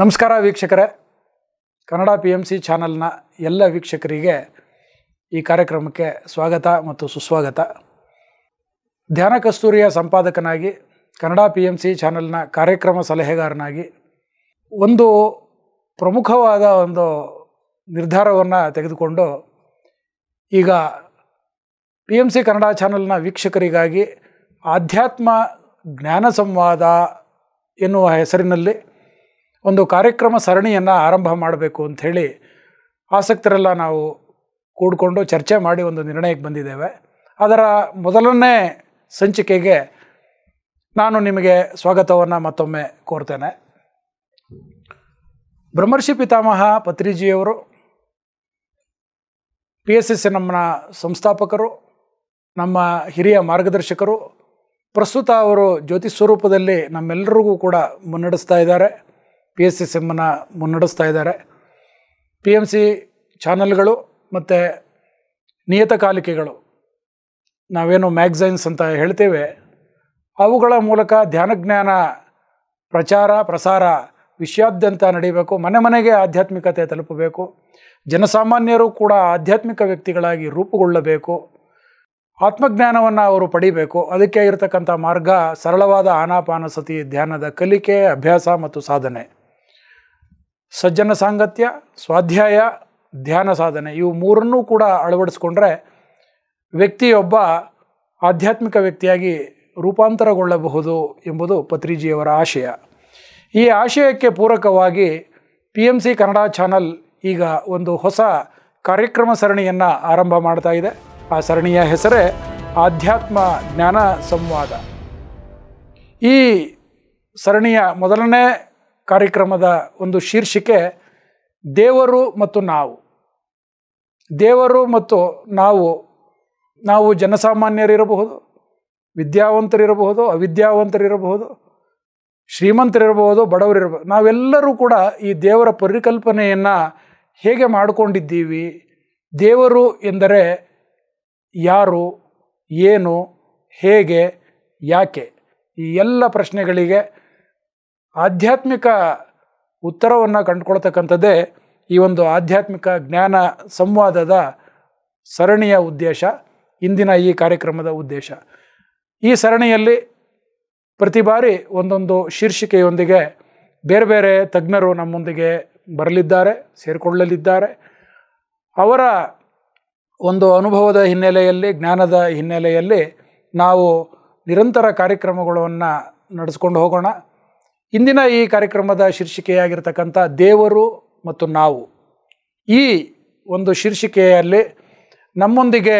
ನಮಸ್ಕಾರ ವೀಕ್ಷಕರೇ Kannada P M C ಚಾನಲ್ನ ಎಲ್ಲ ವೀಕ್ಷಕರಿಗೆ ಈ ಕಾರ್ಯಕ್ರಮಕ್ಕೆ ಸ್ವಾಗತ ಮತ್ತು ಸುಸ್ವಾಗತ ಧ್ಯಾನ ಕಸ್ತೂರಿಯ ಸಂಪಾದಕನಾಗಿ ಕನ್ನಡ ಪಿ ಎಮ್ ಸಿ ಚಾನಲ್ನ ಕಾರ್ಯಕ್ರಮ ಸಲಹೆಗಾರನಾಗಿ ಒಂದು ಪ್ರಮುಖವಾದ ಒಂದು ನಿರ್ಧಾರವನ್ನು ತೆಗೆದುಕೊಂಡು ಈಗ ಪಿ ಎಮ್ ಸಿ ಕನ್ನಡ ಚಾನಲ್ನ ವೀಕ್ಷಕರಿಗಾಗಿ ಆಧ್ಯಾತ್ಮ ಜ್ಞಾನ ಸಂವಾದ ಎನ್ನುವ ಹೆಸರಿನಲ್ಲಿ ಒಂದು ಕಾರ್ಯಕ್ರಮ ಸರಣಿಯನ್ನು ಆರಂಭ ಮಾಡಬೇಕು ಅಂಥೇಳಿ ಆಸಕ್ತರೆಲ್ಲ ನಾವು ಕೂಡಿಕೊಂಡು ಚರ್ಚೆ ಮಾಡಿ ಒಂದು ನಿರ್ಣಯಕ್ಕೆ ಬಂದಿದ್ದೇವೆ ಅದರ ಮೊದಲನೇ ಸಂಚಿಕೆಗೆ ನಾನು ನಿಮಗೆ ಸ್ವಾಗತವನ್ನು ಮತ್ತೊಮ್ಮೆ ಕೋರ್ತೇನೆ ಬ್ರಹ್ಮರ್ಷಿ ಪಿತಾಮಹ ಪತ್ರಿಜಿಯವರು ಪಿ ಎಸ್ ಎಸ್ ನಮ್ಮನ ಸಂಸ್ಥಾಪಕರು ನಮ್ಮ ಹಿರಿಯ ಮಾರ್ಗದರ್ಶಕರು ಪ್ರಸ್ತುತ ಅವರು ಜ್ಯೋತಿ ಸ್ವರೂಪದಲ್ಲಿ ನಮ್ಮೆಲ್ಲರಿಗೂ ಕೂಡ ಮುನ್ನಡೆಸ್ತಾ ಇದ್ದಾರೆ ಪಿ ಎಸ್ ಎಸ್ ಎಮ್ಮನ್ನು ಮುನ್ನಡೆಸ್ತಾ ಇದ್ದಾರೆ ಪಿ ಎಮ್ ಸಿ ಚಾನಲ್ಗಳು ಮತ್ತು ನಿಯತಕಾಲಿಕೆಗಳು ನಾವೇನು ಮ್ಯಾಗ್ಝೈನ್ಸ್ ಅಂತ ಹೇಳ್ತೇವೆ ಅವುಗಳ ಮೂಲಕ ಧ್ಯಾನಜ್ಞಾನ ಪ್ರಚಾರ ಪ್ರಸಾರ ವಿಶ್ವಾದ್ಯಂತ ನಡೀಬೇಕು ಮನೆ ಮನೆಗೆ ಆಧ್ಯಾತ್ಮಿಕತೆ ತಲುಪಬೇಕು ಜನಸಾಮಾನ್ಯರು ಕೂಡ ಆಧ್ಯಾತ್ಮಿಕ ವ್ಯಕ್ತಿಗಳಾಗಿ ರೂಪುಗೊಳ್ಳಬೇಕು ಆತ್ಮಜ್ಞಾನವನ್ನು ಅವರು ಪಡಿಬೇಕು ಅದಕ್ಕೆ ಇರತಕ್ಕಂಥ ಮಾರ್ಗ ಸರಳವಾದ ಸತಿ ಧ್ಯಾನದ ಕಲಿಕೆ ಅಭ್ಯಾಸ ಮತ್ತು ಸಾಧನೆ ಸಜ್ಜನ ಸಾಂಗತ್ಯ ಸ್ವಾಧ್ಯಾಯ ಧ್ಯಾನ ಸಾಧನೆ ಇವು ಮೂರನ್ನೂ ಕೂಡ ಅಳವಡಿಸ್ಕೊಂಡ್ರೆ ವ್ಯಕ್ತಿಯೊಬ್ಬ ಆಧ್ಯಾತ್ಮಿಕ ವ್ಯಕ್ತಿಯಾಗಿ ರೂಪಾಂತರಗೊಳ್ಳಬಹುದು ಎಂಬುದು ಪತ್ರಿಜಿಯವರ ಆಶಯ ಈ ಆಶಯಕ್ಕೆ ಪೂರಕವಾಗಿ P M C Kannada channel ಈಗ ಒಂದು ಹೊಸ ಕಾರ್ಯಕ್ರಮ ಸರಣಿಯನ್ನು ಆರಂಭ ಮಾಡ್ತಾ ಇದೆ ಆ ಸರಣಿಯ ಹೆಸರೇ ಆಧ್ಯಾತ್ಮ ಜ್ಞಾನ ಸಂವಾದ ಈ ಸರಣಿಯ ಮೊದಲನೇ ಕಾರ್ಯಕ್ರಮದ ಒಂದು ಶೀರ್ಷಿಕೆ ದೇವರು ಮತ್ತು ನಾವು ದೇವರು ಮತ್ತು ನಾವು ನಾವು ಜನಸಾಮಾನ್ಯರಿರಬಹುದು ವಿದ್ಯಾವಂತರಿರಬಹುದು ಅವಿದ್ಯಾವಂತರಿರಬಹುದು ಶ್ರೀಮಂತರಿರಬಹುದು ಬಡವರಿರ್ಬೋದು ನಾವೆಲ್ಲರೂ ಕೂಡ ಈ ದೇವರ ಪರಿಕಲ್ಪನೆಯನ್ನು ಹೇಗೆ ಮಾಡಿಕೊಂಡಿದ್ದೀವಿ ದೇವರು ಎಂದರೆ ಯಾರು ಏನು ಹೇಗೆ ಯಾಕೆ ಈ ಎಲ್ಲ ಪ್ರಶ್ನೆಗಳಿಗೆ ಆಧ್ಯಾತ್ಮಿಕ ಉತ್ತರವನ್ನು ಕಂಡುಕೊಳ್ತಕ್ಕಂಥದ್ದೇ ಈ ಒಂದು ಆಧ್ಯಾತ್ಮಿಕ ಜ್ಞಾನ ಸಂವಾದದ ಸರಣಿಯ ಉದ್ದೇಶ ಇಂದಿನ ಈ ಕಾರ್ಯಕ್ರಮದ ಉದ್ದೇಶ ಈ ಸರಣಿಯಲ್ಲಿ ಪ್ರತಿ ಬಾರಿ ಒಂದೊಂದು ಶೀರ್ಷಿಕೆಯೊಂದಿಗೆ ಬೇರೆ ಬೇರೆ ತಜ್ಞರು ನಮ್ಮೊಂದಿಗೆ ಬರಲಿದ್ದಾರೆ ಸೇರಿಕೊಳ್ಳಲಿದ್ದಾರೆ ಅವರ ಒಂದು ಅನುಭವದ ಹಿನ್ನೆಲೆಯಲ್ಲಿ ಜ್ಞಾನದ ಹಿನ್ನೆಲೆಯಲ್ಲಿ ನಾವು ನಿರಂತರ ಕಾರ್ಯಕ್ರಮಗಳನ್ನು ನಡೆಸ್ಕೊಂಡು ಹೋಗೋಣ ಇಂದಿನ ಈ ಕಾರ್ಯಕ್ರಮದ ಶೀರ್ಷಿಕೆಯಾಗಿರ್ತಕ್ಕಂಥ ದೇವರು ಮತ್ತು ನಾವು ಈ ಒಂದು ಶೀರ್ಷಿಕೆಯಲ್ಲಿ ನಮ್ಮೊಂದಿಗೆ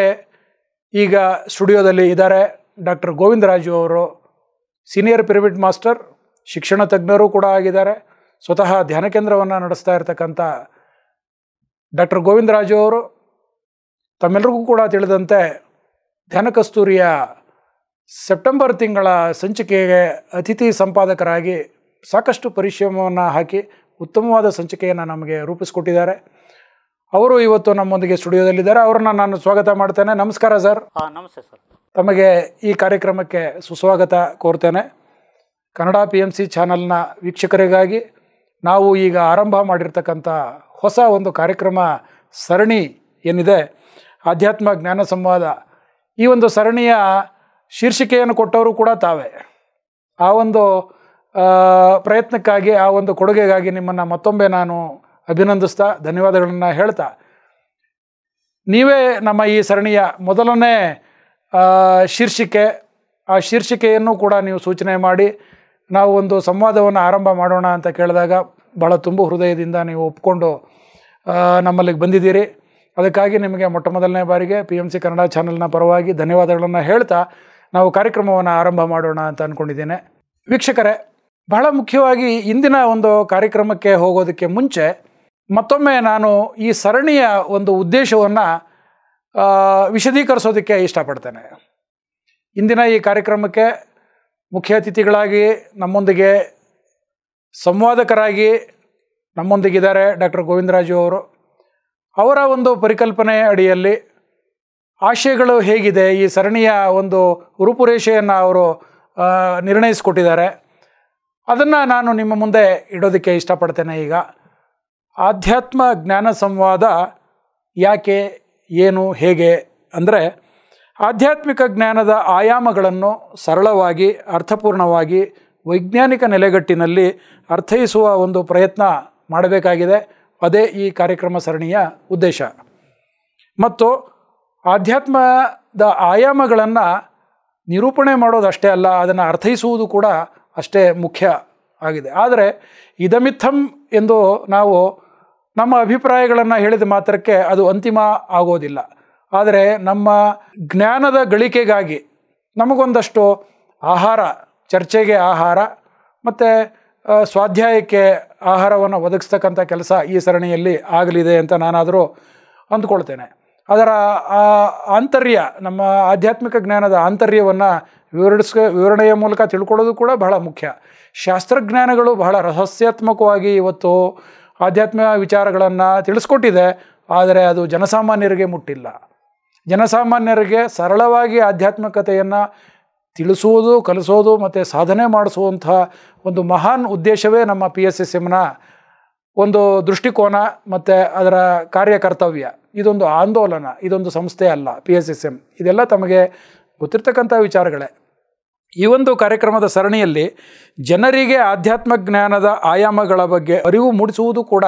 ಈಗ ಸ್ಟುಡಿಯೋದಲ್ಲಿ ಇದ್ದಾರೆ ಡಾಕ್ಟರ್ ಗೋವಿಂದರಾಜು ಅವರು ಸೀನಿಯರ್ ಪಿರಮಿಡ್ ಮಾಸ್ಟರ್ ಶಿಕ್ಷಣ ತಜ್ಞರು ಕೂಡ ಆಗಿದ್ದಾರೆ ಸ್ವತಃ ಧ್ಯಾನ ಕೇಂದ್ರವನ್ನು ನಡೆಸ್ತಾ ಇರತಕ್ಕಂಥ ಡಾಕ್ಟರ್ ಗೋವಿಂದರಾಜು ಅವರು ತಮ್ಮೆಲ್ಲರಿಗೂ ಕೂಡ ತಿಳಿದಂತೆ ಧ್ಯಾನ ಕಸ್ತೂರಿಯ ಸೆಪ್ಟೆಂಬರ್ ತಿಂಗಳ ಸಂಚಿಕೆಗೆ ಅತಿಥಿ ಸಂಪಾದಕರಾಗಿ ಸಾಕಷ್ಟು ಪರಿಶ್ರಮವನ್ನು ಹಾಕಿ ಉತ್ತಮವಾದ ಸಂಚಿಕೆಯನ್ನು ನಮಗೆ ರೂಪಿಸಿಕೊಟ್ಟಿದ್ದಾರೆ ಅವರು ಇವತ್ತು ನಮ್ಮೊಂದಿಗೆ ಸ್ಟುಡಿಯೋದಲ್ಲಿದ್ದಾರೆ ಅವರನ್ನು ನಾನು ಸ್ವಾಗತ ಮಾಡ್ತೇನೆ ನಮಸ್ಕಾರ ಸರ್ ನಮಸ್ತೆ ಸರ್ ತಮಗೆ ಈ ಕಾರ್ಯಕ್ರಮಕ್ಕೆ ಸುಸ್ವಾಗತ ಕೋರ್ತೇನೆ ಕನ್ನಡ ಪಿ ಎಮ್ ಸಿ ಚಾನಲ್ನ ವೀಕ್ಷಕರಿಗಾಗಿ ನಾವು ಈಗ ಆರಂಭ ಮಾಡಿರ್ತಕ್ಕಂಥ ಹೊಸ ಒಂದು ಕಾರ್ಯಕ್ರಮ ಸರಣಿ ಏನಿದೆ ಆಧ್ಯಾತ್ಮ ಜ್ಞಾನ ಸಂವಾದ ಈ ಒಂದು ಸರಣಿಯ ಶೀರ್ಷಿಕೆಯನ್ನು ಕೊಟ್ಟವರು ಕೂಡ ತಾವೇ ಆ ಒಂದು ಪ್ರಯತ್ನಕ್ಕಾಗಿ ಆ ಒಂದು ಕೊಡುಗೆಗಾಗಿ ನಿಮ್ಮನ್ನು ಮತ್ತೊಮ್ಮೆ ನಾನು ಅಭಿನಂದಿಸ್ತಾ ಧನ್ಯವಾದಗಳನ್ನು ಹೇಳ್ತಾ ನೀವೇ ನಮ್ಮ ಈ ಸರಣಿಯ ಮೊದಲನೇ ಶೀರ್ಷಿಕೆ ಆ ಶೀರ್ಷಿಕೆಯನ್ನು ಕೂಡ ನೀವು ಸೂಚನೆ ಮಾಡಿ ನಾವು ಒಂದು ಸಂವಾದವನ್ನು ಆರಂಭ ಮಾಡೋಣ ಅಂತ ಕೇಳಿದಾಗ ಬಹಳ ತುಂಬ ಹೃದಯದಿಂದ ನೀವು ಒಪ್ಕೊಂಡು ನಮ್ಮಲ್ಲಿಗೆ ಬಂದಿದ್ದೀರಿ ಅದಕ್ಕಾಗಿ ನಿಮಗೆ ಮೊಟ್ಟ ಮೊದಲನೇ ಬಾರಿಗೆ ಪಿ ಎಮ್ ಸಿ ಕನ್ನಡ ಚಾನಲ್ನ ಪರವಾಗಿ ಧನ್ಯವಾದಗಳನ್ನು ಹೇಳ್ತಾ ನಾವು ಕಾರ್ಯಕ್ರಮವನ್ನು ಆರಂಭ ಮಾಡೋಣ ಅಂತ ಅಂದ್ಕೊಂಡಿದ್ದೇನೆ ವೀಕ್ಷಕರೇ ಬಹಳ ಮುಖ್ಯವಾಗಿ ಇಂದಿನ ಒಂದು ಕಾರ್ಯಕ್ರಮಕ್ಕೆ ಹೋಗೋದಕ್ಕೆ ಮುಂಚೆ ಮತ್ತೊಮ್ಮೆ ನಾನು ಈ ಸರಣಿಯ ಒಂದು ಉದ್ದೇಶವನ್ನು ವಿಶದೀಕರಿಸೋದಕ್ಕೆ ಇಷ್ಟಪಡ್ತೇನೆ ಇಂದಿನ ಈ ಕಾರ್ಯಕ್ರಮಕ್ಕೆ ಮುಖ್ಯ ಅತಿಥಿಗಳಾಗಿ ನಮ್ಮೊಂದಿಗೆ ಸಂವಾದಕರಾಗಿ ನಮ್ಮೊಂದಿಗಿದ್ದಾರೆ ಡಾಕ್ಟರ್ ಗೋವಿಂದರಾಜು ಅವರು ಅವರ ಒಂದು ಪರಿಕಲ್ಪನೆ ಅಡಿಯಲ್ಲಿ ಆಶಯಗಳು ಹೇಗಿದೆ ಈ ಸರಣಿಯ ಒಂದು ರೂಪುರೇಷೆಯನ್ನು ಅವರು ನಿರ್ಣಯಿಸಿಕೊಟ್ಟಿದ್ದಾರೆ ಅದನ್ನು ನಾನು ನಿಮ್ಮ ಮುಂದೆ ಇಡೋದಕ್ಕೆ ಇಷ್ಟಪಡ್ತೇನೆ ಈಗ ಆಧ್ಯಾತ್ಮ ಜ್ಞಾನ ಸಂವಾದ ಯಾಕೆ ಏನು ಹೇಗೆ ಅಂದರೆ ಆಧ್ಯಾತ್ಮಿಕ ಜ್ಞಾನದ ಆಯಾಮಗಳನ್ನು ಸರಳವಾಗಿ ಅರ್ಥಪೂರ್ಣವಾಗಿ ವೈಜ್ಞಾನಿಕ ನೆಲೆಗಟ್ಟಿನಲ್ಲಿ ಅರ್ಥೈಸುವ ಒಂದು ಪ್ರಯತ್ನ ಮಾಡಬೇಕಾಗಿದೆ ಅದೇ ಈ ಕಾರ್ಯಕ್ರಮ ಸರಣಿಯ ಉದ್ದೇಶ ಮತ್ತು ಆಧ್ಯಾತ್ಮದ ಆಯಾಮಗಳನ್ನು ನಿರೂಪಣೆ ಮಾಡೋದಷ್ಟೇ ಅಲ್ಲ ಅದನ್ನು ಅರ್ಥೈಸುವುದು ಕೂಡ ಅಷ್ಟೇ ಮುಖ್ಯ ಆಗಿದೆ ಆದರೆ ಇದಮಿಥಂ ಎಂದು ನಾವು ನಮ್ಮ ಅಭಿಪ್ರಾಯಗಳನ್ನು ಹೇಳಿದ ಮಾತ್ರಕ್ಕೆ ಅದು ಅಂತಿಮ ಆಗೋದಿಲ್ಲ ಆದರೆ ನಮ್ಮ ಜ್ಞಾನದ ಗಳಿಕೆಗಾಗಿ ನಮಗೊಂದಷ್ಟು ಆಹಾರ ಚರ್ಚೆಗೆ ಆಹಾರ ಮತ್ತು ಸ್ವಾಧ್ಯಾಯಕ್ಕೆ ಆಹಾರವನ್ನು ಒದಗಿಸ್ತಕ್ಕಂಥ ಕೆಲಸ ಈ ಸರಣಿಯಲ್ಲಿ ಆಗಲಿದೆ ಅಂತ ನಾನಾದರೂ ಅಂದ್ಕೊಳ್ತೇನೆ ಅದರ ಆಂತರ್ಯ ನಮ್ಮ ಆಧ್ಯಾತ್ಮಿಕ ಜ್ಞಾನದ ಆಂತರ್ಯವನ್ನು ವಿವರಿಸ್ ವಿವರಣೆಯ ಮೂಲಕ ತಿಳ್ಕೊಳ್ಳೋದು ಕೂಡ ಬಹಳ ಮುಖ್ಯ ಶಾಸ್ತ್ರಜ್ಞಾನಗಳು ಬಹಳ ರಹಸ್ಯಾತ್ಮಕವಾಗಿ ಇವತ್ತು ಆಧ್ಯಾತ್ಮ ವಿಚಾರಗಳನ್ನು ತಿಳಿಸ್ಕೊಟ್ಟಿದೆ ಆದರೆ ಅದು ಜನಸಾಮಾನ್ಯರಿಗೆ ಮುಟ್ಟಿಲ್ಲ ಜನಸಾಮಾನ್ಯರಿಗೆ ಸರಳವಾಗಿ ಆಧ್ಯಾತ್ಮಿಕತೆಯನ್ನು ತಿಳಿಸುವುದು ಕಲಿಸೋದು ಮತ್ತು ಸಾಧನೆ ಮಾಡಿಸುವಂಥ ಒಂದು ಮಹಾನ್ ಉದ್ದೇಶವೇ ನಮ್ಮ ಪಿ ಎಸ್ ಎಸ್ ಎಮ್ನ ಒಂದು ದೃಷ್ಟಿಕೋನ ಮತ್ತು ಅದರ ಕಾರ್ಯಕರ್ತವ್ಯ ಇದೊಂದು ಆಂದೋಲನ ಇದೊಂದು ಸಂಸ್ಥೆ ಅಲ್ಲ ಪಿ ಎಸ್ ಎಸ್ ಎಮ್ ಇದೆಲ್ಲ ತಮಗೆ ಗೊತ್ತಿರ್ತಕ್ಕಂಥ ವಿಚಾರಗಳೇ ಈ ಒಂದು ಕಾರ್ಯಕ್ರಮದ ಸರಣಿಯಲ್ಲಿ ಜನರಿಗೆ ಆಧ್ಯಾತ್ಮ ಜ್ಞಾನದ ಆಯಾಮಗಳ ಬಗ್ಗೆ ಅರಿವು ಮೂಡಿಸುವುದು ಕೂಡ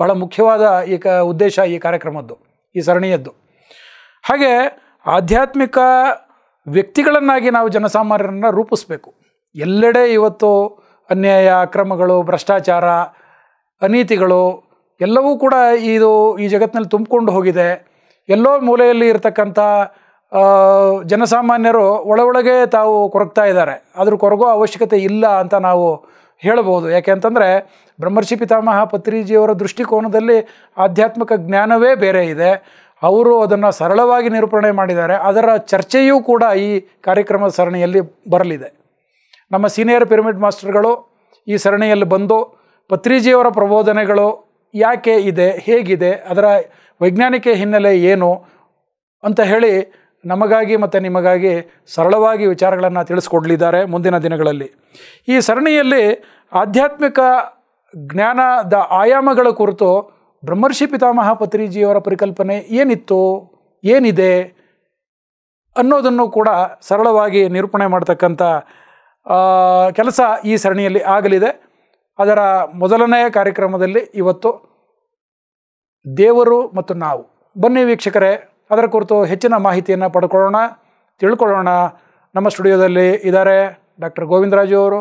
ಬಹಳ ಮುಖ್ಯವಾದ ಈ ಕ ಉದ್ದೇಶ ಈ ಕಾರ್ಯಕ್ರಮದ್ದು ಈ ಸರಣಿಯದ್ದು ಹಾಗೆ ಆಧ್ಯಾತ್ಮಿಕ ವ್ಯಕ್ತಿಗಳನ್ನಾಗಿ ನಾವು ಜನಸಾಮಾನ್ಯರನ್ನು ರೂಪಿಸಬೇಕು ಎಲ್ಲೆಡೆ ಇವತ್ತು ಅನ್ಯಾಯ ಅಕ್ರಮಗಳು ಭ್ರಷ್ಟಾಚಾರ ಅನೀತಿಗಳು ಎಲ್ಲವೂ ಕೂಡ ಇದು ಈ ಜಗತ್ತಿನಲ್ಲಿ ತುಂಬಿಕೊಂಡು ಹೋಗಿದೆ ಎಲ್ಲೋ ಮೂಲೆಯಲ್ಲಿ ಇರತಕ್ಕಂಥ ಜನಸಾಮಾನ್ಯರು ಒಳ ಒಳಗೆ ತಾವು ಕೊರಗ್ತಾ ಇದ್ದಾರೆ ಅದ್ರ ಕೊರಗೋ ಅವಶ್ಯಕತೆ ಇಲ್ಲ ಅಂತ ನಾವು ಹೇಳಬಹುದು ಯಾಕೆ ಅಂತಂದರೆ ಬ್ರಹ್ಮರ್ಷಿ ಪಿತಾಮಹ ಪತ್ರಿಜಿಯವರ ದೃಷ್ಟಿಕೋನದಲ್ಲಿ ಆಧ್ಯಾತ್ಮಿಕ ಜ್ಞಾನವೇ ಬೇರೆ ಇದೆ ಅವರು ಅದನ್ನು ಸರಳವಾಗಿ ನಿರೂಪಣೆ ಮಾಡಿದ್ದಾರೆ ಅದರ ಚರ್ಚೆಯೂ ಕೂಡ ಈ ಕಾರ್ಯಕ್ರಮದ ಸರಣಿಯಲ್ಲಿ ಬರಲಿದೆ ನಮ್ಮ ಸೀನಿಯರ್ ಪಿರಮಿಡ್ ಮಾಸ್ಟರ್ಗಳು ಈ ಸರಣಿಯಲ್ಲಿ ಬಂದು ಪತ್ರಿಜಿಯವರ ಪ್ರಬೋಧನೆಗಳು ಯಾಕೆ ಇದೆ ಹೇಗಿದೆ ಅದರ ವೈಜ್ಞಾನಿಕ ಹಿನ್ನೆಲೆ ಏನು ಅಂತ ಹೇಳಿ ನಮಗಾಗಿ ಮತ್ತು ನಿಮಗಾಗಿ ಸರಳವಾಗಿ ವಿಚಾರಗಳನ್ನು ತಿಳಿಸ್ಕೊಡ್ಲಿದ್ದಾರೆ ಮುಂದಿನ ದಿನಗಳಲ್ಲಿ ಈ ಸರಣಿಯಲ್ಲಿ ಆಧ್ಯಾತ್ಮಿಕ ಜ್ಞಾನದ ಆಯಾಮಗಳ ಕುರಿತು ಬ್ರಹ್ಮರ್ಷಿ ಪಿತಾಮಹ ಪತ್ರಿಜಿಯವರ ಪರಿಕಲ್ಪನೆ ಏನಿತ್ತು ಏನಿದೆ ಅನ್ನೋದನ್ನು ಕೂಡ ಸರಳವಾಗಿ ನಿರೂಪಣೆ ಮಾಡತಕ್ಕಂಥ ಕೆಲಸ ಈ ಸರಣಿಯಲ್ಲಿ ಆಗಲಿದೆ ಅದರ ಮೊದಲನೆಯ ಕಾರ್ಯಕ್ರಮದಲ್ಲಿ ಇವತ್ತು ದೇವರು ಮತ್ತು ನಾವು ಬನ್ನಿ ವೀಕ್ಷಕರೇ ಅದರ ಕುರಿತು ಹೆಚ್ಚಿನ ಮಾಹಿತಿಯನ್ನು ಪಡ್ಕೊಳ್ಳೋಣ ತಿಳ್ಕೊಳ್ಳೋಣ ನಮ್ಮ ಸ್ಟುಡಿಯೋದಲ್ಲಿ ಇದ್ದಾರೆ ಡಾಕ್ಟರ್ ಗೋವಿಂದರಾಜು ಅವರು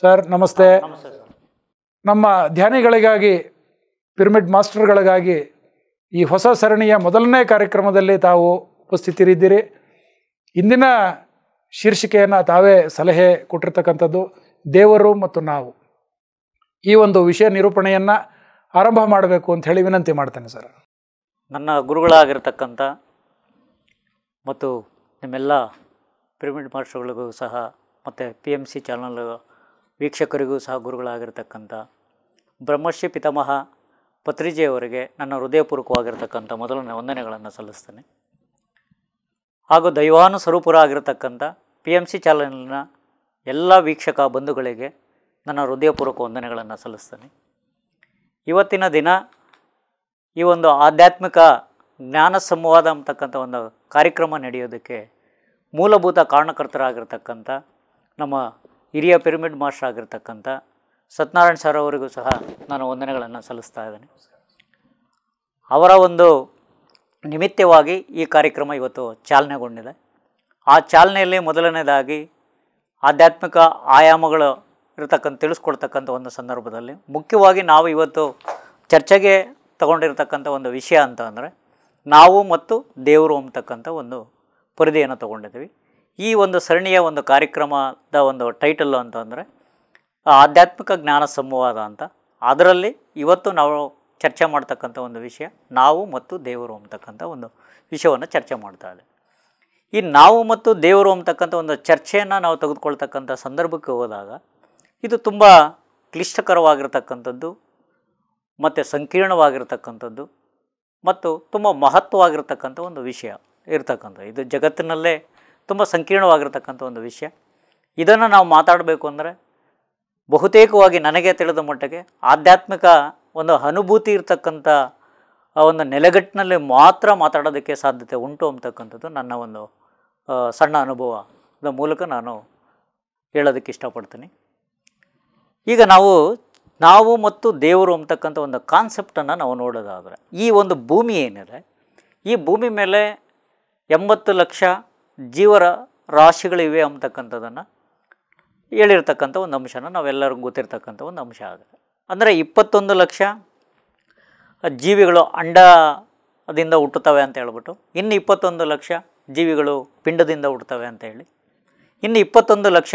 ಸರ್ ನಮಸ್ತೆ ನಮ್ಮ ಧ್ಯಾನಿಗಳಿಗಾಗಿ ಪಿರಮಿಡ್ ಮಾಸ್ಟರ್ಗಳಿಗಾಗಿ ಈ ಹೊಸ ಸರಣಿಯ ಮೊದಲನೇ ಕಾರ್ಯಕ್ರಮದಲ್ಲಿ ತಾವು ಉಪಸ್ಥಿತರಿದ್ದೀರಿ ಇಂದಿನ ಶೀರ್ಷಿಕೆಯನ್ನು ತಾವೇ ಸಲಹೆ ಕೊಟ್ಟಿರ್ತಕ್ಕಂಥದ್ದು ದೇವರು ಮತ್ತು ನಾವು ಈ ಒಂದು ವಿಷಯ ನಿರೂಪಣೆಯನ್ನು ಆರಂಭ ಮಾಡಬೇಕು ಅಂತ ಹೇಳಿ ವಿನಂತಿ ಮಾಡ್ತೇನೆ ಸರ್ ನನ್ನ ಗುರುಗಳಾಗಿರ್ತಕ್ಕಂಥ ಮತ್ತು ನಿಮ್ಮೆಲ್ಲ ಪಿರಮಿಡ್ ಮಾಸ್ಟರ್ಗಳಿಗೂ ಸಹ ಮತ್ತು ಪಿ ಎಮ್ ಸಿ ಚಾನಲ್ ವೀಕ್ಷಕರಿಗೂ ಸಹ ಗುರುಗಳಾಗಿರ್ತಕ್ಕಂಥ ಬ್ರಹ್ಮಶ್ರೀ ಪಿತಾಮಹ ಪತ್ರಿಜೆಯವರಿಗೆ ನನ್ನ ಹೃದಯಪೂರ್ವಕವಾಗಿರ್ತಕ್ಕಂಥ ಮೊದಲನೇ ವಂದನೆಗಳನ್ನು ಸಲ್ಲಿಸ್ತೇನೆ ಹಾಗೂ ದೈವಾನು ಸ್ವರೂಪರಾಗಿರ್ತಕ್ಕಂಥ ಪಿ ಎಮ್ ಸಿ ಚಾನಲ್ನ ಎಲ್ಲ ವೀಕ್ಷಕ ಬಂಧುಗಳಿಗೆ ನನ್ನ ಹೃದಯಪೂರ್ವಕ ವಂದನೆಗಳನ್ನು ಸಲ್ಲಿಸ್ತೇನೆ ಇವತ್ತಿನ ದಿನ ಈ ಒಂದು ಆಧ್ಯಾತ್ಮಿಕ ಜ್ಞಾನ ಸಂವಾದ ಅಂತಕ್ಕಂಥ ಒಂದು ಕಾರ್ಯಕ್ರಮ ನಡೆಯೋದಕ್ಕೆ ಮೂಲಭೂತ ಕಾರಣಕರ್ತರಾಗಿರ್ತಕ್ಕಂಥ ನಮ್ಮ ಹಿರಿಯ ಪಿರಮಿಡ್ ಮಾಸ್ಟರ್ ಆಗಿರ್ತಕ್ಕಂಥ ಸತ್ಯನಾರಾಯಣ ಸರ್ ಅವರಿಗೂ ಸಹ ನಾನು ವಂದನೆಗಳನ್ನು ಸಲ್ಲಿಸ್ತಾ ಇದ್ದೇನೆ ಅವರ ಒಂದು ನಿಮಿತ್ತವಾಗಿ ಈ ಕಾರ್ಯಕ್ರಮ ಇವತ್ತು ಚಾಲನೆಗೊಂಡಿದೆ ಆ ಚಾಲನೆಯಲ್ಲಿ ಮೊದಲನೇದಾಗಿ ಆಧ್ಯಾತ್ಮಿಕ ಆಯಾಮಗಳು ಇರತಕ್ಕಂಥ ತಿಳಿಸ್ಕೊಡ್ತಕ್ಕಂಥ ಒಂದು ಸಂದರ್ಭದಲ್ಲಿ ಮುಖ್ಯವಾಗಿ ನಾವು ಇವತ್ತು ಚರ್ಚೆಗೆ ತಗೊಂಡಿರ್ತಕ್ಕಂಥ ಒಂದು ವಿಷಯ ಅಂತ ಅಂದರೆ ನಾವು ಮತ್ತು ದೇವರು ಅಂತಕ್ಕಂಥ ಒಂದು ಪರದೆಯನ್ನು ತಗೊಂಡಿದ್ದೀವಿ ಈ ಒಂದು ಸರಣಿಯ ಒಂದು ಕಾರ್ಯಕ್ರಮದ ಒಂದು ಟೈಟಲ್ಲು ಅಂತಂದರೆ ಆಧ್ಯಾತ್ಮಿಕ ಜ್ಞಾನ ಸಂವಾದ ಅಂತ ಅದರಲ್ಲಿ ಇವತ್ತು ನಾವು ಚರ್ಚೆ ಮಾಡ್ತಕ್ಕಂಥ ಒಂದು ವಿಷಯ ನಾವು ಮತ್ತು ದೇವರು ಅಂತಕ್ಕಂಥ ಒಂದು ವಿಷಯವನ್ನು ಚರ್ಚೆ ಮಾಡ್ತಾ ಇದೆ ಈ ನಾವು ಮತ್ತು ದೇವರು ಅಂತಕ್ಕಂಥ ಒಂದು ಚರ್ಚೆಯನ್ನು ನಾವು ತೆಗೆದುಕೊಳ್ತಕ್ಕಂಥ ಸಂದರ್ಭಕ್ಕೆ ಹೋದಾಗ ಇದು ತುಂಬ ಕ್ಲಿಷ್ಟಕರವಾಗಿರ್ತಕ್ಕಂಥದ್ದು ಮತ್ತು ಸಂಕೀರ್ಣವಾಗಿರ್ತಕ್ಕಂಥದ್ದು ಮತ್ತು ತುಂಬ ಮಹತ್ವವಾಗಿರ್ತಕ್ಕಂಥ ಒಂದು ವಿಷಯ ಇರ್ತಕ್ಕಂಥ ಇದು ಜಗತ್ತಿನಲ್ಲೇ ತುಂಬ ಸಂಕೀರ್ಣವಾಗಿರ್ತಕ್ಕಂಥ ಒಂದು ವಿಷಯ ಇದನ್ನು ನಾವು ಮಾತಾಡಬೇಕು ಅಂದರೆ ಬಹುತೇಕವಾಗಿ ನನಗೆ ತಿಳಿದ ಮಟ್ಟಿಗೆ ಆಧ್ಯಾತ್ಮಿಕ ಒಂದು ಅನುಭೂತಿ ಇರ್ತಕ್ಕಂಥ ಒಂದು ನೆಲೆಗಟ್ಟಿನಲ್ಲಿ ಮಾತ್ರ ಮಾತಾಡೋದಕ್ಕೆ ಸಾಧ್ಯತೆ ಉಂಟು ಅಂತಕ್ಕಂಥದ್ದು ನನ್ನ ಒಂದು ಸಣ್ಣ ಅನುಭವದ ಮೂಲಕ ನಾನು ಹೇಳೋದಕ್ಕೆ ಇಷ್ಟಪಡ್ತೀನಿ ಈಗ ನಾವು ನಾವು ಮತ್ತು ದೇವರು ಅಂತಕ್ಕಂಥ ಒಂದು ಕಾನ್ಸೆಪ್ಟನ್ನು ನಾವು ನೋಡೋದಾದರೆ ಈ ಒಂದು ಭೂಮಿ ಏನಿದೆ ಈ ಭೂಮಿ ಮೇಲೆ ಎಂಬತ್ತು ಲಕ್ಷ ಜೀವರ ರಾಶಿಗಳಿವೆ ಅಂತಕ್ಕಂಥದ್ದನ್ನು ಹೇಳಿರ್ತಕ್ಕಂಥ ಒಂದು ಅಂಶನ ನಾವೆಲ್ಲರಿಗೂ ಗೊತ್ತಿರ್ತಕ್ಕಂಥ ಒಂದು ಅಂಶ ಆಗುತ್ತೆ ಅಂದರೆ ಇಪ್ಪತ್ತೊಂದು ಲಕ್ಷ ಜೀವಿಗಳು ಅಂಡದಿಂದ ಹುಟ್ಟುತ್ತವೆ ಅಂತ ಹೇಳ್ಬಿಟ್ಟು ಇನ್ನು ಇಪ್ಪತ್ತೊಂದು ಲಕ್ಷ ಜೀವಿಗಳು ಪಿಂಡದಿಂದ ಹುಟ್ಟುತ್ತವೆ ಅಂತ ಹೇಳಿ ಇನ್ನು ಇಪ್ಪತ್ತೊಂದು ಲಕ್ಷ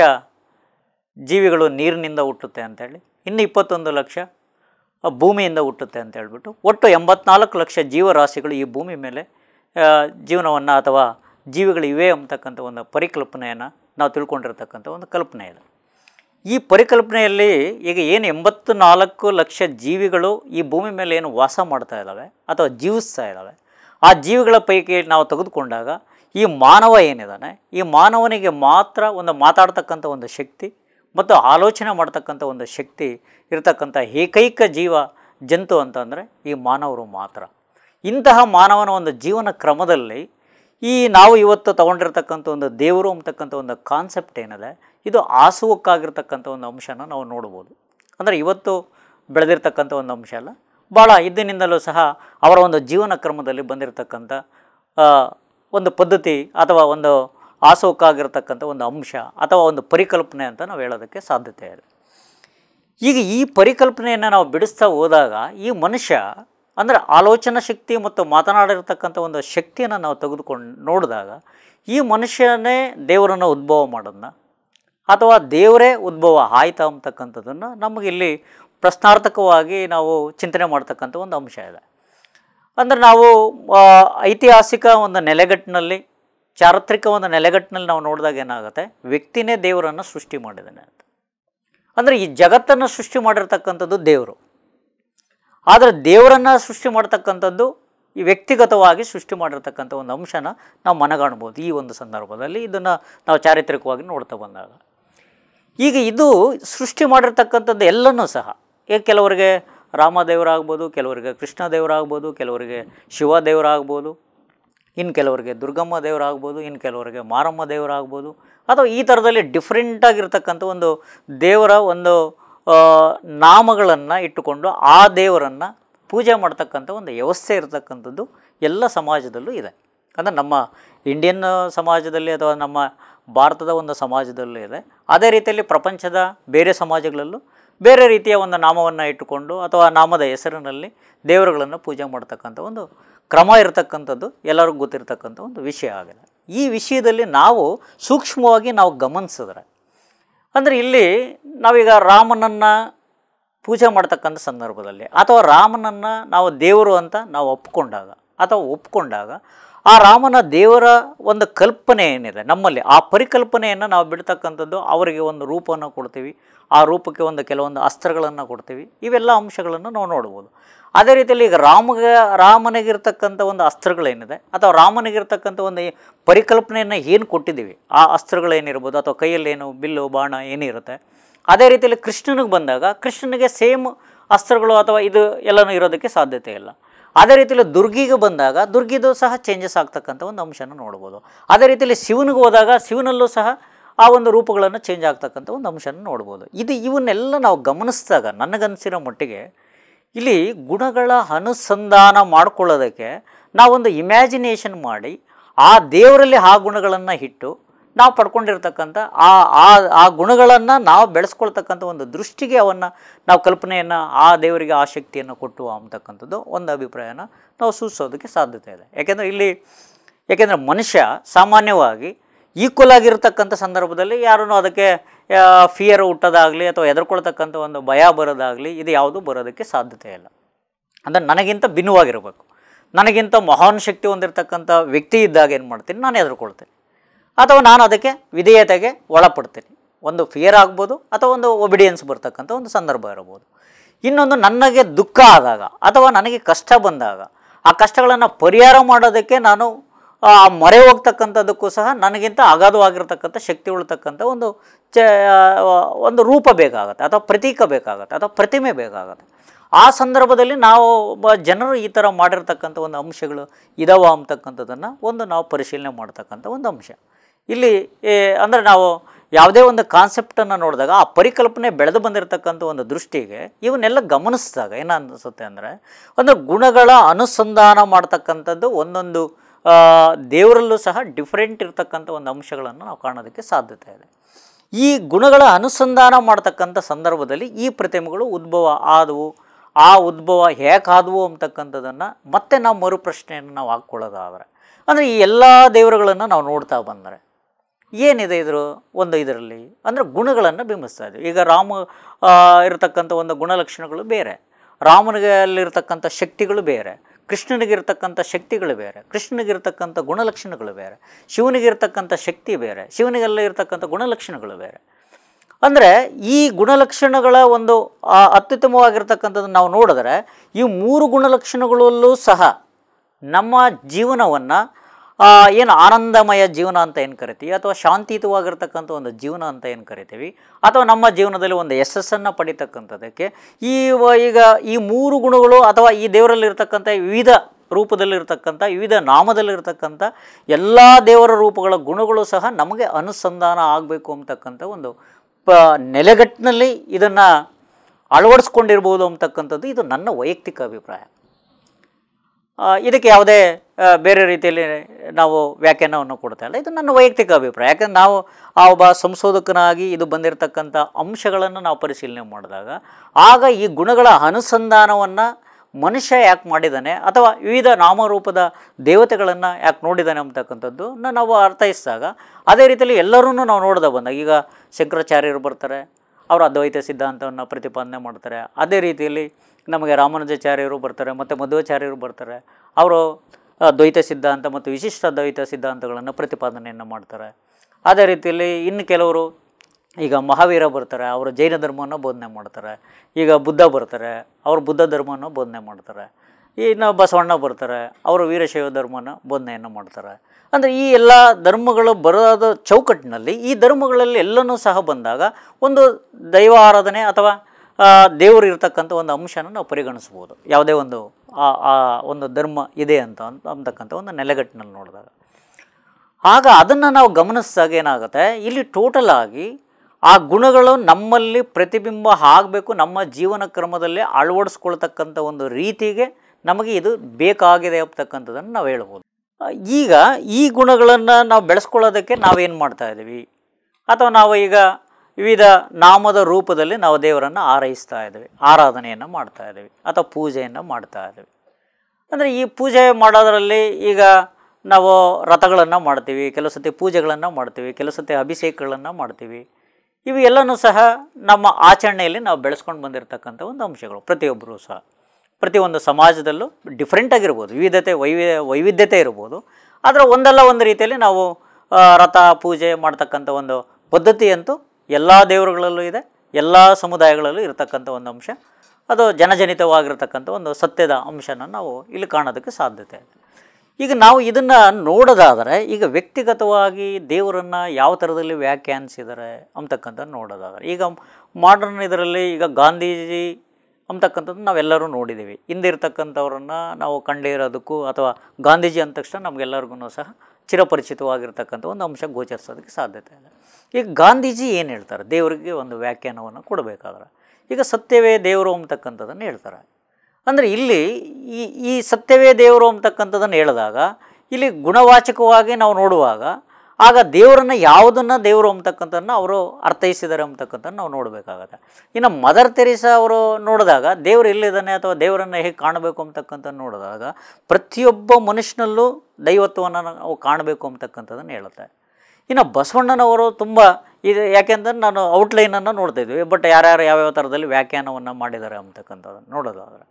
ಜೀವಿಗಳು ನೀರಿನಿಂದ ಹುಟ್ಟುತ್ತೆ ಅಂತೇಳಿ ಇನ್ನು ಇಪ್ಪತ್ತೊಂದು ಲಕ್ಷ ಭೂಮಿಯಿಂದ ಹುಟ್ಟುತ್ತೆ ಅಂತ ಹೇಳ್ಬಿಟ್ಟು ಒಟ್ಟು ಎಂಬತ್ನಾಲ್ಕು ಲಕ್ಷ ಜೀವರಾಶಿಗಳು ಈ ಭೂಮಿ ಮೇಲೆ ಜೀವನವನ್ನು ಅಥವಾ ಜೀವಿಗಳು ಇವೆ ಅಂಬತಕ್ಕಂಥ ಒಂದು ಪರಿಕಲ್ಪನೆಯನ್ನು ನಾವು ತಿಳ್ಕೊಂಡಿರ್ತಕ್ಕಂಥ ಒಂದು ಕಲ್ಪನೆ ಇದೆ ಈ ಪರಿಕಲ್ಪನೆಯಲ್ಲಿ ಈಗ ಏನು ಎಂಬತ್ತು ನಾಲ್ಕು ಲಕ್ಷ ಜೀವಿಗಳು ಈ ಭೂಮಿ ಮೇಲೆ ಏನು ವಾಸ ಮಾಡ್ತಾ ಇದ್ದಾವೆ ಅಥವಾ ಜೀವಿಸ್ತಾ ಇದ್ದಾವೆ ಆ ಜೀವಿಗಳ ಪೈಕಿ ನಾವು ತೆಗೆದುಕೊಂಡಾಗ ಈ ಮಾನವ ಏನಿದ್ದಾನೆ ಈ ಮಾನವನಿಗೆ ಮಾತ್ರ ಒಂದು ಮಾತಾಡ್ತಕ್ಕಂಥ ಒಂದು ಶಕ್ತಿ ಮತ್ತು ಆಲೋಚನೆ ಮಾಡ್ತಕ್ಕಂಥ ಒಂದು ಶಕ್ತಿ ಇರತಕ್ಕಂಥ ಏಕೈಕ ಜೀವ ಜಂತು ಅಂತಂದರೆ ಈ ಮಾನವರು ಮಾತ್ರ ಇಂತಹ ಮಾನವನ ಒಂದು ಜೀವನ ಕ್ರಮದಲ್ಲಿ ಈ ನಾವು ಇವತ್ತು ತಗೊಂಡಿರ್ತಕ್ಕಂಥ ಒಂದು ದೇವರು ಅಂತಕ್ಕಂಥ ಒಂದು ಕಾನ್ಸೆಪ್ಟ್ ಏನಿದೆ ಇದು ಆಸುವಕ್ಕಾಗಿರ್ತಕ್ಕಂಥ ಒಂದು ಅಂಶನ ನಾವು ನೋಡ್ಬೋದು ಅಂದರೆ ಇವತ್ತು ಬೆಳೆದಿರ್ತಕ್ಕಂಥ ಒಂದು ಅಂಶ ಅಲ್ಲ ಭಾಳ ಇದ್ದಿನಿಂದಲೂ ಸಹ ಅವರ ಒಂದು ಜೀವನ ಕ್ರಮದಲ್ಲಿ ಬಂದಿರತಕ್ಕಂಥ ಒಂದು ಪದ್ಧತಿ ಅಥವಾ ಒಂದು ಆಸೋಕಾಗಿರ್ತಕ್ಕಂಥ ಒಂದು ಅಂಶ ಅಥವಾ ಒಂದು ಪರಿಕಲ್ಪನೆ ಅಂತ ನಾವು ಹೇಳೋದಕ್ಕೆ ಸಾಧ್ಯತೆ ಇದೆ ಈಗ ಈ ಪರಿಕಲ್ಪನೆಯನ್ನು ನಾವು ಬಿಡಿಸ್ತಾ ಹೋದಾಗ ಈ ಮನುಷ್ಯ ಅಂದರೆ ಆಲೋಚನಾ ಶಕ್ತಿ ಮತ್ತು ಮಾತನಾಡಿರ್ತಕ್ಕಂಥ ಒಂದು ಶಕ್ತಿಯನ್ನು ನಾವು ತೆಗೆದುಕೊಂಡು ನೋಡಿದಾಗ ಈ ಮನುಷ್ಯನೇ ದೇವರನ್ನು ಉದ್ಭವ ಮಾಡೋದನ್ನ ಅಥವಾ ದೇವರೇ ಉದ್ಭವ ಆಯ್ತಾ ಅಂತಕ್ಕಂಥದ್ದನ್ನು ನಮಗಿಲ್ಲಿ ಪ್ರಶ್ನಾರ್ಥಕವಾಗಿ ನಾವು ಚಿಂತನೆ ಮಾಡ್ತಕ್ಕಂಥ ಒಂದು ಅಂಶ ಇದೆ ಅಂದರೆ ನಾವು ಐತಿಹಾಸಿಕ ಒಂದು ನೆಲೆಗಟ್ಟಿನಲ್ಲಿ ಚಾರಿತ್ರಿಕ ಒಂದು ನೆಲೆಗಟ್ಟಿನಲ್ಲಿ ನಾವು ನೋಡಿದಾಗ ಏನಾಗುತ್ತೆ ವ್ಯಕ್ತಿನೇ ದೇವರನ್ನು ಸೃಷ್ಟಿ ಮಾಡಿದ್ದಾನೆ ಅಂತ ಅಂದರೆ ಈ ಜಗತ್ತನ್ನು ಸೃಷ್ಟಿ ಮಾಡಿರ್ತಕ್ಕಂಥದ್ದು ದೇವರು ಆದರೆ ದೇವರನ್ನು ಸೃಷ್ಟಿ ಮಾಡತಕ್ಕಂಥದ್ದು ಈ ವ್ಯಕ್ತಿಗತವಾಗಿ ಸೃಷ್ಟಿ ಮಾಡಿರ್ತಕ್ಕಂಥ ಒಂದು ಅಂಶನ ನಾವು ಮನಗಾಣ್ಬೋದು ಈ ಒಂದು ಸಂದರ್ಭದಲ್ಲಿ ಇದನ್ನು ನಾವು ಚಾರಿತ್ರಿಕವಾಗಿ ನೋಡ್ತಾ ಬಂದಾಗ ಈಗ ಇದು ಸೃಷ್ಟಿ ಮಾಡಿರ್ತಕ್ಕಂಥದ್ದು ಎಲ್ಲನೂ ಸಹ ಈಗ ಕೆಲವರಿಗೆ ರಾಮದೇವರಾಗ್ಬೋದು ಕೆಲವರಿಗೆ ಕೃಷ್ಣ ದೇವರಾಗ್ಬೋದು ಕೆಲವರಿಗೆ ಶಿವ ದೇವರಾಗ್ಬೋದು ಇನ್ನು ಕೆಲವರಿಗೆ ದುರ್ಗಮ್ಮ ದೇವರಾಗ್ಬೋದು ಇನ್ನು ಕೆಲವರಿಗೆ ಮಾರಮ್ಮ ದೇವರಾಗ್ಬೋದು ಅಥವಾ ಈ ಥರದಲ್ಲಿ ಡಿಫ್ರೆಂಟಾಗಿರ್ತಕ್ಕಂಥ ಒಂದು ದೇವರ ಒಂದು ನಾಮಗಳನ್ನು ಇಟ್ಟುಕೊಂಡು ಆ ದೇವರನ್ನು ಪೂಜೆ ಮಾಡ್ತಕ್ಕಂಥ ಒಂದು ವ್ಯವಸ್ಥೆ ಇರತಕ್ಕಂಥದ್ದು ಎಲ್ಲ ಸಮಾಜದಲ್ಲೂ ಇದೆ ಅಂದರೆ ನಮ್ಮ ಇಂಡಿಯನ್ ಸಮಾಜದಲ್ಲಿ ಅಥವಾ ನಮ್ಮ ಭಾರತದ ಒಂದು ಸಮಾಜದಲ್ಲೂ ಇದೆ ಅದೇ ರೀತಿಯಲ್ಲಿ ಪ್ರಪಂಚದ ಬೇರೆ ಸಮಾಜಗಳಲ್ಲೂ ಬೇರೆ ರೀತಿಯ ಒಂದು ನಾಮವನ್ನು ಇಟ್ಟುಕೊಂಡು ಅಥವಾ ನಾಮದ ಹೆಸರಿನಲ್ಲಿ ದೇವರುಗಳನ್ನು ಪೂಜೆ ಮಾಡ್ತಕ್ಕಂಥ ಒಂದು ಕ್ರಮ ಇರತಕ್ಕಂಥದ್ದು ಎಲ್ಲರಿಗೂ ಗೊತ್ತಿರತಕ್ಕಂಥ ಒಂದು ವಿಷಯ ಆಗಿದೆ ಈ ವಿಷಯದಲ್ಲಿ ನಾವು ಸೂಕ್ಷ್ಮವಾಗಿ ನಾವು ಗಮನಿಸಿದ್ರೆ ಅಂದರೆ ಇಲ್ಲಿ ನಾವೀಗ ರಾಮನನ್ನು ಪೂಜೆ ಮಾಡ್ತಕ್ಕಂಥ ಸಂದರ್ಭದಲ್ಲಿ ಅಥವಾ ರಾಮನನ್ನು ನಾವು ದೇವರು ಅಂತ ನಾವು ಒಪ್ಪಿಕೊಂಡಾಗ ಅಥವಾ ಒಪ್ಪಿಕೊಂಡಾಗ ಆ ರಾಮನ ದೇವರ ಒಂದು ಕಲ್ಪನೆ ಏನಿದೆ ನಮ್ಮಲ್ಲಿ ಆ ಪರಿಕಲ್ಪನೆಯನ್ನು ನಾವು ಬಿಡ್ತಕ್ಕಂಥದ್ದು ಅವರಿಗೆ ಒಂದು ರೂಪವನ್ನು ಕೊಡ್ತೀವಿ ಆ ರೂಪಕ್ಕೆ ಒಂದು ಕೆಲವೊಂದು ಅಸ್ತ್ರಗಳನ್ನು ಕೊಡ್ತೀವಿ ಇವೆಲ್ಲ ಅಂಶಗಳನ್ನು ನಾವು ನೋಡ್ಬೋದು ಅದೇ ರೀತಿಯಲ್ಲಿ ಈಗ ರಾಮಗೆ ರಾಮನಿಗಿರ್ತಕ್ಕಂಥ ಒಂದು ಅಸ್ತ್ರಗಳೇನಿದೆ ಅಥವಾ ರಾಮನಿಗಿರ್ತಕ್ಕಂಥ ಒಂದು ಪರಿಕಲ್ಪನೆಯನ್ನು ಏನು ಕೊಟ್ಟಿದ್ದೀವಿ ಆ ಅಸ್ತ್ರಗಳೇನಿರ್ಬೋದು ಅಥವಾ ಕೈಯಲ್ಲೇನು ಬಿಲ್ಲು ಬಾಣ ಏನಿರುತ್ತೆ ಅದೇ ರೀತಿಯಲ್ಲಿ ಕೃಷ್ಣನಿಗೆ ಬಂದಾಗ ಕೃಷ್ಣನಿಗೆ ಸೇಮ್ ಅಸ್ತ್ರಗಳು ಅಥವಾ ಇದು ಎಲ್ಲನೂ ಇರೋದಕ್ಕೆ ಸಾಧ್ಯತೆ ಇಲ್ಲ ಅದೇ ರೀತಿಯಲ್ಲಿ ದುರ್ಗಿಗೆ ಬಂದಾಗ ದುರ್ಗಿದು ಸಹ ಚೇಂಜಸ್ ಆಗ್ತಕ್ಕಂಥ ಒಂದು ಅಂಶನ ನೋಡ್ಬೋದು ಅದೇ ರೀತಿಯಲ್ಲಿ ಶಿವನಿಗೆ ಹೋದಾಗ ಶಿವನಲ್ಲೂ ಸಹ ಆ ಒಂದು ರೂಪಗಳನ್ನು ಚೇಂಜ್ ಆಗ್ತಕ್ಕಂಥ ಒಂದು ಅಂಶನ ನೋಡ್ಬೋದು ಇದು ಇವನ್ನೆಲ್ಲ ನಾವು ಗಮನಿಸಿದಾಗ ನನಗನ್ಸಿರೋ ಮಟ್ಟಿಗೆ ಇಲ್ಲಿ ಗುಣಗಳ ಅನುಸಂಧಾನ ಮಾಡಿಕೊಳ್ಳೋದಕ್ಕೆ ನಾವೊಂದು ಇಮ್ಯಾಜಿನೇಷನ್ ಮಾಡಿ ಆ ದೇವರಲ್ಲಿ ಆ ಗುಣಗಳನ್ನು ಇಟ್ಟು ನಾವು ಪಡ್ಕೊಂಡಿರ್ತಕ್ಕಂಥ ಆ ಆ ಆ ಗುಣಗಳನ್ನು ನಾವು ಬೆಳೆಸ್ಕೊಳ್ತಕ್ಕಂಥ ಒಂದು ದೃಷ್ಟಿಗೆ ಅವನ್ನು ನಾವು ಕಲ್ಪನೆಯನ್ನು ಆ ದೇವರಿಗೆ ಆ ಶಕ್ತಿಯನ್ನು ಕೊಟ್ಟು ಅಂತಕ್ಕಂಥದ್ದು ಒಂದು ಅಭಿಪ್ರಾಯನ ನಾವು ಸೂಚಿಸೋದಕ್ಕೆ ಸಾಧ್ಯತೆ ಇದೆ ಯಾಕೆಂದರೆ ಇಲ್ಲಿ ಯಾಕೆಂದರೆ ಮನುಷ್ಯ ಸಾಮಾನ್ಯವಾಗಿ ಈಕ್ವಲ್ ಆಗಿರತಕ್ಕಂಥ ಸಂದರ್ಭದಲ್ಲಿ ಯಾರೂ ಅದಕ್ಕೆ ಫಿಯರ್ ಹುಟ್ಟೋದಾಗಲಿ ಅಥವಾ ಹೆದರ್ಕೊಳ್ತಕ್ಕಂಥ ಒಂದು ಭಯ ಬರೋದಾಗಲಿ ಇದು ಯಾವುದು ಬರೋದಕ್ಕೆ ಸಾಧ್ಯತೆ ಇಲ್ಲ ಅಂದರೆ ನನಗಿಂತ ಭಿನ್ನವಾಗಿರಬೇಕು ನನಗಿಂತ ಮಹಾನ್ ಶಕ್ತಿ ಹೊಂದಿರತಕ್ಕಂಥ ವ್ಯಕ್ತಿ ಇದ್ದಾಗ ಏನು ಮಾಡ್ತೀನಿ ನಾನು ಹೆದರ್ಕೊಳ್ತೀನಿ ಅಥವಾ ನಾನು ಅದಕ್ಕೆ ವಿಧೇಯತೆಗೆ ಒಳಪಡ್ತೀನಿ ಒಂದು ಫಿಯರ್ ಆಗ್ಬೋದು ಅಥವಾ ಒಂದು ಒಬಿಡಿಯನ್ಸ್ ಬರ್ತಕ್ಕಂಥ ಒಂದು ಸಂದರ್ಭ ಇರ್ಬೋದು ಇನ್ನೊಂದು ನನಗೆ ದುಃಖ ಆದಾಗ ಅಥವಾ ನನಗೆ ಕಷ್ಟ ಬಂದಾಗ ಆ ಕಷ್ಟಗಳನ್ನು ಪರಿಹಾರ ಮಾಡೋದಕ್ಕೆ ನಾನು ಆ ಮೊರೆ ಹೋಗ್ತಕ್ಕಂಥದ್ದಕ್ಕೂ ಸಹ ನನಗಿಂತ ಅಗಾಧವಾಗಿರ್ತಕ್ಕಂಥ ಶಕ್ತಿ ಉಳ್ತಕ್ಕಂಥ ಒಂದು ಚ ಒಂದು ರೂಪ ಬೇಕಾಗತ್ತೆ ಅಥವಾ ಪ್ರತೀಕ ಬೇಕಾಗತ್ತೆ ಅಥವಾ ಪ್ರತಿಮೆ ಬೇಕಾಗತ್ತೆ ಆ ಸಂದರ್ಭದಲ್ಲಿ ನಾವು ಜನರು ಈ ಥರ ಮಾಡಿರ್ತಕ್ಕಂಥ ಒಂದು ಅಂಶಗಳು ಇದಾವ ಅಂತಕ್ಕಂಥದ್ದನ್ನು ಒಂದು ನಾವು ಪರಿಶೀಲನೆ ಮಾಡ್ತಕ್ಕಂಥ ಒಂದು ಅಂಶ ಇಲ್ಲಿ ಅಂದರೆ ನಾವು ಯಾವುದೇ ಒಂದು ಕಾನ್ಸೆಪ್ಟನ್ನು ನೋಡಿದಾಗ ಆ ಪರಿಕಲ್ಪನೆ ಬೆಳೆದು ಬಂದಿರತಕ್ಕಂಥ ಒಂದು ದೃಷ್ಟಿಗೆ ಇವನ್ನೆಲ್ಲ ಗಮನಿಸಿದಾಗ ಏನು ಅನಿಸುತ್ತೆ ಅಂದರೆ ಒಂದು ಗುಣಗಳ ಅನುಸಂಧಾನ ಮಾಡ್ತಕ್ಕಂಥದ್ದು ಒಂದೊಂದು ದೇವರಲ್ಲೂ ಸಹ ಡಿಫ್ರೆಂಟ್ ಇರತಕ್ಕಂಥ ಒಂದು ಅಂಶಗಳನ್ನು ನಾವು ಕಾಣೋದಕ್ಕೆ ಸಾಧ್ಯತೆ ಇದೆ ಈ ಗುಣಗಳ ಅನುಸಂಧಾನ ಮಾಡ್ತಕ್ಕಂಥ ಸಂದರ್ಭದಲ್ಲಿ ಈ ಪ್ರತಿಮೆಗಳು ಉದ್ಭವ ಆದವು ಆ ಉದ್ಭವ ಹೇಗಾದವು ಅಂತಕ್ಕಂಥದ್ದನ್ನು ಮತ್ತೆ ನಾವು ಮರುಪ್ರಶ್ನೆಯನ್ನು ನಾವು ಹಾಕ್ಕೊಳ್ಳೋದಾದರೆ ಅಂದರೆ ಈ ಎಲ್ಲ ದೇವರುಗಳನ್ನು ನಾವು ನೋಡ್ತಾ ಬಂದರೆ ಏನಿದೆ ಇದ್ರೂ ಒಂದು ಇದರಲ್ಲಿ ಅಂದರೆ ಗುಣಗಳನ್ನು ಬಿಂಬಿಸ್ತಾ ಇದ್ವಿ ಈಗ ರಾಮ ಇರತಕ್ಕಂಥ ಒಂದು ಗುಣಲಕ್ಷಣಗಳು ಬೇರೆ ರಾಮನಿಗೆ ಅಲ್ಲಿರ್ತಕ್ಕಂಥ ಶಕ್ತಿಗಳು ಬೇರೆ ಕೃಷ್ಣನಿಗಿರ್ತಕ್ಕಂಥ ಶಕ್ತಿಗಳು ಬೇರೆ ಕೃಷ್ಣನಿಗಿರ್ತಕ್ಕಂಥ ಗುಣಲಕ್ಷಣಗಳು ಬೇರೆ ಶಿವನಿಗಿರ್ತಕ್ಕಂಥ ಶಕ್ತಿ ಬೇರೆ ಶಿವನಿಗೆಲ್ಲ ಇರತಕ್ಕಂಥ ಗುಣಲಕ್ಷಣಗಳು ಬೇರೆ ಅಂದರೆ ಈ ಗುಣಲಕ್ಷಣಗಳ ಒಂದು ಅತ್ಯುತ್ತಮವಾಗಿರ್ತಕ್ಕಂಥದ್ದು ನಾವು ನೋಡಿದ್ರೆ ಈ ಮೂರು ಗುಣಲಕ್ಷಣಗಳಲ್ಲೂ ಸಹ ನಮ್ಮ ಜೀವನವನ್ನು ಏನು ಆನಂದಮಯ ಜೀವನ ಅಂತ ಏನು ಕರಿತೀವಿ ಅಥವಾ ಶಾಂತಿಯುತವಾಗಿರ್ತಕ್ಕಂಥ ಒಂದು ಜೀವನ ಅಂತ ಏನು ಕರಿತೀವಿ ಅಥವಾ ನಮ್ಮ ಜೀವನದಲ್ಲಿ ಒಂದು ಯಶಸ್ಸನ್ನು ಪಡಿತಕ್ಕಂಥದ್ದಕ್ಕೆ ಈ ಈಗ ಈ ಮೂರು ಗುಣಗಳು ಅಥವಾ ಈ ದೇವರಲ್ಲಿರ್ತಕ್ಕಂಥ ವಿವಿಧ ರೂಪದಲ್ಲಿರ್ತಕ್ಕಂಥ ವಿವಿಧ ನಾಮದಲ್ಲಿರ್ತಕ್ಕಂಥ ಎಲ್ಲ ದೇವರ ರೂಪಗಳ ಗುಣಗಳು ಸಹ ನಮಗೆ ಅನುಸಂಧಾನ ಆಗಬೇಕು ಅಂತಕ್ಕಂಥ ಒಂದು ಪ ನೆಲೆಗಟ್ಟಿನಲ್ಲಿ ಇದನ್ನು ಅಳವಡಿಸ್ಕೊಂಡಿರ್ಬೋದು ಅಂತಕ್ಕಂಥದ್ದು ಇದು ನನ್ನ ವೈಯಕ್ತಿಕ ಅಭಿಪ್ರಾಯ ಇದಕ್ಕೆ ಯಾವುದೇ ಬೇರೆ ರೀತಿಯಲ್ಲಿ ನಾವು ವ್ಯಾಖ್ಯಾನವನ್ನು ಕೊಡ್ತಾ ಇಲ್ಲ ಇದು ನನ್ನ ವೈಯಕ್ತಿಕ ಅಭಿಪ್ರಾಯ ಯಾಕಂದರೆ ನಾವು ಆ ಒಬ್ಬ ಸಂಶೋಧಕನಾಗಿ ಇದು ಬಂದಿರತಕ್ಕಂಥ ಅಂಶಗಳನ್ನು ನಾವು ಪರಿಶೀಲನೆ ಮಾಡಿದಾಗ ಆಗ ಈ ಗುಣಗಳ ಅನುಸಂಧಾನವನ್ನು ಮನುಷ್ಯ ಯಾಕೆ ಮಾಡಿದ್ದಾನೆ ಅಥವಾ ವಿವಿಧ ನಾಮರೂಪದ ದೇವತೆಗಳನ್ನು ಯಾಕೆ ನೋಡಿದ್ದಾನೆ ಅಂಬತಕ್ಕಂಥದ್ದು ನಾವು ಅರ್ಥೈಸಿದಾಗ ಅದೇ ರೀತಿಯಲ್ಲಿ ಎಲ್ಲರೂ ನಾವು ನೋಡಿದ ಬಂದಾಗ ಈಗ ಶಂಕರಾಚಾರ್ಯರು ಬರ್ತಾರೆ ಅವರು ಅದ್ವೈತ ಸಿದ್ಧಾಂತವನ್ನು ಪ್ರತಿಪಾದನೆ ಮಾಡ್ತಾರೆ ಅದೇ ರೀತಿಯಲ್ಲಿ ನಮಗೆ ರಾಮಾನುಜಾಚಾರ್ಯರು ಬರ್ತಾರೆ ಮತ್ತು ಮಧ್ವಾಚಾರ್ಯರು ಬರ್ತಾರೆ ಅವರು ದ್ವೈತ ಸಿದ್ಧಾಂತ ಮತ್ತು ವಿಶಿಷ್ಟ ದ್ವೈತ ಸಿದ್ಧಾಂತಗಳನ್ನು ಪ್ರತಿಪಾದನೆಯನ್ನು ಮಾಡ್ತಾರೆ ಅದೇ ರೀತಿಯಲ್ಲಿ ಇನ್ನು ಕೆಲವರು ಈಗ ಮಹಾವೀರ ಬರ್ತಾರೆ ಅವರು ಜೈನ ಧರ್ಮವನ್ನು ಬೋಧನೆ ಮಾಡ್ತಾರೆ ಈಗ ಬುದ್ಧ ಬರ್ತಾರೆ ಅವರು ಬುದ್ಧ ಧರ್ಮವನ್ನು ಬೋಧನೆ ಮಾಡ್ತಾರೆ ಇನ್ನು ಬಸವಣ್ಣ ಬರ್ತಾರೆ ಅವರು ವೀರಶೈವ ಧರ್ಮನ ಬೋಧನೆಯನ್ನು ಮಾಡ್ತಾರೆ ಅಂದರೆ ಈ ಎಲ್ಲ ಧರ್ಮಗಳು ಬರೋದ ಚೌಕಟ್ಟಿನಲ್ಲಿ ಈ ಧರ್ಮಗಳಲ್ಲಿ ಎಲ್ಲನೂ ಸಹ ಬಂದಾಗ ಒಂದು ದೈವ ಆರಾಧನೆ ಅಥವಾ ದೇವರು ಇರತಕ್ಕಂಥ ಒಂದು ಅಂಶನ ನಾವು ಪರಿಗಣಿಸ್ಬೋದು ಯಾವುದೇ ಒಂದು ಆ ಒಂದು ಧರ್ಮ ಇದೆ ಅಂತ ಅಂತಕ್ಕಂಥ ಒಂದು ನೆಲೆಗಟ್ಟಿನಲ್ಲಿ ನೋಡಿದಾಗ ಆಗ ಅದನ್ನು ನಾವು ಗಮನಿಸಿದಾಗ ಏನಾಗುತ್ತೆ ಇಲ್ಲಿ ಟೋಟಲ್ ಆಗಿ ಆ ಗುಣಗಳು ನಮ್ಮಲ್ಲಿ ಪ್ರತಿಬಿಂಬ ಆಗಬೇಕು ನಮ್ಮ ಜೀವನ ಕ್ರಮದಲ್ಲಿ ಅಳವಡಿಸ್ಕೊಳ್ತಕ್ಕಂಥ ಒಂದು ರೀತಿಗೆ ನಮಗೆ ಇದು ಬೇಕಾಗಿದೆ ಅಂತಕ್ಕಂಥದ್ದನ್ನು ನಾವು ಹೇಳ್ಬೋದು ಈಗ ಈ ಗುಣಗಳನ್ನು ನಾವು ಬೆಳೆಸ್ಕೊಳ್ಳೋದಕ್ಕೆ ನಾವೇನು ಮಾಡ್ತಾ ಇದ್ದೀವಿ ಅಥವಾ ನಾವು ಈಗ ವಿವಿಧ ನಾಮದ ರೂಪದಲ್ಲಿ ನಾವು ದೇವರನ್ನು ಆರೈಸ್ತಾ ಇದ್ದೀವಿ ಆರಾಧನೆಯನ್ನು ಮಾಡ್ತಾ ಇದ್ದೀವಿ ಅಥವಾ ಪೂಜೆಯನ್ನು ಮಾಡ್ತಾ ಇದ್ದೀವಿ ಅಂದರೆ ಈ ಪೂಜೆ ಮಾಡೋದರಲ್ಲಿ ಈಗ ನಾವು ರಥಗಳನ್ನು ಮಾಡ್ತೀವಿ ಕೆಲವು ಸತಿ ಪೂಜೆಗಳನ್ನು ಮಾಡ್ತೀವಿ ಕೆಲವು ಸತಿ ಅಭಿಷೇಕಗಳನ್ನು ಮಾಡ್ತೀವಿ ಇವು ಸಹ ನಮ್ಮ ಆಚರಣೆಯಲ್ಲಿ ನಾವು ಬೆಳೆಸ್ಕೊಂಡು ಬಂದಿರತಕ್ಕಂಥ ಒಂದು ಅಂಶಗಳು ಪ್ರತಿಯೊಬ್ಬರೂ ಸಹ ಪ್ರತಿಯೊಂದು ಸಮಾಜದಲ್ಲೂ ಡಿಫ್ರೆಂಟ್ ಆಗಿರ್ಬೋದು ವಿವಿಧತೆ ವೈವಿ ವೈವಿಧ್ಯತೆ ಇರ್ಬೋದು ಆದರೆ ಒಂದಲ್ಲ ಒಂದು ರೀತಿಯಲ್ಲಿ ನಾವು ರಥ ಪೂಜೆ ಮಾಡ್ತಕ್ಕಂಥ ಒಂದು ಪದ್ಧತಿಯಂತೂ ಎಲ್ಲ ದೇವರುಗಳಲ್ಲೂ ಇದೆ ಎಲ್ಲ ಸಮುದಾಯಗಳಲ್ಲೂ ಇರತಕ್ಕಂಥ ಒಂದು ಅಂಶ ಅದು ಜನಜನಿತವಾಗಿರ್ತಕ್ಕಂಥ ಒಂದು ಸತ್ಯದ ಅಂಶನ ನಾವು ಇಲ್ಲಿ ಕಾಣೋದಕ್ಕೆ ಸಾಧ್ಯತೆ ಇದೆ ಈಗ ನಾವು ಇದನ್ನು ನೋಡೋದಾದರೆ ಈಗ ವ್ಯಕ್ತಿಗತವಾಗಿ ದೇವರನ್ನು ಯಾವ ಥರದಲ್ಲಿ ವ್ಯಾಖ್ಯಾನಿಸಿದರೆ ಅಂತಕ್ಕಂಥದ್ದು ನೋಡೋದಾದರೆ ಈಗ ಮಾಡರ್ನ್ ಇದರಲ್ಲಿ ಈಗ ಗಾಂಧೀಜಿ ಅಂತಕ್ಕಂಥದ್ದು ನಾವೆಲ್ಲರೂ ನೋಡಿದ್ದೀವಿ ಹಿಂದಿರ್ತಕ್ಕಂಥವ್ರನ್ನು ನಾವು ಕಂಡಿರೋದಕ್ಕೂ ಅಥವಾ ಗಾಂಧೀಜಿ ಅಂದ ತಕ್ಷಣ ನಮಗೆಲ್ಲರಿಗೂ ಸಹ ಚಿರಪರಿಚಿತವಾಗಿರ್ತಕ್ಕಂಥ ಒಂದು ಅಂಶ ಗೋಚರಿಸೋದಕ್ಕೆ ಸಾಧ್ಯತೆ ಇದೆ ಈಗ ಗಾಂಧೀಜಿ ಏನು ಹೇಳ್ತಾರೆ ದೇವರಿಗೆ ಒಂದು ವ್ಯಾಖ್ಯಾನವನ್ನು ಕೊಡಬೇಕಾದ್ರೆ ಈಗ ಸತ್ಯವೇ ದೇವರು ಅಂಬತಕ್ಕಂಥದ್ದನ್ನು ಹೇಳ್ತಾರೆ ಅಂದರೆ ಇಲ್ಲಿ ಈ ಈ ಸತ್ಯವೇ ದೇವರು ಅಂಬತಕ್ಕಂಥದ್ದನ್ನು ಹೇಳಿದಾಗ ಇಲ್ಲಿ ಗುಣವಾಚಕವಾಗಿ ನಾವು ನೋಡುವಾಗ ಆಗ ದೇವರನ್ನು ಯಾವುದನ್ನು ದೇವರು ಅಂಬತಕ್ಕಂಥದನ್ನು ಅವರು ಅರ್ಥೈಸಿದ್ದಾರೆ ಅಂಬತಕ್ಕಂಥದ್ದು ನಾವು ನೋಡಬೇಕಾಗತ್ತೆ ಇನ್ನು ಮದರ್ ತೆರಿಸಾ ಅವರು ನೋಡಿದಾಗ ದೇವರು ಎಲ್ಲಿದ್ದಾನೆ ಅಥವಾ ದೇವರನ್ನು ಹೇಗೆ ಕಾಣಬೇಕು ಅಂಬತಕ್ಕಂಥದ್ದು ನೋಡಿದಾಗ ಪ್ರತಿಯೊಬ್ಬ ಮನುಷ್ಯನಲ್ಲೂ ದೈವತ್ವವನ್ನು ನಾವು ಕಾಣಬೇಕು ಅಂಬತಕ್ಕಂಥದ್ದನ್ನು ಹೇಳುತ್ತೆ ಇನ್ನು ಬಸವಣ್ಣನವರು ತುಂಬ ಇದು ಯಾಕೆಂದ್ರೆ ನಾನು ಔಟ್ಲೈನನ್ನು ನೋಡ್ತಾಯಿದ್ವಿ ಬಟ್ ಯಾರ್ಯಾರು ಯಾವ್ಯಾವ ಥರದಲ್ಲಿ ವ್ಯಾಖ್ಯಾನವನ್ನು ಮಾಡಿದ್ದಾರೆ ಅಂತಕ್ಕಂಥದ್ದು ನೋಡೋದಾದರೆ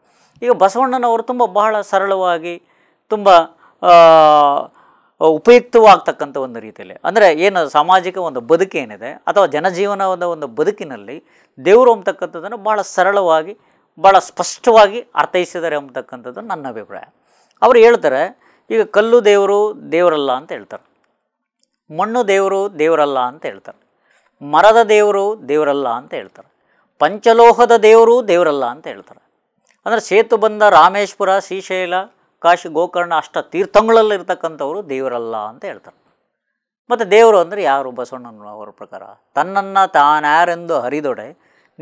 ಈಗ ಬಸವಣ್ಣನವರು ತುಂಬ ಬಹಳ ಸರಳವಾಗಿ ತುಂಬ ಉಪಯುಕ್ತವಾಗ್ತಕ್ಕಂಥ ಒಂದು ರೀತಿಯಲ್ಲಿ ಅಂದರೆ ಏನು ಸಾಮಾಜಿಕ ಒಂದು ಬದುಕೇನಿದೆ ಅಥವಾ ಜನಜೀವನದ ಒಂದು ಬದುಕಿನಲ್ಲಿ ದೇವರು ಅಂತಕ್ಕಂಥದ್ದನ್ನು ಭಾಳ ಸರಳವಾಗಿ ಭಾಳ ಸ್ಪಷ್ಟವಾಗಿ ಅರ್ಥೈಸಿದ್ದಾರೆ ಅಂತಕ್ಕಂಥದ್ದು ನನ್ನ ಅಭಿಪ್ರಾಯ ಅವರು ಹೇಳ್ತಾರೆ ಈಗ ಕಲ್ಲು ದೇವರು ದೇವರಲ್ಲ ಅಂತ ಹೇಳ್ತಾರೆ ಮಣ್ಣು ದೇವರು ದೇವರಲ್ಲ ಅಂತ ಹೇಳ್ತಾರೆ ಮರದ ದೇವರು ದೇವರಲ್ಲ ಅಂತ ಹೇಳ್ತಾರೆ ಪಂಚಲೋಹದ ದೇವರು ದೇವರಲ್ಲ ಅಂತ ಹೇಳ್ತಾರೆ ಅಂದರೆ ಸೇತು ಬಂದ ರಾಮೇಶ್ವರ ಶ್ರೀಶೈಲ ಕಾಶಿ ಗೋಕರ್ಣ ಅಷ್ಟ ಇರ್ತಕ್ಕಂಥವರು ದೇವರಲ್ಲ ಅಂತ ಹೇಳ್ತಾರೆ ಮತ್ತು ದೇವರು ಅಂದರೆ ಯಾರು ಬಸವಣ್ಣನ ಅವರ ಪ್ರಕಾರ ತನ್ನನ್ನು ತಾನ್ಯಾರೆಂದು ಹರಿದೊಡೆ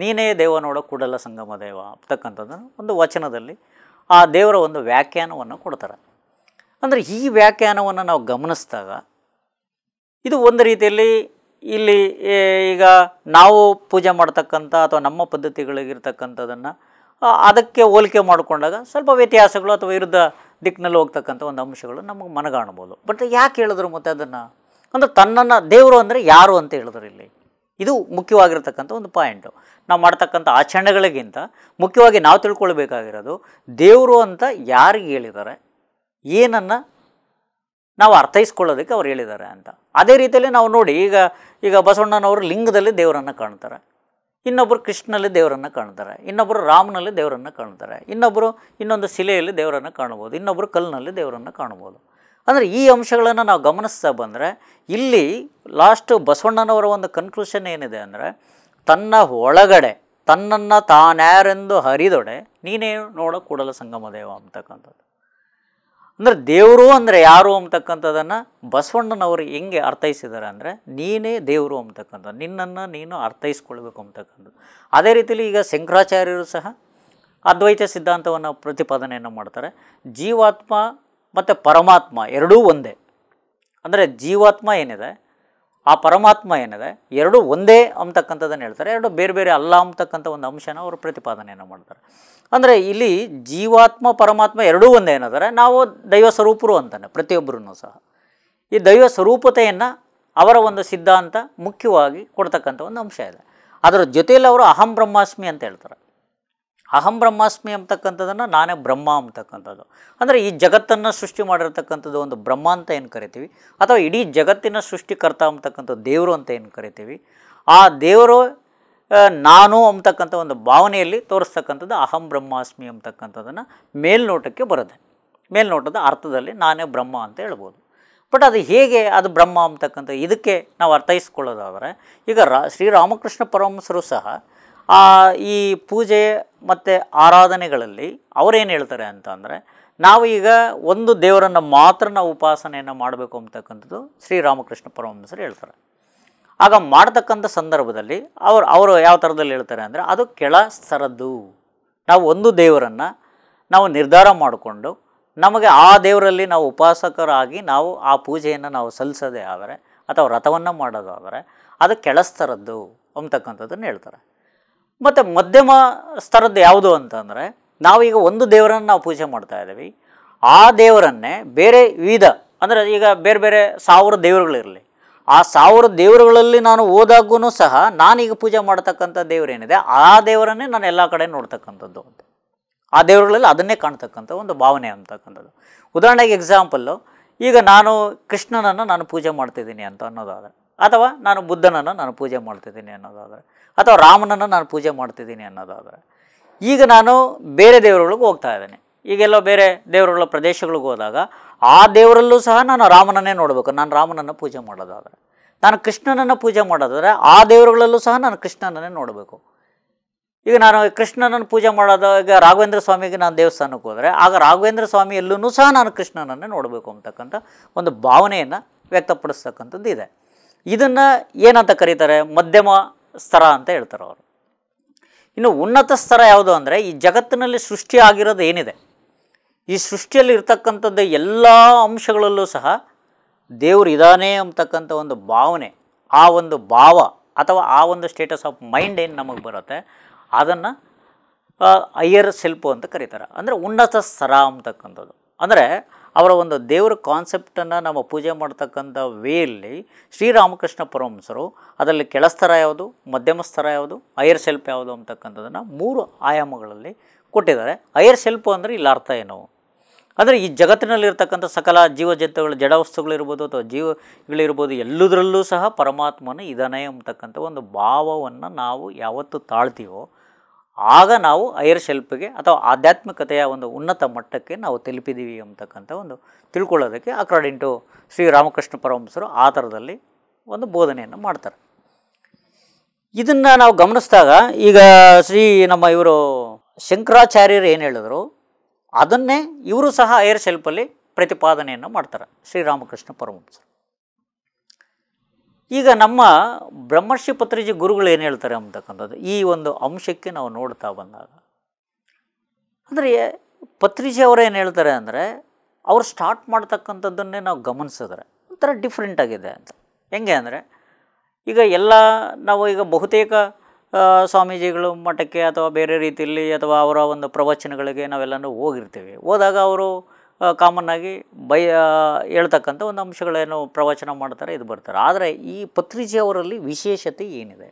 ನೀನೇ ದೇವ ದೇವನೋಡ ಕೂಡಲ ಸಂಗಮ ದೇವ ಅಂತಕ್ಕಂಥದ್ದನ್ನು ಒಂದು ವಚನದಲ್ಲಿ ಆ ದೇವರ ಒಂದು ವ್ಯಾಖ್ಯಾನವನ್ನು ಕೊಡ್ತಾರೆ ಅಂದರೆ ಈ ವ್ಯಾಖ್ಯಾನವನ್ನು ನಾವು ಗಮನಿಸಿದಾಗ ಇದು ಒಂದು ರೀತಿಯಲ್ಲಿ ಇಲ್ಲಿ ಈಗ ನಾವು ಪೂಜೆ ಮಾಡ್ತಕ್ಕಂಥ ಅಥವಾ ನಮ್ಮ ಪದ್ಧತಿಗಳಿಗಿರ್ತಕ್ಕಂಥದ್ದನ್ನು ಅದಕ್ಕೆ ಹೋಲಿಕೆ ಮಾಡಿಕೊಂಡಾಗ ಸ್ವಲ್ಪ ವ್ಯತ್ಯಾಸಗಳು ಅಥವಾ ವಿರುದ್ಧ ದಿಕ್ಕಿನಲ್ಲಿ ಹೋಗ್ತಕ್ಕಂಥ ಒಂದು ಅಂಶಗಳು ನಮಗೆ ಮನಗಾಣ್ಬೋದು ಬಟ್ ಯಾಕೆ ಹೇಳಿದ್ರು ಮತ್ತೆ ಅದನ್ನು ಅಂದರೆ ತನ್ನನ್ನು ದೇವರು ಅಂದರೆ ಯಾರು ಅಂತ ಹೇಳಿದ್ರು ಇಲ್ಲಿ ಇದು ಮುಖ್ಯವಾಗಿರ್ತಕ್ಕಂಥ ಒಂದು ಪಾಯಿಂಟು ನಾವು ಮಾಡ್ತಕ್ಕಂಥ ಆಚರಣೆಗಳಿಗಿಂತ ಮುಖ್ಯವಾಗಿ ನಾವು ತಿಳ್ಕೊಳ್ಬೇಕಾಗಿರೋದು ದೇವರು ಅಂತ ಯಾರಿಗೆ ಹೇಳಿದ್ದಾರೆ ಏನನ್ನು ನಾವು ಅರ್ಥೈಸ್ಕೊಳ್ಳೋದಕ್ಕೆ ಅವ್ರು ಹೇಳಿದ್ದಾರೆ ಅಂತ ಅದೇ ರೀತಿಯಲ್ಲಿ ನಾವು ನೋಡಿ ಈಗ ಈಗ ಬಸವಣ್ಣನವರು ಲಿಂಗದಲ್ಲಿ ದೇವರನ್ನು ಕಾಣ್ತಾರೆ ಇನ್ನೊಬ್ಬರು ಕೃಷ್ಣನಲ್ಲಿ ದೇವರನ್ನು ಕಾಣ್ತಾರೆ ಇನ್ನೊಬ್ಬರು ರಾಮನಲ್ಲಿ ದೇವರನ್ನು ಕಾಣ್ತಾರೆ ಇನ್ನೊಬ್ಬರು ಇನ್ನೊಂದು ಶಿಲೆಯಲ್ಲಿ ದೇವರನ್ನು ಕಾಣ್ಬೋದು ಇನ್ನೊಬ್ಬರು ಕಲ್ಲಿನಲ್ಲಿ ದೇವರನ್ನು ಕಾಣ್ಬೋದು ಅಂದರೆ ಈ ಅಂಶಗಳನ್ನು ನಾವು ಗಮನಿಸ್ತಾ ಬಂದರೆ ಇಲ್ಲಿ ಲಾಸ್ಟ್ ಬಸವಣ್ಣನವರ ಒಂದು ಕನ್ಕ್ಲೂಷನ್ ಏನಿದೆ ಅಂದರೆ ತನ್ನ ಒಳಗಡೆ ತನ್ನನ್ನು ತಾನ್ಯಾರೆಂದು ಹರಿದೊಡೆ ನೀನೇ ನೋಡ ಕೂಡಲ ದೇವ ಅಂತಕ್ಕಂಥದ್ದು ಅಂದರೆ ದೇವರು ಅಂದರೆ ಯಾರು ಅಂತಕ್ಕಂಥದ್ದನ್ನು ಬಸವಣ್ಣನವರು ಹೆಂಗೆ ಅರ್ಥೈಸಿದ್ದಾರೆ ಅಂದರೆ ನೀನೇ ದೇವರು ಅಂತಕ್ಕಂಥ ನಿನ್ನನ್ನು ನೀನು ಅರ್ಥೈಸ್ಕೊಳ್ಬೇಕು ಅಂತಕ್ಕಂಥದ್ದು ಅದೇ ರೀತಿಯಲ್ಲಿ ಈಗ ಶಂಕರಾಚಾರ್ಯರು ಸಹ ಅದ್ವೈತ ಸಿದ್ಧಾಂತವನ್ನು ಪ್ರತಿಪಾದನೆಯನ್ನು ಮಾಡ್ತಾರೆ ಜೀವಾತ್ಮ ಮತ್ತು ಪರಮಾತ್ಮ ಎರಡೂ ಒಂದೇ ಅಂದರೆ ಜೀವಾತ್ಮ ಏನಿದೆ ಆ ಪರಮಾತ್ಮ ಏನಿದೆ ಎರಡು ಒಂದೇ ಅಂತಕ್ಕಂಥದ್ದನ್ನು ಹೇಳ್ತಾರೆ ಎರಡು ಬೇರೆ ಬೇರೆ ಅಲ್ಲ ಅಂತಕ್ಕಂಥ ಒಂದು ಅಂಶನ ಅವರು ಪ್ರತಿಪಾದನೆಯನ್ನು ಮಾಡ್ತಾರೆ ಅಂದರೆ ಇಲ್ಲಿ ಜೀವಾತ್ಮ ಪರಮಾತ್ಮ ಎರಡೂ ಒಂದೇ ಏನಾದರೆ ನಾವು ದೈವ ಸ್ವರೂಪರು ಅಂತಾನೆ ಪ್ರತಿಯೊಬ್ಬರೂ ಸಹ ಈ ದೈವ ಸ್ವರೂಪತೆಯನ್ನು ಅವರ ಒಂದು ಸಿದ್ಧಾಂತ ಮುಖ್ಯವಾಗಿ ಕೊಡ್ತಕ್ಕಂಥ ಒಂದು ಅಂಶ ಇದೆ ಅದರ ಜೊತೆಯಲ್ಲಿ ಅವರು ಅಹಂ ಬ್ರಹ್ಮಾಸ್ಮಿ ಅಂತ ಹೇಳ್ತಾರೆ ಅಹಂ ಬ್ರಹ್ಮಾಸ್ಮಿ ಅಂತಕ್ಕಂಥದ್ದನ್ನು ನಾನೇ ಬ್ರಹ್ಮ ಅಂತಕ್ಕಂಥದ್ದು ಅಂದರೆ ಈ ಜಗತ್ತನ್ನು ಸೃಷ್ಟಿ ಮಾಡಿರ್ತಕ್ಕಂಥದ್ದು ಒಂದು ಬ್ರಹ್ಮ ಅಂತ ಏನು ಕರಿತೀವಿ ಅಥವಾ ಇಡೀ ಜಗತ್ತಿನ ಸೃಷ್ಟಿಕರ್ತ ಅಂತಕ್ಕಂಥ ದೇವರು ಅಂತ ಏನು ಕರಿತೀವಿ ಆ ದೇವರು ನಾನು ಅಂತಕ್ಕಂಥ ಒಂದು ಭಾವನೆಯಲ್ಲಿ ತೋರಿಸ್ತಕ್ಕಂಥದ್ದು ಅಹಂ ಬ್ರಹ್ಮಾಸ್ಮಿ ಅಂತಕ್ಕಂಥದ್ದನ್ನು ಮೇಲ್ನೋಟಕ್ಕೆ ಬರುತ್ತೆ ಮೇಲ್ನೋಟದ ಅರ್ಥದಲ್ಲಿ ನಾನೇ ಬ್ರಹ್ಮ ಅಂತ ಹೇಳ್ಬೋದು ಬಟ್ ಅದು ಹೇಗೆ ಅದು ಬ್ರಹ್ಮ ಅಂತಕ್ಕಂಥ ಇದಕ್ಕೆ ನಾವು ಅರ್ಥೈಸ್ಕೊಳ್ಳೋದಾದರೆ ಈಗ ರಾ ಶ್ರೀರಾಮಕೃಷ್ಣ ಪರಮಹಂಸರು ಸಹ ಈ ಪೂಜೆ ಮತ್ತು ಆರಾಧನೆಗಳಲ್ಲಿ ಅವರೇನು ಹೇಳ್ತಾರೆ ಅಂತಂದರೆ ನಾವು ಈಗ ಒಂದು ದೇವರನ್ನು ಮಾತ್ರ ನಾವು ಉಪಾಸನೆಯನ್ನು ಮಾಡಬೇಕು ಅಂತಕ್ಕಂಥದ್ದು ಶ್ರೀರಾಮಕೃಷ್ಣ ಪರಮಹಂಸರು ಹೇಳ್ತಾರೆ ಆಗ ಮಾಡ್ತಕ್ಕಂಥ ಸಂದರ್ಭದಲ್ಲಿ ಅವರು ಅವರು ಯಾವ ಥರದಲ್ಲಿ ಹೇಳ್ತಾರೆ ಅಂದರೆ ಅದು ಕೆಳ ನಾವು ಒಂದು ದೇವರನ್ನು ನಾವು ನಿರ್ಧಾರ ಮಾಡಿಕೊಂಡು ನಮಗೆ ಆ ದೇವರಲ್ಲಿ ನಾವು ಉಪಾಸಕರಾಗಿ ನಾವು ಆ ಪೂಜೆಯನ್ನು ನಾವು ಸಲ್ಲಿಸೋದೇ ಆದರೆ ಅಥವಾ ರಥವನ್ನು ಮಾಡೋದಾದರೆ ಅದು ಕೆಳಸ್ತರದ್ದು ಅಂತಕ್ಕಂಥದ್ದನ್ನು ಹೇಳ್ತಾರೆ ಮತ್ತು ಮಧ್ಯಮ ಸ್ತರದ್ದು ಯಾವುದು ಅಂತಂದರೆ ನಾವೀಗ ಒಂದು ದೇವರನ್ನು ನಾವು ಪೂಜೆ ಮಾಡ್ತಾ ಇದ್ದೀವಿ ಆ ದೇವರನ್ನೇ ಬೇರೆ ವಿವಿಧ ಅಂದರೆ ಈಗ ಬೇರೆ ಬೇರೆ ಸಾವಿರ ದೇವರುಗಳಿರಲಿ ಆ ಸಾವಿರ ದೇವರುಗಳಲ್ಲಿ ನಾನು ಹೋದಾಗೂ ಸಹ ನಾನೀಗ ಪೂಜೆ ಮಾಡ್ತಕ್ಕಂಥ ದೇವರೇನಿದೆ ಆ ದೇವರನ್ನೇ ನಾನು ಎಲ್ಲ ಕಡೆ ನೋಡ್ತಕ್ಕಂಥದ್ದು ಅಂತ ಆ ದೇವರುಗಳಲ್ಲಿ ಅದನ್ನೇ ಕಾಣ್ತಕ್ಕಂಥ ಒಂದು ಭಾವನೆ ಅಂತಕ್ಕಂಥದ್ದು ಉದಾಹರಣೆಗೆ ಎಕ್ಸಾಂಪಲ್ಲು ಈಗ ನಾನು ಕೃಷ್ಣನನ್ನು ನಾನು ಪೂಜೆ ಮಾಡ್ತಿದ್ದೀನಿ ಅಂತ ಅನ್ನೋದಾದರೆ ಅಥವಾ ನಾನು ಬುದ್ಧನನ್ನು ನಾನು ಪೂಜೆ ಮಾಡ್ತಿದ್ದೀನಿ ಅನ್ನೋದಾದರೆ ಅಥವಾ ರಾಮನನ್ನು ನಾನು ಪೂಜೆ ಮಾಡ್ತಿದ್ದೀನಿ ಅನ್ನೋದಾದರೆ ಈಗ ನಾನು ಬೇರೆ ದೇವರುಗಳಿಗೆ ಹೋಗ್ತಾ ಇದ್ದೇನೆ ಈಗೆಲ್ಲ ಬೇರೆ ದೇವರುಗಳ ಪ್ರದೇಶಗಳಿಗೆ ಹೋದಾಗ ಆ ದೇವರಲ್ಲೂ ಸಹ ನಾನು ರಾಮನನ್ನೇ ನೋಡಬೇಕು ನಾನು ರಾಮನನ್ನು ಪೂಜೆ ಮಾಡೋದಾದರೆ ನಾನು ಕೃಷ್ಣನನ್ನು ಪೂಜೆ ಮಾಡೋದಾದರೆ ಆ ದೇವರುಗಳಲ್ಲೂ ಸಹ ನಾನು ಕೃಷ್ಣನನ್ನೇ ನೋಡಬೇಕು ಈಗ ನಾನು ಕೃಷ್ಣನನ್ನು ಪೂಜೆ ಮಾಡೋದಾಗ ರಾಘವೇಂದ್ರ ಸ್ವಾಮಿಗೆ ನಾನು ದೇವಸ್ಥಾನಕ್ಕೆ ಹೋದರೆ ಆಗ ರಾಘವೇಂದ್ರ ಎಲ್ಲೂ ಸಹ ನಾನು ಕೃಷ್ಣನನ್ನೇ ನೋಡಬೇಕು ಅಂತಕ್ಕಂಥ ಒಂದು ಭಾವನೆಯನ್ನು ವ್ಯಕ್ತಪಡಿಸ್ತಕ್ಕಂಥದ್ದು ಇದೆ ಇದನ್ನು ಏನಂತ ಕರೀತಾರೆ ಮಧ್ಯಮ ಸ್ತರ ಅಂತ ಹೇಳ್ತಾರೆ ಅವರು ಇನ್ನು ಉನ್ನತ ಸ್ತರ ಯಾವುದು ಅಂದರೆ ಈ ಜಗತ್ತಿನಲ್ಲಿ ಸೃಷ್ಟಿ ಆಗಿರೋದು ಏನಿದೆ ಈ ಸೃಷ್ಟಿಯಲ್ಲಿ ಇರ್ತಕ್ಕಂಥದ್ದು ಎಲ್ಲ ಅಂಶಗಳಲ್ಲೂ ಸಹ ದೇವರು ಇದ್ದಾನೆ ಅಂಬತಕ್ಕಂಥ ಒಂದು ಭಾವನೆ ಆ ಒಂದು ಭಾವ ಅಥವಾ ಆ ಒಂದು ಸ್ಟೇಟಸ್ ಆಫ್ ಮೈಂಡ್ ಏನು ನಮಗೆ ಬರುತ್ತೆ ಅದನ್ನು ಅಯ್ಯರ್ ಸೆಲ್ಪು ಅಂತ ಕರೀತಾರೆ ಅಂದರೆ ಉನ್ನತ ಸ್ತರ ಅಂತಕ್ಕಂಥದ್ದು ಅಂದರೆ ಅವರ ಒಂದು ದೇವರ ಕಾನ್ಸೆಪ್ಟನ್ನು ನಮ್ಮ ಪೂಜೆ ಮಾಡ್ತಕ್ಕಂಥ ವೇಯಲ್ಲಿ ಶ್ರೀರಾಮಕೃಷ್ಣ ಪರಮಹಂಸರು ಅದರಲ್ಲಿ ಕೆಳಸ್ತರ ಯಾವುದು ಮಧ್ಯಮ ಸ್ಥರ ಯಾವುದು ಅಯರ್ ಸೆಲ್ಫ್ ಯಾವುದು ಅಂತಕ್ಕಂಥದ್ದನ್ನು ಮೂರು ಆಯಾಮಗಳಲ್ಲಿ ಕೊಟ್ಟಿದ್ದಾರೆ ಐಯರ್ ಶಿಲ್ಪ ಅಂದರೆ ಇಲ್ಲಿ ಅರ್ಥ ಏನು ಅಂದರೆ ಈ ಜಗತ್ತಿನಲ್ಲಿರ್ತಕ್ಕಂಥ ಸಕಲ ಜೀವ ಜಂತುಗಳು ಜಡ ವಸ್ತುಗಳಿರ್ಬೋದು ಅಥವಾ ಜೀವಗಳಿರ್ಬೋದು ಎಲ್ಲದರಲ್ಲೂ ಸಹ ಪರಮಾತ್ಮನ ಇದಾನೆ ಅಂತಕ್ಕಂಥ ಒಂದು ಭಾವವನ್ನು ನಾವು ಯಾವತ್ತು ತಾಳ್ತೀವೋ ಆಗ ನಾವು ಐಯರ್ ಶೆಲ್ಪ್ಗೆ ಅಥವಾ ಆಧ್ಯಾತ್ಮಿಕತೆಯ ಒಂದು ಉನ್ನತ ಮಟ್ಟಕ್ಕೆ ನಾವು ತಲುಪಿದ್ದೀವಿ ಅಂತಕ್ಕಂಥ ಒಂದು ತಿಳ್ಕೊಳ್ಳೋದಕ್ಕೆ ಅಕಾರ್ಡಿಂಗ್ ಟು ಶ್ರೀ ರಾಮಕೃಷ್ಣ ಪರಮಹಂಸರು ಆ ಥರದಲ್ಲಿ ಒಂದು ಬೋಧನೆಯನ್ನು ಮಾಡ್ತಾರೆ ಇದನ್ನು ನಾವು ಗಮನಿಸಿದಾಗ ಈಗ ಶ್ರೀ ನಮ್ಮ ಇವರು ಶಂಕರಾಚಾರ್ಯರು ಏನು ಹೇಳಿದ್ರು ಅದನ್ನೇ ಇವರು ಸಹ ಐರ್ ಶೆಲ್ಪಲ್ಲಿ ಪ್ರತಿಪಾದನೆಯನ್ನು ಮಾಡ್ತಾರೆ ಶ್ರೀರಾಮಕೃಷ್ಣ ಪರಮಹಂಸರು ಈಗ ನಮ್ಮ ಬ್ರಹ್ಮರ್ಷಿ ಪತ್ರಿಜಿ ಗುರುಗಳು ಏನು ಹೇಳ್ತಾರೆ ಅಂತಕ್ಕಂಥದ್ದು ಈ ಒಂದು ಅಂಶಕ್ಕೆ ನಾವು ನೋಡ್ತಾ ಬಂದಾಗ ಅಂದರೆ ಪತ್ರಿಜಿ ಅವರು ಏನು ಹೇಳ್ತಾರೆ ಅಂದರೆ ಅವರು ಸ್ಟಾರ್ಟ್ ಮಾಡ್ತಕ್ಕಂಥದ್ದನ್ನೇ ನಾವು ಗಮನಿಸಿದ್ರೆ ಒಂಥರ ಡಿಫ್ರೆಂಟ್ ಆಗಿದೆ ಅಂತ ಹೆಂಗೆ ಅಂದರೆ ಈಗ ಎಲ್ಲ ನಾವು ಈಗ ಬಹುತೇಕ ಸ್ವಾಮೀಜಿಗಳು ಮಠಕ್ಕೆ ಅಥವಾ ಬೇರೆ ರೀತಿಯಲ್ಲಿ ಅಥವಾ ಅವರ ಒಂದು ಪ್ರವಚನಗಳಿಗೆ ನಾವೆಲ್ಲನೂ ಹೋಗಿರ್ತೀವಿ ಹೋದಾಗ ಅವರು ಕಾಮನ್ನಾಗಿ ಬೈ ಹೇಳ್ತಕ್ಕಂಥ ಒಂದು ಅಂಶಗಳೇನು ಪ್ರವಚನ ಮಾಡ್ತಾರೆ ಇದು ಬರ್ತಾರೆ ಆದರೆ ಈ ಪತ್ರಿಜಿಯವರಲ್ಲಿ ವಿಶೇಷತೆ ಏನಿದೆ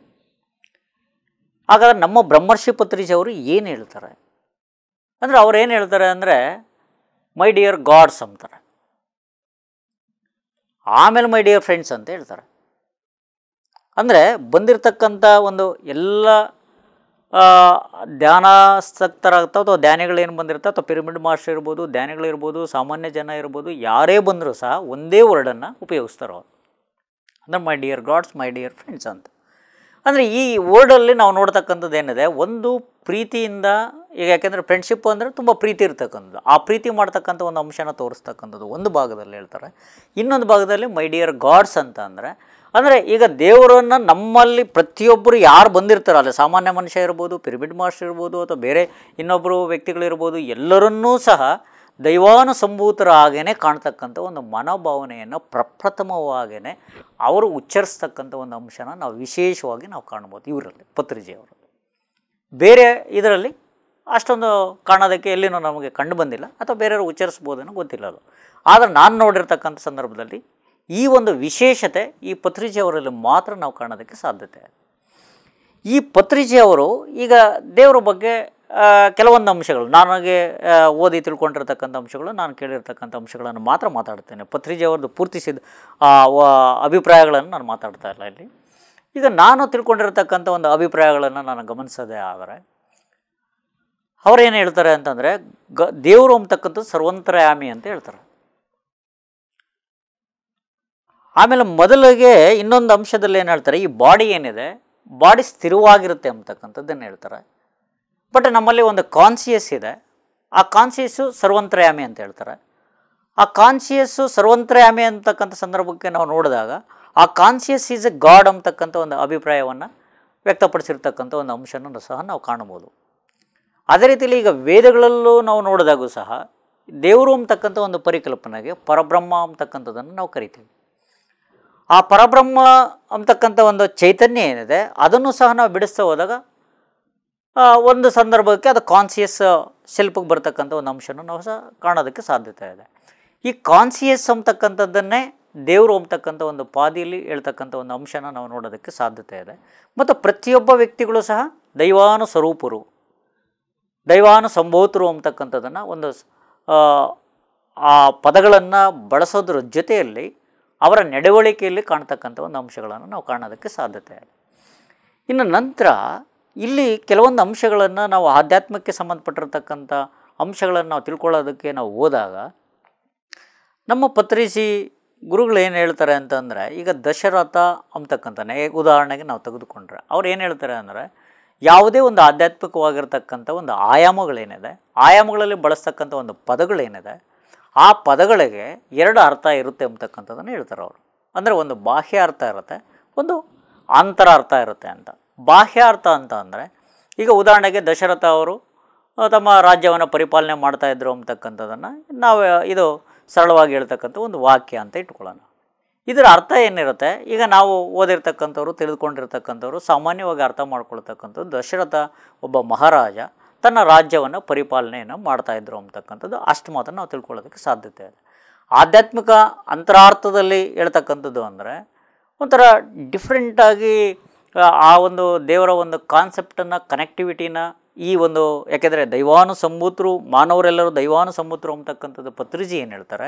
ಹಾಗಾದರೆ ನಮ್ಮ ಬ್ರಹ್ಮರ್ಷಿ ಪತ್ರಿಜಿಯವರು ಏನು ಹೇಳ್ತಾರೆ ಅಂದರೆ ಅವ್ರು ಏನು ಹೇಳ್ತಾರೆ ಅಂದರೆ ಮೈ ಡಿಯರ್ ಗಾಡ್ಸ್ ಅಂತಾರೆ ಆಮೇಲೆ ಮೈ ಡಿಯರ್ ಫ್ರೆಂಡ್ಸ್ ಅಂತ ಹೇಳ್ತಾರೆ ಅಂದರೆ ಬಂದಿರತಕ್ಕಂಥ ಒಂದು ಎಲ್ಲ ಧ್ಯಾನಾಸಕ್ತರಾಗ್ತಾವ ಅಥವಾ ಏನು ಬಂದಿರ್ತಾವೆ ಅಥವಾ ಪಿರಮಿಡ್ ಮಾಸ್ಟರ್ ಇರ್ಬೋದು ಧ್ಯಾನಿಗಳಿರ್ಬೋದು ಸಾಮಾನ್ಯ ಜನ ಇರ್ಬೋದು ಯಾರೇ ಬಂದರೂ ಸಹ ಒಂದೇ ವರ್ಡನ್ನು ಉಪಯೋಗಿಸ್ತಾರೆ ಅವರು ಅಂದರೆ my dear gods my dear friends ಅಂತ ಅಂದರೆ ಈ ವರ್ಡಲ್ಲಿ ನಾವು ನೋಡ್ತಕ್ಕಂಥದ್ದು ಏನಿದೆ ಒಂದು ಪ್ರೀತಿಯಿಂದ ಈಗ ಯಾಕೆಂದರೆ ಫ್ರೆಂಡ್ಶಿಪ್ ಅಂದರೆ ತುಂಬ ಪ್ರೀತಿ ಇರ್ತಕ್ಕಂಥದ್ದು ಆ ಪ್ರೀತಿ ಮಾಡ್ತಕ್ಕಂಥ ಒಂದು ಅಂಶನ ತೋರಿಸ್ತಕ್ಕಂಥದ್ದು ಒಂದು ಭಾಗದಲ್ಲಿ ಹೇಳ್ತಾರೆ ಇನ್ನೊಂದು ಭಾಗದಲ್ಲಿ ಮೈ ಡಿಯರ್ ಗಾಡ್ಸ್ ಅಂತ ಅಂದರೆ ಅಂದರೆ ಈಗ ದೇವರನ್ನು ನಮ್ಮಲ್ಲಿ ಪ್ರತಿಯೊಬ್ಬರು ಯಾರು ಬಂದಿರ್ತಾರಲ್ಲ ಸಾಮಾನ್ಯ ಮನುಷ್ಯ ಇರ್ಬೋದು ಪಿರಮಿಡ್ ಮಾಸ್ಟರ್ ಇರ್ಬೋದು ಅಥವಾ ಬೇರೆ ಇನ್ನೊಬ್ಬರು ವ್ಯಕ್ತಿಗಳಿರ್ಬೋದು ಎಲ್ಲರನ್ನೂ ಸಹ ದೈವಾನುಸಂಭೂತರ ಹಾಗೆಯೇ ಕಾಣ್ತಕ್ಕಂಥ ಒಂದು ಮನೋಭಾವನೆಯನ್ನು ಪ್ರಪ್ರಥಮವಾಗೇ ಅವರು ಉಚ್ಚರಿಸ್ತಕ್ಕಂಥ ಒಂದು ಅಂಶನ ನಾವು ವಿಶೇಷವಾಗಿ ನಾವು ಕಾಣ್ಬೋದು ಇವರಲ್ಲಿ ಪತ್ರಿಜೆಯವರು ಬೇರೆ ಇದರಲ್ಲಿ ಅಷ್ಟೊಂದು ಕಾಣೋದಕ್ಕೆ ಎಲ್ಲಿನೂ ನಮಗೆ ಕಂಡು ಬಂದಿಲ್ಲ ಅಥವಾ ಬೇರೆಯವರು ಉಚ್ಚರಿಸ್ಬೋದನ್ನು ಗೊತ್ತಿಲ್ಲ ಅದು ಆದರೆ ನಾನು ನೋಡಿರ್ತಕ್ಕಂಥ ಸಂದರ್ಭದಲ್ಲಿ ಈ ಒಂದು ವಿಶೇಷತೆ ಈ ಪತ್ರಿಜೆಯವರಲ್ಲಿ ಮಾತ್ರ ನಾವು ಕಾಣೋದಕ್ಕೆ ಸಾಧ್ಯತೆ ಈ ಪತ್ರಿಜೆಯವರು ಈಗ ದೇವರ ಬಗ್ಗೆ ಕೆಲವೊಂದು ಅಂಶಗಳು ನನಗೆ ಓದಿ ತಿಳ್ಕೊಂಡಿರ್ತಕ್ಕಂಥ ಅಂಶಗಳು ನಾನು ಕೇಳಿರ್ತಕ್ಕಂಥ ಅಂಶಗಳನ್ನು ಮಾತ್ರ ಮಾತಾಡ್ತೇನೆ ಪತ್ರಿಜೆಯವ್ರದ್ದು ಪೂರ್ತಿಸಿದ ಅಭಿಪ್ರಾಯಗಳನ್ನು ನಾನು ಮಾತಾಡ್ತಾ ಇಲ್ಲ ಇಲ್ಲಿ ಈಗ ನಾನು ತಿಳ್ಕೊಂಡಿರ್ತಕ್ಕಂಥ ಒಂದು ಅಭಿಪ್ರಾಯಗಳನ್ನು ನಾನು ಗಮನಿಸೋದೇ ಆದರೆ ಅವರೇನು ಹೇಳ್ತಾರೆ ಅಂತಂದರೆ ಗ ದೇವರು ಅಂತಕ್ಕಂಥದ್ದು ಸರ್ವಂತರಯಾಮಿ ಅಂತ ಹೇಳ್ತಾರೆ ಆಮೇಲೆ ಮೊದಲಿಗೆ ಇನ್ನೊಂದು ಅಂಶದಲ್ಲಿ ಏನು ಹೇಳ್ತಾರೆ ಈ ಬಾಡಿ ಏನಿದೆ ಬಾಡಿ ಸ್ಥಿರವಾಗಿರುತ್ತೆ ಅಂತಕ್ಕಂಥದ್ದನ್ನು ಹೇಳ್ತಾರೆ ಬಟ್ ನಮ್ಮಲ್ಲಿ ಒಂದು ಕಾನ್ಸಿಯಸ್ ಇದೆ ಆ ಕಾನ್ಸಿಯಸ್ಸು ಸರ್ವಂತ್ರಯಾಮಿ ಅಂತ ಹೇಳ್ತಾರೆ ಆ ಕಾನ್ಸಿಯಸ್ಸು ಸರ್ವಂತ್ರಯಾಮಿ ಅಂತಕ್ಕಂಥ ಸಂದರ್ಭಕ್ಕೆ ನಾವು ನೋಡಿದಾಗ ಆ ಕಾನ್ಸಿಯಸ್ ಈಸ್ ಎ ಗಾಡ್ ಅಂತಕ್ಕಂಥ ಒಂದು ಅಭಿಪ್ರಾಯವನ್ನು ವ್ಯಕ್ತಪಡಿಸಿರ್ತಕ್ಕಂಥ ಒಂದು ಅಂಶವನ್ನು ಸಹ ನಾವು ಕಾಣಬಹುದು ಅದೇ ರೀತಿಯಲ್ಲಿ ಈಗ ವೇದಗಳಲ್ಲೂ ನಾವು ನೋಡಿದಾಗೂ ಸಹ ದೇವರು ಅಂತಕ್ಕಂಥ ಒಂದು ಪರಿಕಲ್ಪನೆಗೆ ಪರಬ್ರಹ್ಮ ಅಂತಕ್ಕಂಥದ್ದನ್ನು ನಾವು ಕರಿತೀವಿ ಆ ಪರಬ್ರಹ್ಮ ಅಂತಕ್ಕಂಥ ಒಂದು ಚೈತನ್ಯ ಏನಿದೆ ಅದನ್ನು ಸಹ ನಾವು ಬಿಡಿಸ್ತಾ ಹೋದಾಗ ಒಂದು ಸಂದರ್ಭಕ್ಕೆ ಅದು ಕಾನ್ಸಿಯಸ್ ಶಿಲ್ಪಕ್ಕೆ ಬರ್ತಕ್ಕಂಥ ಒಂದು ಅಂಶನೂ ನಾವು ಸಹ ಕಾಣೋದಕ್ಕೆ ಸಾಧ್ಯತೆ ಇದೆ ಈ ಕಾನ್ಸಿಯಸ್ ಅಂತಕ್ಕಂಥದ್ದನ್ನೇ ದೇವರು ಅಂತಕ್ಕಂಥ ಒಂದು ಪಾದಿಯಲ್ಲಿ ಹೇಳ್ತಕ್ಕಂಥ ಒಂದು ಅಂಶನ ನಾವು ನೋಡೋದಕ್ಕೆ ಸಾಧ್ಯತೆ ಇದೆ ಮತ್ತು ಪ್ರತಿಯೊಬ್ಬ ವ್ಯಕ್ತಿಗಳು ಸಹ ದೈವಾನು ಸ್ವರೂಪರು ದೈವಾನು ಸಂಭೋತರು ಅಂತಕ್ಕಂಥದ್ದನ್ನು ಒಂದು ಆ ಪದಗಳನ್ನು ಬಳಸೋದ್ರ ಜೊತೆಯಲ್ಲಿ ಅವರ ನಡವಳಿಕೆಯಲ್ಲಿ ಕಾಣ್ತಕ್ಕಂಥ ಒಂದು ಅಂಶಗಳನ್ನು ನಾವು ಕಾಣೋದಕ್ಕೆ ಸಾಧ್ಯತೆ ಇನ್ನು ನಂತರ ಇಲ್ಲಿ ಕೆಲವೊಂದು ಅಂಶಗಳನ್ನು ನಾವು ಆಧ್ಯಾತ್ಮಕ್ಕೆ ಸಂಬಂಧಪಟ್ಟಿರ್ತಕ್ಕಂಥ ಅಂಶಗಳನ್ನು ನಾವು ತಿಳ್ಕೊಳ್ಳೋದಕ್ಕೆ ನಾವು ಹೋದಾಗ ನಮ್ಮ ಪತ್ರಿಸಿ ಗುರುಗಳು ಏನು ಹೇಳ್ತಾರೆ ಅಂತಂದರೆ ಈಗ ದಶರಥ ಅಂತಕ್ಕಂಥ ಉದಾಹರಣೆಗೆ ನಾವು ತೆಗೆದುಕೊಂಡ್ರೆ ಅವ್ರು ಏನು ಹೇಳ್ತಾರೆ ಅಂದರೆ ಯಾವುದೇ ಒಂದು ಆಧ್ಯಾತ್ಮಿಕವಾಗಿರ್ತಕ್ಕಂಥ ಒಂದು ಆಯಾಮಗಳೇನಿದೆ ಆಯಾಮಗಳಲ್ಲಿ ಬಳಸ್ತಕ್ಕಂಥ ಒಂದು ಪದಗಳೇನಿದೆ ಆ ಪದಗಳಿಗೆ ಎರಡು ಅರ್ಥ ಇರುತ್ತೆ ಅಂತಕ್ಕಂಥದ್ದನ್ನು ಹೇಳ್ತಾರೆ ಅವರು ಅಂದರೆ ಒಂದು ಬಾಹ್ಯ ಅರ್ಥ ಇರುತ್ತೆ ಒಂದು ಆಂತರ ಅರ್ಥ ಇರುತ್ತೆ ಅಂತ ಬಾಹ್ಯ ಅರ್ಥ ಅಂತ ಅಂದರೆ ಈಗ ಉದಾಹರಣೆಗೆ ದಶರಥ ಅವರು ತಮ್ಮ ರಾಜ್ಯವನ್ನು ಪರಿಪಾಲನೆ ಮಾಡ್ತಾಯಿದ್ರು ಅಂತಕ್ಕಂಥದ್ದನ್ನು ನಾವು ಇದು ಸರಳವಾಗಿ ಹೇಳ್ತಕ್ಕಂಥ ಒಂದು ವಾಕ್ಯ ಅಂತ ಇಟ್ಕೊಳ್ಳೋಣ ಇದರ ಅರ್ಥ ಏನಿರುತ್ತೆ ಈಗ ನಾವು ಓದಿರ್ತಕ್ಕಂಥವ್ರು ತಿಳಿದುಕೊಂಡಿರ್ತಕ್ಕಂಥವ್ರು ಸಾಮಾನ್ಯವಾಗಿ ಅರ್ಥ ಮಾಡ್ಕೊಳ್ತಕ್ಕಂಥದ್ದು ದಶರಥ ಒಬ್ಬ ಮಹಾರಾಜ ತನ್ನ ರಾಜ್ಯವನ್ನು ಪರಿಪಾಲನೆಯನ್ನು ಮಾಡ್ತಾ ಇದ್ರು ಅಂತಕ್ಕಂಥದ್ದು ಅಷ್ಟು ಮಾತ್ರ ನಾವು ತಿಳ್ಕೊಳ್ಳೋದಕ್ಕೆ ಸಾಧ್ಯತೆ ಇದೆ ಆಧ್ಯಾತ್ಮಿಕ ಅಂತರಾರ್ಥದಲ್ಲಿ ಹೇಳ್ತಕ್ಕಂಥದ್ದು ಅಂದರೆ ಒಂಥರ ಡಿಫ್ರೆಂಟಾಗಿ ಆ ಒಂದು ದೇವರ ಒಂದು ಕಾನ್ಸೆಪ್ಟನ್ನು ಕನೆಕ್ಟಿವಿಟಿನ ಈ ಒಂದು ಯಾಕೆಂದರೆ ದೈವಾನು ಸಂಬೂತರು ಮಾನವರೆಲ್ಲರೂ ದೈವಾನು ಸಂಬೂತರು ಅಂತಕ್ಕಂಥದ್ದು ಪತ್ರಿಜಿ ಏನು ಹೇಳ್ತಾರೆ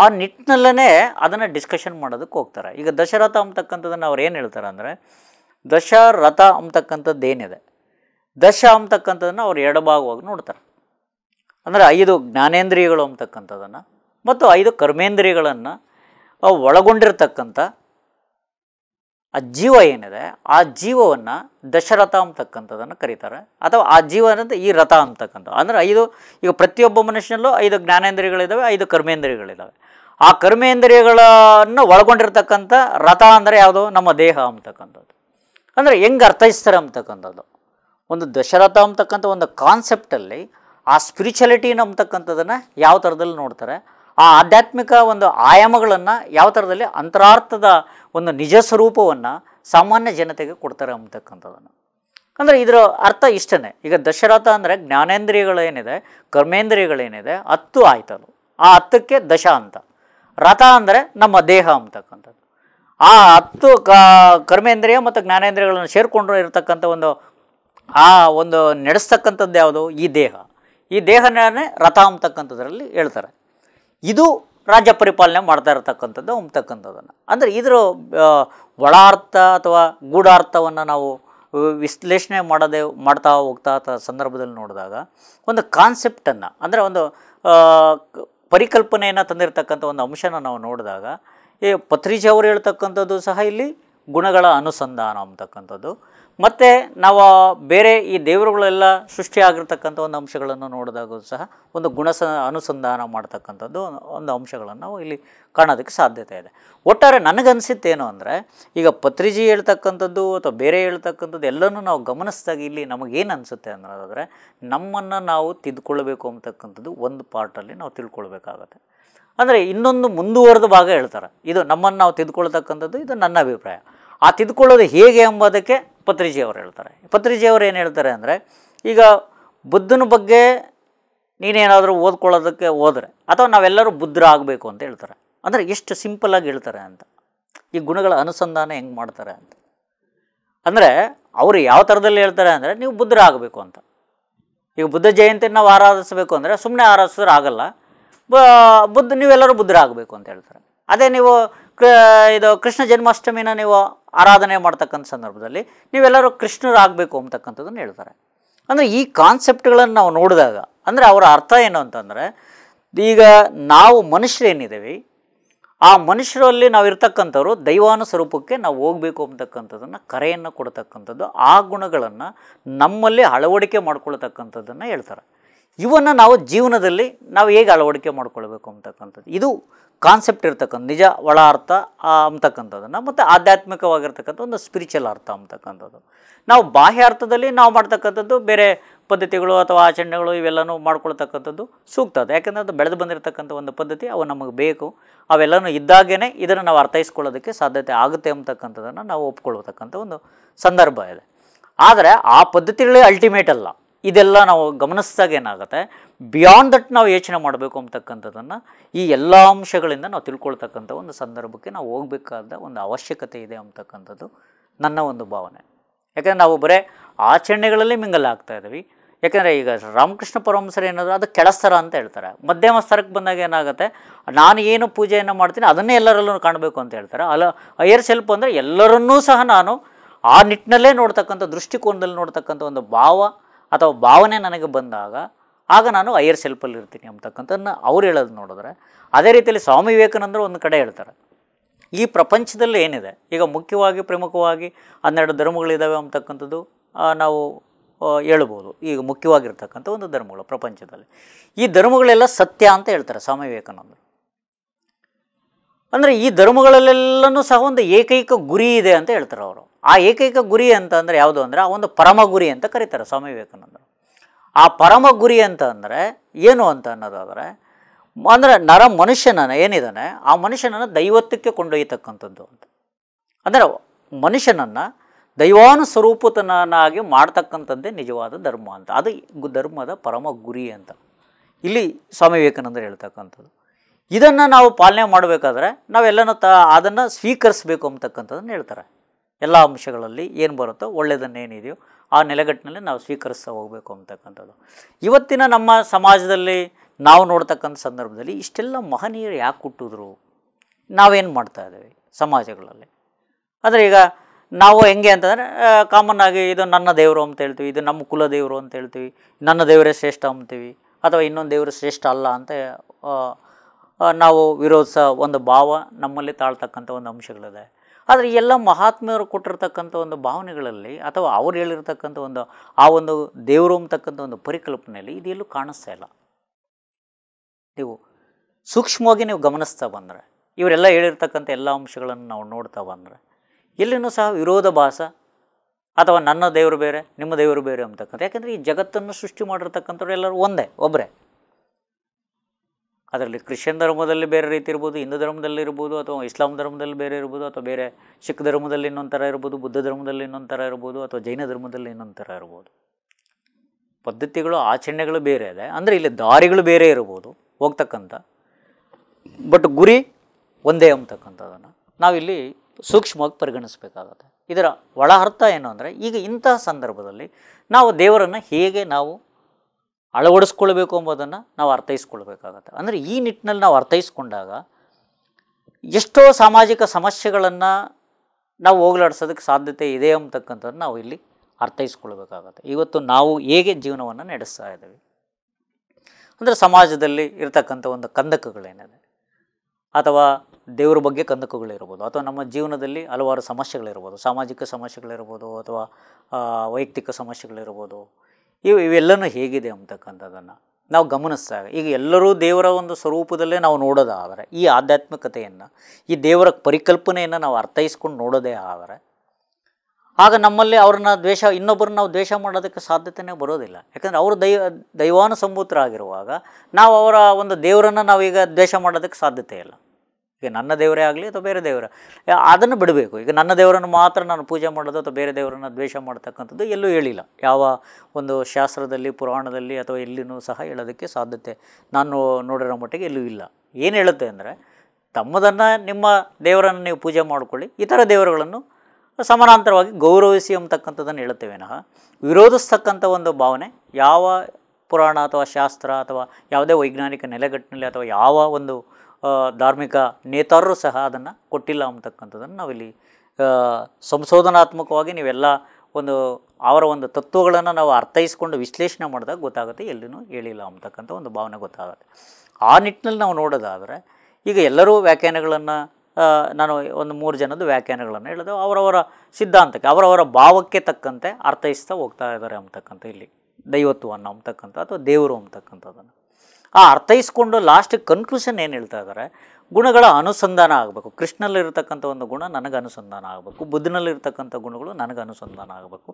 ಆ ನಿಟ್ಟಿನಲ್ಲೇ ಅದನ್ನು ಡಿಸ್ಕಷನ್ ಮಾಡೋದಕ್ಕೆ ಹೋಗ್ತಾರೆ ಈಗ ದಶರಥ ಅಂತಕ್ಕಂಥದ್ದನ್ನು ಅವ್ರು ಏನು ಹೇಳ್ತಾರೆ ಅಂದರೆ ದಶರಥ ಅಂತಕ್ಕಂಥದ್ದು ಏನಿದೆ ದಶ ಅಂತಕ್ಕಂಥದ್ದನ್ನು ಅವ್ರು ಭಾಗವಾಗಿ ನೋಡ್ತಾರೆ ಅಂದರೆ ಐದು ಜ್ಞಾನೇಂದ್ರಿಯಗಳು ಅಂತಕ್ಕಂಥದ್ದನ್ನು ಮತ್ತು ಐದು ಕರ್ಮೇಂದ್ರಿಯಗಳನ್ನು ಅವು ಒಳಗೊಂಡಿರ್ತಕ್ಕಂಥ ಆ ಜೀವ ಏನಿದೆ ಆ ಜೀವವನ್ನು ದಶರಥ ಅಂತಕ್ಕಂಥದ್ದನ್ನು ಕರೀತಾರೆ ಅಥವಾ ಆ ಜೀವ ಅನ್ನೋದು ಈ ರಥ ಅಂತಕ್ಕಂಥ ಅಂದರೆ ಐದು ಈಗ ಪ್ರತಿಯೊಬ್ಬ ಮನುಷ್ಯನಲ್ಲೂ ಐದು ಜ್ಞಾನೇಂದ್ರಿಯಗಳಿದ್ದಾವೆ ಐದು ಕರ್ಮೇಂದ್ರಿಯಗಳಿದ್ದಾವೆ ಆ ಕರ್ಮೇಂದ್ರಿಯಗಳನ್ನು ಒಳಗೊಂಡಿರ್ತಕ್ಕಂಥ ರಥ ಅಂದರೆ ಯಾವುದು ನಮ್ಮ ದೇಹ ಅಂತಕ್ಕಂಥದ್ದು ಅಂದರೆ ಹೆಂಗೆ ಅರ್ಥೈಸ್ತಾರೆ ಅಂತಕ್ಕಂಥದ್ದು ಒಂದು ದಶರಥ ಅಂತಕ್ಕಂಥ ಒಂದು ಕಾನ್ಸೆಪ್ಟಲ್ಲಿ ಆ ಸ್ಪಿರಿಚುಲಿಟಿನ ಅಂಬತಕ್ಕಂಥದ್ದನ್ನು ಯಾವ ಥರದಲ್ಲಿ ನೋಡ್ತಾರೆ ಆ ಆಧ್ಯಾತ್ಮಿಕ ಒಂದು ಆಯಾಮಗಳನ್ನು ಯಾವ ಥರದಲ್ಲಿ ಅಂತರಾರ್ಥದ ಒಂದು ನಿಜ ಸ್ವರೂಪವನ್ನು ಸಾಮಾನ್ಯ ಜನತೆಗೆ ಕೊಡ್ತಾರೆ ಅಂಬತಕ್ಕಂಥದ್ದನ್ನು ಅಂದರೆ ಇದರ ಅರ್ಥ ಇಷ್ಟನೇ ಈಗ ದಶರಥ ಅಂದರೆ ಜ್ಞಾನೇಂದ್ರಿಯಗಳೇನಿದೆ ಕರ್ಮೇಂದ್ರಿಯಗಳೇನಿದೆ ಹತ್ತು ಆಯ್ತದು ಆ ಹತ್ತಕ್ಕೆ ದಶ ಅಂತ ರಥ ಅಂದರೆ ನಮ್ಮ ದೇಹ ಅಂಬತಕ್ಕಂಥದ್ದು ಆ ಹತ್ತು ಕ ಕರ್ಮೇಂದ್ರಿಯ ಮತ್ತು ಜ್ಞಾನೇಂದ್ರಿಯಗಳನ್ನು ಸೇರಿಕೊಂಡು ಇರತಕ್ಕಂಥ ಒಂದು ಆ ಒಂದು ನಡೆಸ್ತಕ್ಕಂಥದ್ದು ಯಾವುದು ಈ ದೇಹ ಈ ದೇಹನೇ ರಥ ಅಂಬ್ತಕ್ಕಂಥದ್ರಲ್ಲಿ ಹೇಳ್ತಾರೆ ಇದು ರಾಜ್ಯ ಪರಿಪಾಲನೆ ಮಾಡ್ತಾ ಇರತಕ್ಕಂಥದ್ದು ಅಂಬ್ತಕ್ಕಂಥದ್ದನ್ನು ಅಂದರೆ ಇದರ ಒಳಾರ್ಥ ಅಥವಾ ಗೂಢಾರ್ಥವನ್ನು ನಾವು ವಿಶ್ಲೇಷಣೆ ಮಾಡದೆ ಮಾಡ್ತಾ ಹೋಗ್ತಾ ಸಂದರ್ಭದಲ್ಲಿ ನೋಡಿದಾಗ ಒಂದು ಕಾನ್ಸೆಪ್ಟನ್ನು ಅಂದರೆ ಒಂದು ಪರಿಕಲ್ಪನೆಯನ್ನು ತಂದಿರತಕ್ಕಂಥ ಒಂದು ಅಂಶನ ನಾವು ನೋಡಿದಾಗ ಈ ಪತ್ರಿಜಿ ಅವರು ಹೇಳ್ತಕ್ಕಂಥದ್ದು ಸಹ ಇಲ್ಲಿ ಗುಣಗಳ ಅನುಸಂಧಾನ ಅಂತಕ್ಕಂಥದ್ದು ಮತ್ತು ನಾವು ಬೇರೆ ಈ ದೇವರುಗಳೆಲ್ಲ ಸೃಷ್ಟಿಯಾಗಿರ್ತಕ್ಕಂಥ ಒಂದು ಅಂಶಗಳನ್ನು ನೋಡಿದಾಗ ಸಹ ಒಂದು ಗುಣಸ ಅನುಸಂಧಾನ ಮಾಡ್ತಕ್ಕಂಥದ್ದು ಒಂದು ಅಂಶಗಳನ್ನು ನಾವು ಇಲ್ಲಿ ಕಾಣೋದಕ್ಕೆ ಸಾಧ್ಯತೆ ಇದೆ ಒಟ್ಟಾರೆ ನನಗನ್ಸಿದ್ದೇನು ಅಂದರೆ ಈಗ ಪತ್ರಿಜಿ ಹೇಳ್ತಕ್ಕಂಥದ್ದು ಅಥವಾ ಬೇರೆ ಹೇಳ್ತಕ್ಕಂಥದ್ದು ಎಲ್ಲನೂ ನಾವು ಗಮನಿಸಿದಾಗ ಇಲ್ಲಿ ನಮಗೇನು ಅನಿಸುತ್ತೆ ಅನ್ನೋದಾದರೆ ನಮ್ಮನ್ನು ನಾವು ತಿದ್ದುಕೊಳ್ಬೇಕು ಅಂತಕ್ಕಂಥದ್ದು ಒಂದು ಪಾರ್ಟಲ್ಲಿ ನಾವು ತಿಳ್ಕೊಳ್ಬೇಕಾಗತ್ತೆ ಅಂದರೆ ಇನ್ನೊಂದು ಮುಂದುವರೆದ ಭಾಗ ಹೇಳ್ತಾರೆ ಇದು ನಮ್ಮನ್ನು ನಾವು ತಿದ್ದುಕೊಳ್ತಕ್ಕಂಥದ್ದು ಇದು ನನ್ನ ಅಭಿಪ್ರಾಯ ಆ ತಿದ್ಕೊಳ್ಳೋದು ಹೇಗೆ ಎಂಬುದಕ್ಕೆ ಪತ್ರಿಜಿಯವರು ಹೇಳ್ತಾರೆ ಪತ್ರಿಜಿಯವರು ಏನು ಹೇಳ್ತಾರೆ ಅಂದರೆ ಈಗ ಬುದ್ಧನ ಬಗ್ಗೆ ನೀನೇನಾದರೂ ಓದ್ಕೊಳ್ಳೋದಕ್ಕೆ ಹೋದರೆ ಅಥವಾ ನಾವೆಲ್ಲರೂ ಬುದ್ಧರ ಆಗಬೇಕು ಅಂತ ಹೇಳ್ತಾರೆ ಅಂದರೆ ಎಷ್ಟು ಸಿಂಪಲಾಗಿ ಹೇಳ್ತಾರೆ ಅಂತ ಈ ಗುಣಗಳ ಅನುಸಂಧಾನ ಹೆಂಗೆ ಮಾಡ್ತಾರೆ ಅಂತ ಅಂದರೆ ಅವರು ಯಾವ ಥರದಲ್ಲಿ ಹೇಳ್ತಾರೆ ಅಂದರೆ ನೀವು ಬುದ್ಧರ ಆಗಬೇಕು ಅಂತ ಈಗ ಬುದ್ಧ ಜಯಂತಿಯನ್ನು ನಾವು ಆರಾಧಿಸಬೇಕು ಅಂದರೆ ಸುಮ್ಮನೆ ಆರಾಧಿಸಿದ್ರೆ ಆಗಲ್ಲ ಬ ಬುದ್ಧ ನೀವೆಲ್ಲರೂ ಬುದ್ಧರಾಗಬೇಕು ಅಂತ ಹೇಳ್ತಾರೆ ಅದೇ ನೀವು ಇದು ಕೃಷ್ಣ ಜನ್ಮಾಷ್ಟಮಿನ ನೀವು ಆರಾಧನೆ ಮಾಡ್ತಕ್ಕಂಥ ಸಂದರ್ಭದಲ್ಲಿ ನೀವೆಲ್ಲರೂ ಕೃಷ್ಣರಾಗಬೇಕು ಅಂತಕ್ಕಂಥದ್ದನ್ನು ಹೇಳ್ತಾರೆ ಅಂದರೆ ಈ ಕಾನ್ಸೆಪ್ಟ್ಗಳನ್ನು ನಾವು ನೋಡಿದಾಗ ಅಂದರೆ ಅವರ ಅರ್ಥ ಏನು ಅಂತಂದರೆ ಈಗ ನಾವು ಮನುಷ್ಯರೇನಿದ್ದೀವಿ ಆ ಮನುಷ್ಯರಲ್ಲಿ ನಾವು ಇರ್ತಕ್ಕಂಥವ್ರು ದೈವಾನ ಸ್ವರೂಪಕ್ಕೆ ನಾವು ಹೋಗಬೇಕು ಅಂತಕ್ಕಂಥದ್ದನ್ನು ಕರೆಯನ್ನು ಕೊಡ್ತಕ್ಕಂಥದ್ದು ಆ ಗುಣಗಳನ್ನು ನಮ್ಮಲ್ಲಿ ಅಳವಡಿಕೆ ಮಾಡ್ಕೊಳ್ತಕ್ಕಂಥದ್ದನ್ನು ಹೇಳ್ತಾರೆ ಇವನ್ನು ನಾವು ಜೀವನದಲ್ಲಿ ನಾವು ಹೇಗೆ ಅಳವಡಿಕೆ ಮಾಡ್ಕೊಳ್ಬೇಕು ಅಂತಕ್ಕಂಥದ್ದು ಇದು ಕಾನ್ಸೆಪ್ಟ್ ಇರ್ತಕ್ಕಂಥ ನಿಜ ಒಳ ಅರ್ಥ ಅಂತಕ್ಕಂಥದ್ದನ್ನು ಮತ್ತು ಆಧ್ಯಾತ್ಮಿಕವಾಗಿರ್ತಕ್ಕಂಥ ಒಂದು ಸ್ಪಿರಿಚುವಲ್ ಅರ್ಥ ಅಂತಕ್ಕಂಥದ್ದು ನಾವು ಬಾಹ್ಯ ಅರ್ಥದಲ್ಲಿ ನಾವು ಮಾಡ್ತಕ್ಕಂಥದ್ದು ಬೇರೆ ಪದ್ಧತಿಗಳು ಅಥವಾ ಆಚರಣೆಗಳು ಇವೆಲ್ಲನೂ ಮಾಡ್ಕೊಳ್ತಕ್ಕಂಥದ್ದು ಸೂಕ್ತ ಅದು ಯಾಕೆಂದರೆ ಅದು ಬೆಳೆದು ಬಂದಿರತಕ್ಕಂಥ ಒಂದು ಪದ್ಧತಿ ಅವು ನಮಗೆ ಬೇಕು ಅವೆಲ್ಲನೂ ಇದ್ದಾಗೇ ಇದನ್ನು ನಾವು ಅರ್ಥೈಸ್ಕೊಳ್ಳೋದಕ್ಕೆ ಸಾಧ್ಯತೆ ಆಗುತ್ತೆ ಅಂತಕ್ಕಂಥದ್ದನ್ನು ನಾವು ಒಪ್ಕೊಳ್ತಕ್ಕಂಥ ಒಂದು ಸಂದರ್ಭ ಇದೆ ಆದರೆ ಆ ಪದ್ಧತಿಗಳೇ ಅಲ್ಟಿಮೇಟ್ ಅಲ್ಲ ಇದೆಲ್ಲ ನಾವು ಗಮನಿಸಿದಾಗ ಏನಾಗುತ್ತೆ ಬಿಯಾಂಡ್ ದಟ್ ನಾವು ಯೋಚನೆ ಮಾಡಬೇಕು ಅಂತಕ್ಕಂಥದ್ದನ್ನು ಈ ಎಲ್ಲ ಅಂಶಗಳಿಂದ ನಾವು ತಿಳ್ಕೊಳ್ತಕ್ಕಂಥ ಒಂದು ಸಂದರ್ಭಕ್ಕೆ ನಾವು ಹೋಗಬೇಕಾದ ಒಂದು ಅವಶ್ಯಕತೆ ಇದೆ ಅಂತಕ್ಕಂಥದ್ದು ನನ್ನ ಒಂದು ಭಾವನೆ ಯಾಕೆಂದರೆ ನಾವು ಬರೀ ಆಚರಣೆಗಳಲ್ಲಿ ಮಿಂಗಲ್ ಆಗ್ತಾ ಇದ್ದೀವಿ ಯಾಕೆಂದರೆ ಈಗ ರಾಮಕೃಷ್ಣ ಪರಮಹಂಸರು ಏನಾದರೂ ಅದು ಕೆಳಸ್ತರ ಅಂತ ಹೇಳ್ತಾರೆ ಮಧ್ಯಮ ಸ್ತರಕ್ಕೆ ಬಂದಾಗ ಏನಾಗುತ್ತೆ ನಾನು ಏನು ಪೂಜೆಯನ್ನು ಮಾಡ್ತೀನಿ ಅದನ್ನೇ ಎಲ್ಲರಲ್ಲೂ ಕಾಣಬೇಕು ಅಂತ ಹೇಳ್ತಾರೆ ಅಲ್ಲ ಹೈಯರ್ ಸೆಲ್ಫ್ ಅಂದರೆ ಎಲ್ಲರನ್ನೂ ಸಹ ನಾನು ಆ ನಿಟ್ಟಿನಲ್ಲೇ ನೋಡ್ತಕ್ಕಂಥ ದೃಷ್ಟಿಕೋನದಲ್ಲಿ ನೋಡ್ತಕ್ಕಂಥ ಒಂದು ಭಾವ ಅಥವಾ ಭಾವನೆ ನನಗೆ ಬಂದಾಗ ಆಗ ನಾನು ಹೈಯರ್ ಸೆಲ್ಫಲ್ಲಿ ಇರ್ತೀನಿ ಅಂತಕ್ಕಂಥದ್ದನ್ನು ಅವ್ರು ಹೇಳೋದು ನೋಡಿದ್ರೆ ಅದೇ ರೀತಿಯಲ್ಲಿ ಸ್ವಾಮಿ ವಿವೇಕಾನಂದರು ಒಂದು ಕಡೆ ಹೇಳ್ತಾರೆ ಈ ಪ್ರಪಂಚದಲ್ಲಿ ಏನಿದೆ ಈಗ ಮುಖ್ಯವಾಗಿ ಪ್ರಮುಖವಾಗಿ ಹನ್ನೆರಡು ಧರ್ಮಗಳಿದ್ದಾವೆ ಅಂತಕ್ಕಂಥದ್ದು ನಾವು ಹೇಳ್ಬೋದು ಈಗ ಮುಖ್ಯವಾಗಿರ್ತಕ್ಕಂಥ ಒಂದು ಧರ್ಮಗಳು ಪ್ರಪಂಚದಲ್ಲಿ ಈ ಧರ್ಮಗಳೆಲ್ಲ ಸತ್ಯ ಅಂತ ಹೇಳ್ತಾರೆ ಸ್ವಾಮಿ ವಿವೇಕಾನಂದರು ಅಂದರೆ ಈ ಧರ್ಮಗಳಲ್ಲೆಲ್ಲನೂ ಸಹ ಒಂದು ಏಕೈಕ ಗುರಿ ಇದೆ ಅಂತ ಹೇಳ್ತಾರೆ ಅವರು ಆ ಏಕೈಕ ಗುರಿ ಅಂತಂದರೆ ಯಾವುದು ಅಂದರೆ ಆ ಒಂದು ಪರಮ ಗುರಿ ಅಂತ ಕರೀತಾರೆ ಸ್ವಾಮಿ ವಿವೇಕಾನಂದರು ಆ ಪರಮ ಗುರಿ ಅಂತ ಅಂದರೆ ಏನು ಅಂತ ಅನ್ನೋದಾದರೆ ಅಂದರೆ ನರ ಮನುಷ್ಯನನ್ನು ಏನಿದ್ದಾನೆ ಆ ಮನುಷ್ಯನನ್ನು ದೈವತ್ವಕ್ಕೆ ಕೊಂಡೊಯ್ಯತಕ್ಕಂಥದ್ದು ಅಂತ ಅಂದರೆ ಮನುಷ್ಯನನ್ನು ಸ್ವರೂಪತನನಾಗಿ ಮಾಡ್ತಕ್ಕಂಥದ್ದೇ ನಿಜವಾದ ಧರ್ಮ ಅಂತ ಅದು ಧರ್ಮದ ಪರಮ ಗುರಿ ಅಂತ ಇಲ್ಲಿ ಸ್ವಾಮಿ ವಿವೇಕಾನಂದರು ಹೇಳ್ತಕ್ಕಂಥದ್ದು ಇದನ್ನು ನಾವು ಪಾಲನೆ ಮಾಡಬೇಕಾದ್ರೆ ನಾವೆಲ್ಲನೂ ತ ಅದನ್ನು ಸ್ವೀಕರಿಸಬೇಕು ಅಂತಕ್ಕಂಥದ್ದನ್ನು ಹೇಳ್ತಾರೆ ಎಲ್ಲ ಅಂಶಗಳಲ್ಲಿ ಏನು ಬರುತ್ತೋ ಒಳ್ಳೆಯದನ್ನೇನಿದೆಯೋ ಆ ನೆಲೆಗಟ್ಟಿನಲ್ಲಿ ನಾವು ಸ್ವೀಕರಿಸ್ತಾ ಹೋಗಬೇಕು ಅಂತಕ್ಕಂಥದ್ದು ಇವತ್ತಿನ ನಮ್ಮ ಸಮಾಜದಲ್ಲಿ ನಾವು ನೋಡ್ತಕ್ಕಂಥ ಸಂದರ್ಭದಲ್ಲಿ ಇಷ್ಟೆಲ್ಲ ಮಹನೀಯರು ಯಾಕೆ ಹುಟ್ಟಿದ್ರು ನಾವೇನು ಮಾಡ್ತಾ ಇದ್ದೀವಿ ಸಮಾಜಗಳಲ್ಲಿ ಆದರೆ ಈಗ ನಾವು ಹೆಂಗೆ ಅಂತಂದರೆ ಕಾಮನ್ ಆಗಿ ಇದು ನನ್ನ ದೇವರು ಅಂತ ಹೇಳ್ತೀವಿ ಇದು ನಮ್ಮ ಕುಲ ದೇವರು ಅಂತ ಹೇಳ್ತೀವಿ ನನ್ನ ದೇವರೇ ಶ್ರೇಷ್ಠ ಅಂತೀವಿ ಅಥವಾ ಇನ್ನೊಂದು ದೇವರು ಶ್ರೇಷ್ಠ ಅಲ್ಲ ಅಂತ ನಾವು ವಿರೋಧಿಸೋ ಒಂದು ಭಾವ ನಮ್ಮಲ್ಲಿ ತಾಳ್ತಕ್ಕಂಥ ಒಂದು ಅಂಶಗಳಿದೆ ಆದರೆ ಎಲ್ಲ ಮಹಾತ್ಮೆಯವರು ಕೊಟ್ಟಿರ್ತಕ್ಕಂಥ ಒಂದು ಭಾವನೆಗಳಲ್ಲಿ ಅಥವಾ ಅವರು ಹೇಳಿರ್ತಕ್ಕಂಥ ಒಂದು ಆ ಒಂದು ದೇವರು ಅಂತಕ್ಕಂಥ ಒಂದು ಪರಿಕಲ್ಪನೆಯಲ್ಲಿ ಇದೆಲ್ಲೂ ಕಾಣಿಸ್ತಾ ಇಲ್ಲ ನೀವು ಸೂಕ್ಷ್ಮವಾಗಿ ನೀವು ಗಮನಿಸ್ತಾ ಬಂದರೆ ಇವರೆಲ್ಲ ಹೇಳಿರ್ತಕ್ಕಂಥ ಎಲ್ಲ ಅಂಶಗಳನ್ನು ನಾವು ನೋಡ್ತಾ ಬಂದರೆ ಎಲ್ಲಿನೂ ಸಹ ವಿರೋಧ ಭಾಸ ಅಥವಾ ನನ್ನ ದೇವರು ಬೇರೆ ನಿಮ್ಮ ದೇವರು ಬೇರೆ ಅಂತಕ್ಕಂಥ ಯಾಕೆಂದರೆ ಈ ಜಗತ್ತನ್ನು ಸೃಷ್ಟಿ ಮಾಡಿರ್ತಕ್ಕಂಥವ್ರು ಎಲ್ಲರೂ ಒಂದೇ ಒಬ್ಬರೇ ಅದರಲ್ಲಿ ಕ್ರಿಶ್ಚಿಯನ್ ಧರ್ಮದಲ್ಲಿ ಬೇರೆ ರೀತಿ ಇರ್ಬೋದು ಹಿಂದೂ ಧರ್ಮದಲ್ಲಿ ಇರ್ಬೋದು ಅಥವಾ ಇಸ್ಲಾಂ ಧರ್ಮದಲ್ಲಿ ಬೇರೆ ಇರ್ಬೋದು ಅಥವಾ ಬೇರೆ ಸಿಖ್ ಧರ್ಮದಲ್ಲಿ ಇನ್ನೊಂದು ಥರ ಇರ್ಬೋದು ಬುದ್ಧ ಧರ್ಮದಲ್ಲಿ ಇನ್ನೊಂದು ಥರ ಇರ್ಬೋದು ಅಥವಾ ಜೈನ ಧರ್ಮದಲ್ಲಿ ಇನ್ನೊಂದು ಥರ ಇರ್ಬೋದು ಪದ್ಧತಿಗಳು ಆಚರಣೆಗಳು ಬೇರೆ ಇದೆ ಅಂದರೆ ಇಲ್ಲಿ ದಾರಿಗಳು ಬೇರೆ ಇರ್ಬೋದು ಹೋಗ್ತಕ್ಕಂಥ ಬಟ್ ಗುರಿ ಒಂದೇ ಅಂಬತಕ್ಕಂಥದ್ದನ್ನು ನಾವಿಲ್ಲಿ ಸೂಕ್ಷ್ಮವಾಗಿ ಪರಿಗಣಿಸಬೇಕಾಗತ್ತೆ ಇದರ ಒಳ ಅರ್ಥ ಏನು ಅಂದರೆ ಈಗ ಇಂತಹ ಸಂದರ್ಭದಲ್ಲಿ ನಾವು ದೇವರನ್ನು ಹೇಗೆ ನಾವು ಅಳವಡಿಸ್ಕೊಳ್ಬೇಕು ಅಂಬೋದನ್ನು ನಾವು ಅರ್ಥೈಸ್ಕೊಳ್ಬೇಕಾಗತ್ತೆ ಅಂದರೆ ಈ ನಿಟ್ಟಿನಲ್ಲಿ ನಾವು ಅರ್ಥೈಸ್ಕೊಂಡಾಗ ಎಷ್ಟೋ ಸಾಮಾಜಿಕ ಸಮಸ್ಯೆಗಳನ್ನು ನಾವು ಹೋಗ್ಲಾಡ್ಸೋದಕ್ಕೆ ಸಾಧ್ಯತೆ ಇದೆ ಅಂತಕ್ಕಂಥದ್ದು ನಾವು ಇಲ್ಲಿ ಅರ್ಥೈಸ್ಕೊಳ್ಬೇಕಾಗತ್ತೆ ಇವತ್ತು ನಾವು ಹೇಗೆ ಜೀವನವನ್ನು ನಡೆಸ್ತಾ ಇದ್ದೀವಿ ಅಂದರೆ ಸಮಾಜದಲ್ಲಿ ಇರತಕ್ಕಂಥ ಒಂದು ಕಂದಕಗಳೇನಿದೆ ಅಥವಾ ದೇವ್ರ ಬಗ್ಗೆ ಕಂದಕಗಳಿರ್ಬೋದು ಅಥವಾ ನಮ್ಮ ಜೀವನದಲ್ಲಿ ಹಲವಾರು ಸಮಸ್ಯೆಗಳಿರ್ಬೋದು ಸಾಮಾಜಿಕ ಸಮಸ್ಯೆಗಳಿರ್ಬೋದು ಅಥವಾ ವೈಯಕ್ತಿಕ ಸಮಸ್ಯೆಗಳಿರ್ಬೋದು ಇವು ಇವೆಲ್ಲನೂ ಹೇಗಿದೆ ಅಂತಕ್ಕಂಥದ್ದನ್ನು ನಾವು ಗಮನಿಸ್ದಾಗ ಈಗ ಎಲ್ಲರೂ ದೇವರ ಒಂದು ಸ್ವರೂಪದಲ್ಲೇ ನಾವು ನೋಡೋದಾದರೆ ಈ ಆಧ್ಯಾತ್ಮಿಕತೆಯನ್ನು ಈ ದೇವರ ಪರಿಕಲ್ಪನೆಯನ್ನು ನಾವು ಅರ್ಥೈಸ್ಕೊಂಡು ನೋಡೋದೇ ಆದರೆ ಆಗ ನಮ್ಮಲ್ಲಿ ಅವ್ರನ್ನ ದ್ವೇಷ ಇನ್ನೊಬ್ಬರನ್ನ ನಾವು ದ್ವೇಷ ಮಾಡೋದಕ್ಕೆ ಸಾಧ್ಯತೆನೇ ಬರೋದಿಲ್ಲ ಯಾಕಂದರೆ ಅವರು ದೈವ ದೈವಾನುಸಂಭೂತರಾಗಿರುವಾಗ ನಾವು ಅವರ ಒಂದು ದೇವರನ್ನು ನಾವೀಗ ದ್ವೇಷ ಮಾಡೋದಕ್ಕೆ ಸಾಧ್ಯತೆ ಇಲ್ಲ ಈಗ ನನ್ನ ದೇವರೇ ಆಗಲಿ ಅಥವಾ ಬೇರೆ ದೇವರ ಅದನ್ನು ಬಿಡಬೇಕು ಈಗ ನನ್ನ ದೇವರನ್ನು ಮಾತ್ರ ನಾನು ಪೂಜೆ ಮಾಡೋದು ಅಥವಾ ಬೇರೆ ದೇವರನ್ನು ದ್ವೇಷ ಮಾಡ್ತಕ್ಕಂಥದ್ದು ಎಲ್ಲೂ ಹೇಳಿಲ್ಲ ಯಾವ ಒಂದು ಶಾಸ್ತ್ರದಲ್ಲಿ ಪುರಾಣದಲ್ಲಿ ಅಥವಾ ಎಲ್ಲಿನೂ ಸಹ ಹೇಳೋದಕ್ಕೆ ಸಾಧ್ಯತೆ ನಾನು ನೋಡಿರೋ ಮಟ್ಟಿಗೆ ಎಲ್ಲೂ ಇಲ್ಲ ಏನು ಹೇಳುತ್ತೆ ಅಂದರೆ ತಮ್ಮದನ್ನು ನಿಮ್ಮ ದೇವರನ್ನು ನೀವು ಪೂಜೆ ಮಾಡಿಕೊಳ್ಳಿ ಇತರ ದೇವರುಗಳನ್ನು ಸಮಾನಾಂತರವಾಗಿ ಗೌರವಿಸಿ ಅಂತಕ್ಕಂಥದ್ದನ್ನು ವಿನಃ ವಿರೋಧಿಸ್ತಕ್ಕಂಥ ಒಂದು ಭಾವನೆ ಯಾವ ಪುರಾಣ ಅಥವಾ ಶಾಸ್ತ್ರ ಅಥವಾ ಯಾವುದೇ ವೈಜ್ಞಾನಿಕ ನೆಲೆಗಟ್ಟಿನಲ್ಲಿ ಅಥವಾ ಯಾವ ಒಂದು ಧಾರ್ಮಿಕ ನೇತಾರರು ಸಹ ಅದನ್ನು ಕೊಟ್ಟಿಲ್ಲ ಅಂತಕ್ಕಂಥದ್ದನ್ನು ನಾವಿಲ್ಲಿ ಸಂಶೋಧನಾತ್ಮಕವಾಗಿ ನೀವೆಲ್ಲ ಒಂದು ಅವರ ಒಂದು ತತ್ವಗಳನ್ನು ನಾವು ಅರ್ಥೈಸ್ಕೊಂಡು ವಿಶ್ಲೇಷಣೆ ಮಾಡಿದಾಗ ಗೊತ್ತಾಗುತ್ತೆ ಎಲ್ಲಿನೂ ಹೇಳಿಲ್ಲ ಅಂತಕ್ಕಂಥ ಒಂದು ಭಾವನೆ ಗೊತ್ತಾಗುತ್ತೆ ಆ ನಿಟ್ಟಿನಲ್ಲಿ ನಾವು ನೋಡೋದಾದರೆ ಈಗ ಎಲ್ಲರೂ ವ್ಯಾಖ್ಯಾನಗಳನ್ನು ನಾನು ಒಂದು ಮೂರು ಜನದ ವ್ಯಾಖ್ಯಾನಗಳನ್ನು ಹೇಳಿದೆ ಅವರವರ ಸಿದ್ಧಾಂತಕ್ಕೆ ಅವರವರ ಭಾವಕ್ಕೆ ತಕ್ಕಂತೆ ಅರ್ಥೈಸ್ತಾ ಹೋಗ್ತಾ ಇದ್ದಾರೆ ಅಂತಕ್ಕಂಥ ಇಲ್ಲಿ ದೈವತ್ವವನ್ನು ಅಂಬ್ತಕ್ಕಂಥ ಅಥವಾ ದೇವರು ಅಂತಕ್ಕಂಥದ್ದನ್ನು ಆ ಅರ್ಥೈಸ್ಕೊಂಡು ಲಾಸ್ಟ್ ಕನ್ಕ್ಲೂಷನ್ ಏನು ಹೇಳ್ತಾ ಇದ್ದಾರೆ ಗುಣಗಳ ಅನುಸಂಧಾನ ಆಗಬೇಕು ಕೃಷ್ಣಲ್ಲಿರ್ತಕ್ಕಂಥ ಒಂದು ಗುಣ ನನಗೆ ಅನುಸಂಧಾನ ಆಗಬೇಕು ಬುದ್ಧನಲ್ಲಿರ್ತಕ್ಕಂಥ ಗುಣಗಳು ನನಗೆ ಅನುಸಂಧಾನ ಆಗಬೇಕು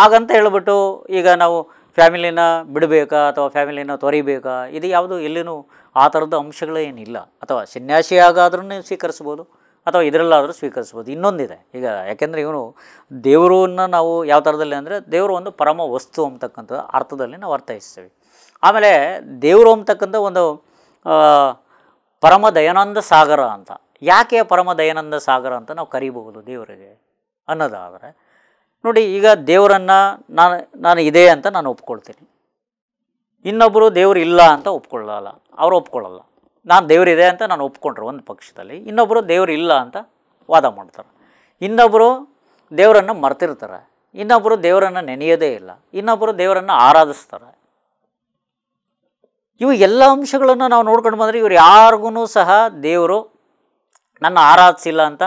ಹಾಗಂತ ಹೇಳ್ಬಿಟ್ಟು ಈಗ ನಾವು ಫ್ಯಾಮಿಲಿನ ಬಿಡಬೇಕಾ ಅಥವಾ ಫ್ಯಾಮಿಲಿನ ತೊರಿಬೇಕಾ ಇದು ಯಾವುದು ಎಲ್ಲಿನೂ ಆ ಥರದ ಅಂಶಗಳೇನಿಲ್ಲ ಅಥವಾ ಸನ್ಯಾಸಿಯಾಗಾದ್ರೂ ಸ್ವೀಕರಿಸ್ಬೋದು ಅಥವಾ ಇದರಲ್ಲಾದರೂ ಸ್ವೀಕರಿಸ್ಬೋದು ಇನ್ನೊಂದಿದೆ ಈಗ ಯಾಕೆಂದರೆ ಇವನು ದೇವರನ್ನ ನಾವು ಯಾವ ಥರದಲ್ಲಿ ಅಂದರೆ ದೇವರು ಒಂದು ಪರಮ ವಸ್ತು ಅಂತಕ್ಕಂಥ ಅರ್ಥದಲ್ಲಿ ನಾವು ಅರ್ಥೈಸ್ತೇವೆ ಆಮೇಲೆ ದೇವರು ಅಂತಕ್ಕಂಥ ಒಂದು ಪರಮ ದಯಾನಂದ ಸಾಗರ ಅಂತ ಯಾಕೆ ಪರಮ ದಯಾನಂದ ಸಾಗರ ಅಂತ ನಾವು ಕರಿಬಹುದು ದೇವರಿಗೆ ಅನ್ನೋದಾದರೆ ನೋಡಿ ಈಗ ದೇವರನ್ನು ನಾನು ನಾನು ಇದೆ ಅಂತ ನಾನು ಒಪ್ಕೊಳ್ತೀನಿ ಇನ್ನೊಬ್ಬರು ದೇವರು ಇಲ್ಲ ಅಂತ ಒಪ್ಕೊಳ್ಳಲ್ಲ ಅವರು ಒಪ್ಕೊಳ್ಳಲ್ಲ ನಾನು ಇದೆ ಅಂತ ನಾನು ಒಪ್ಕೊಂಡ್ರು ಒಂದು ಪಕ್ಷದಲ್ಲಿ ಇನ್ನೊಬ್ಬರು ದೇವರು ಇಲ್ಲ ಅಂತ ವಾದ ಮಾಡ್ತಾರೆ ಇನ್ನೊಬ್ಬರು ದೇವರನ್ನು ಮರ್ತಿರ್ತಾರೆ ಇನ್ನೊಬ್ಬರು ದೇವರನ್ನು ನೆನೆಯೋದೇ ಇಲ್ಲ ಇನ್ನೊಬ್ಬರು ದೇವರನ್ನು ಆರಾಧಿಸ್ತಾರೆ ಇವು ಎಲ್ಲ ಅಂಶಗಳನ್ನು ನಾವು ನೋಡ್ಕೊಂಡು ಬಂದರೆ ಇವ್ರು ಯಾರಿಗೂ ಸಹ ದೇವರು ನನ್ನ ಆರಾಧಿಸಿಲ್ಲ ಅಂತ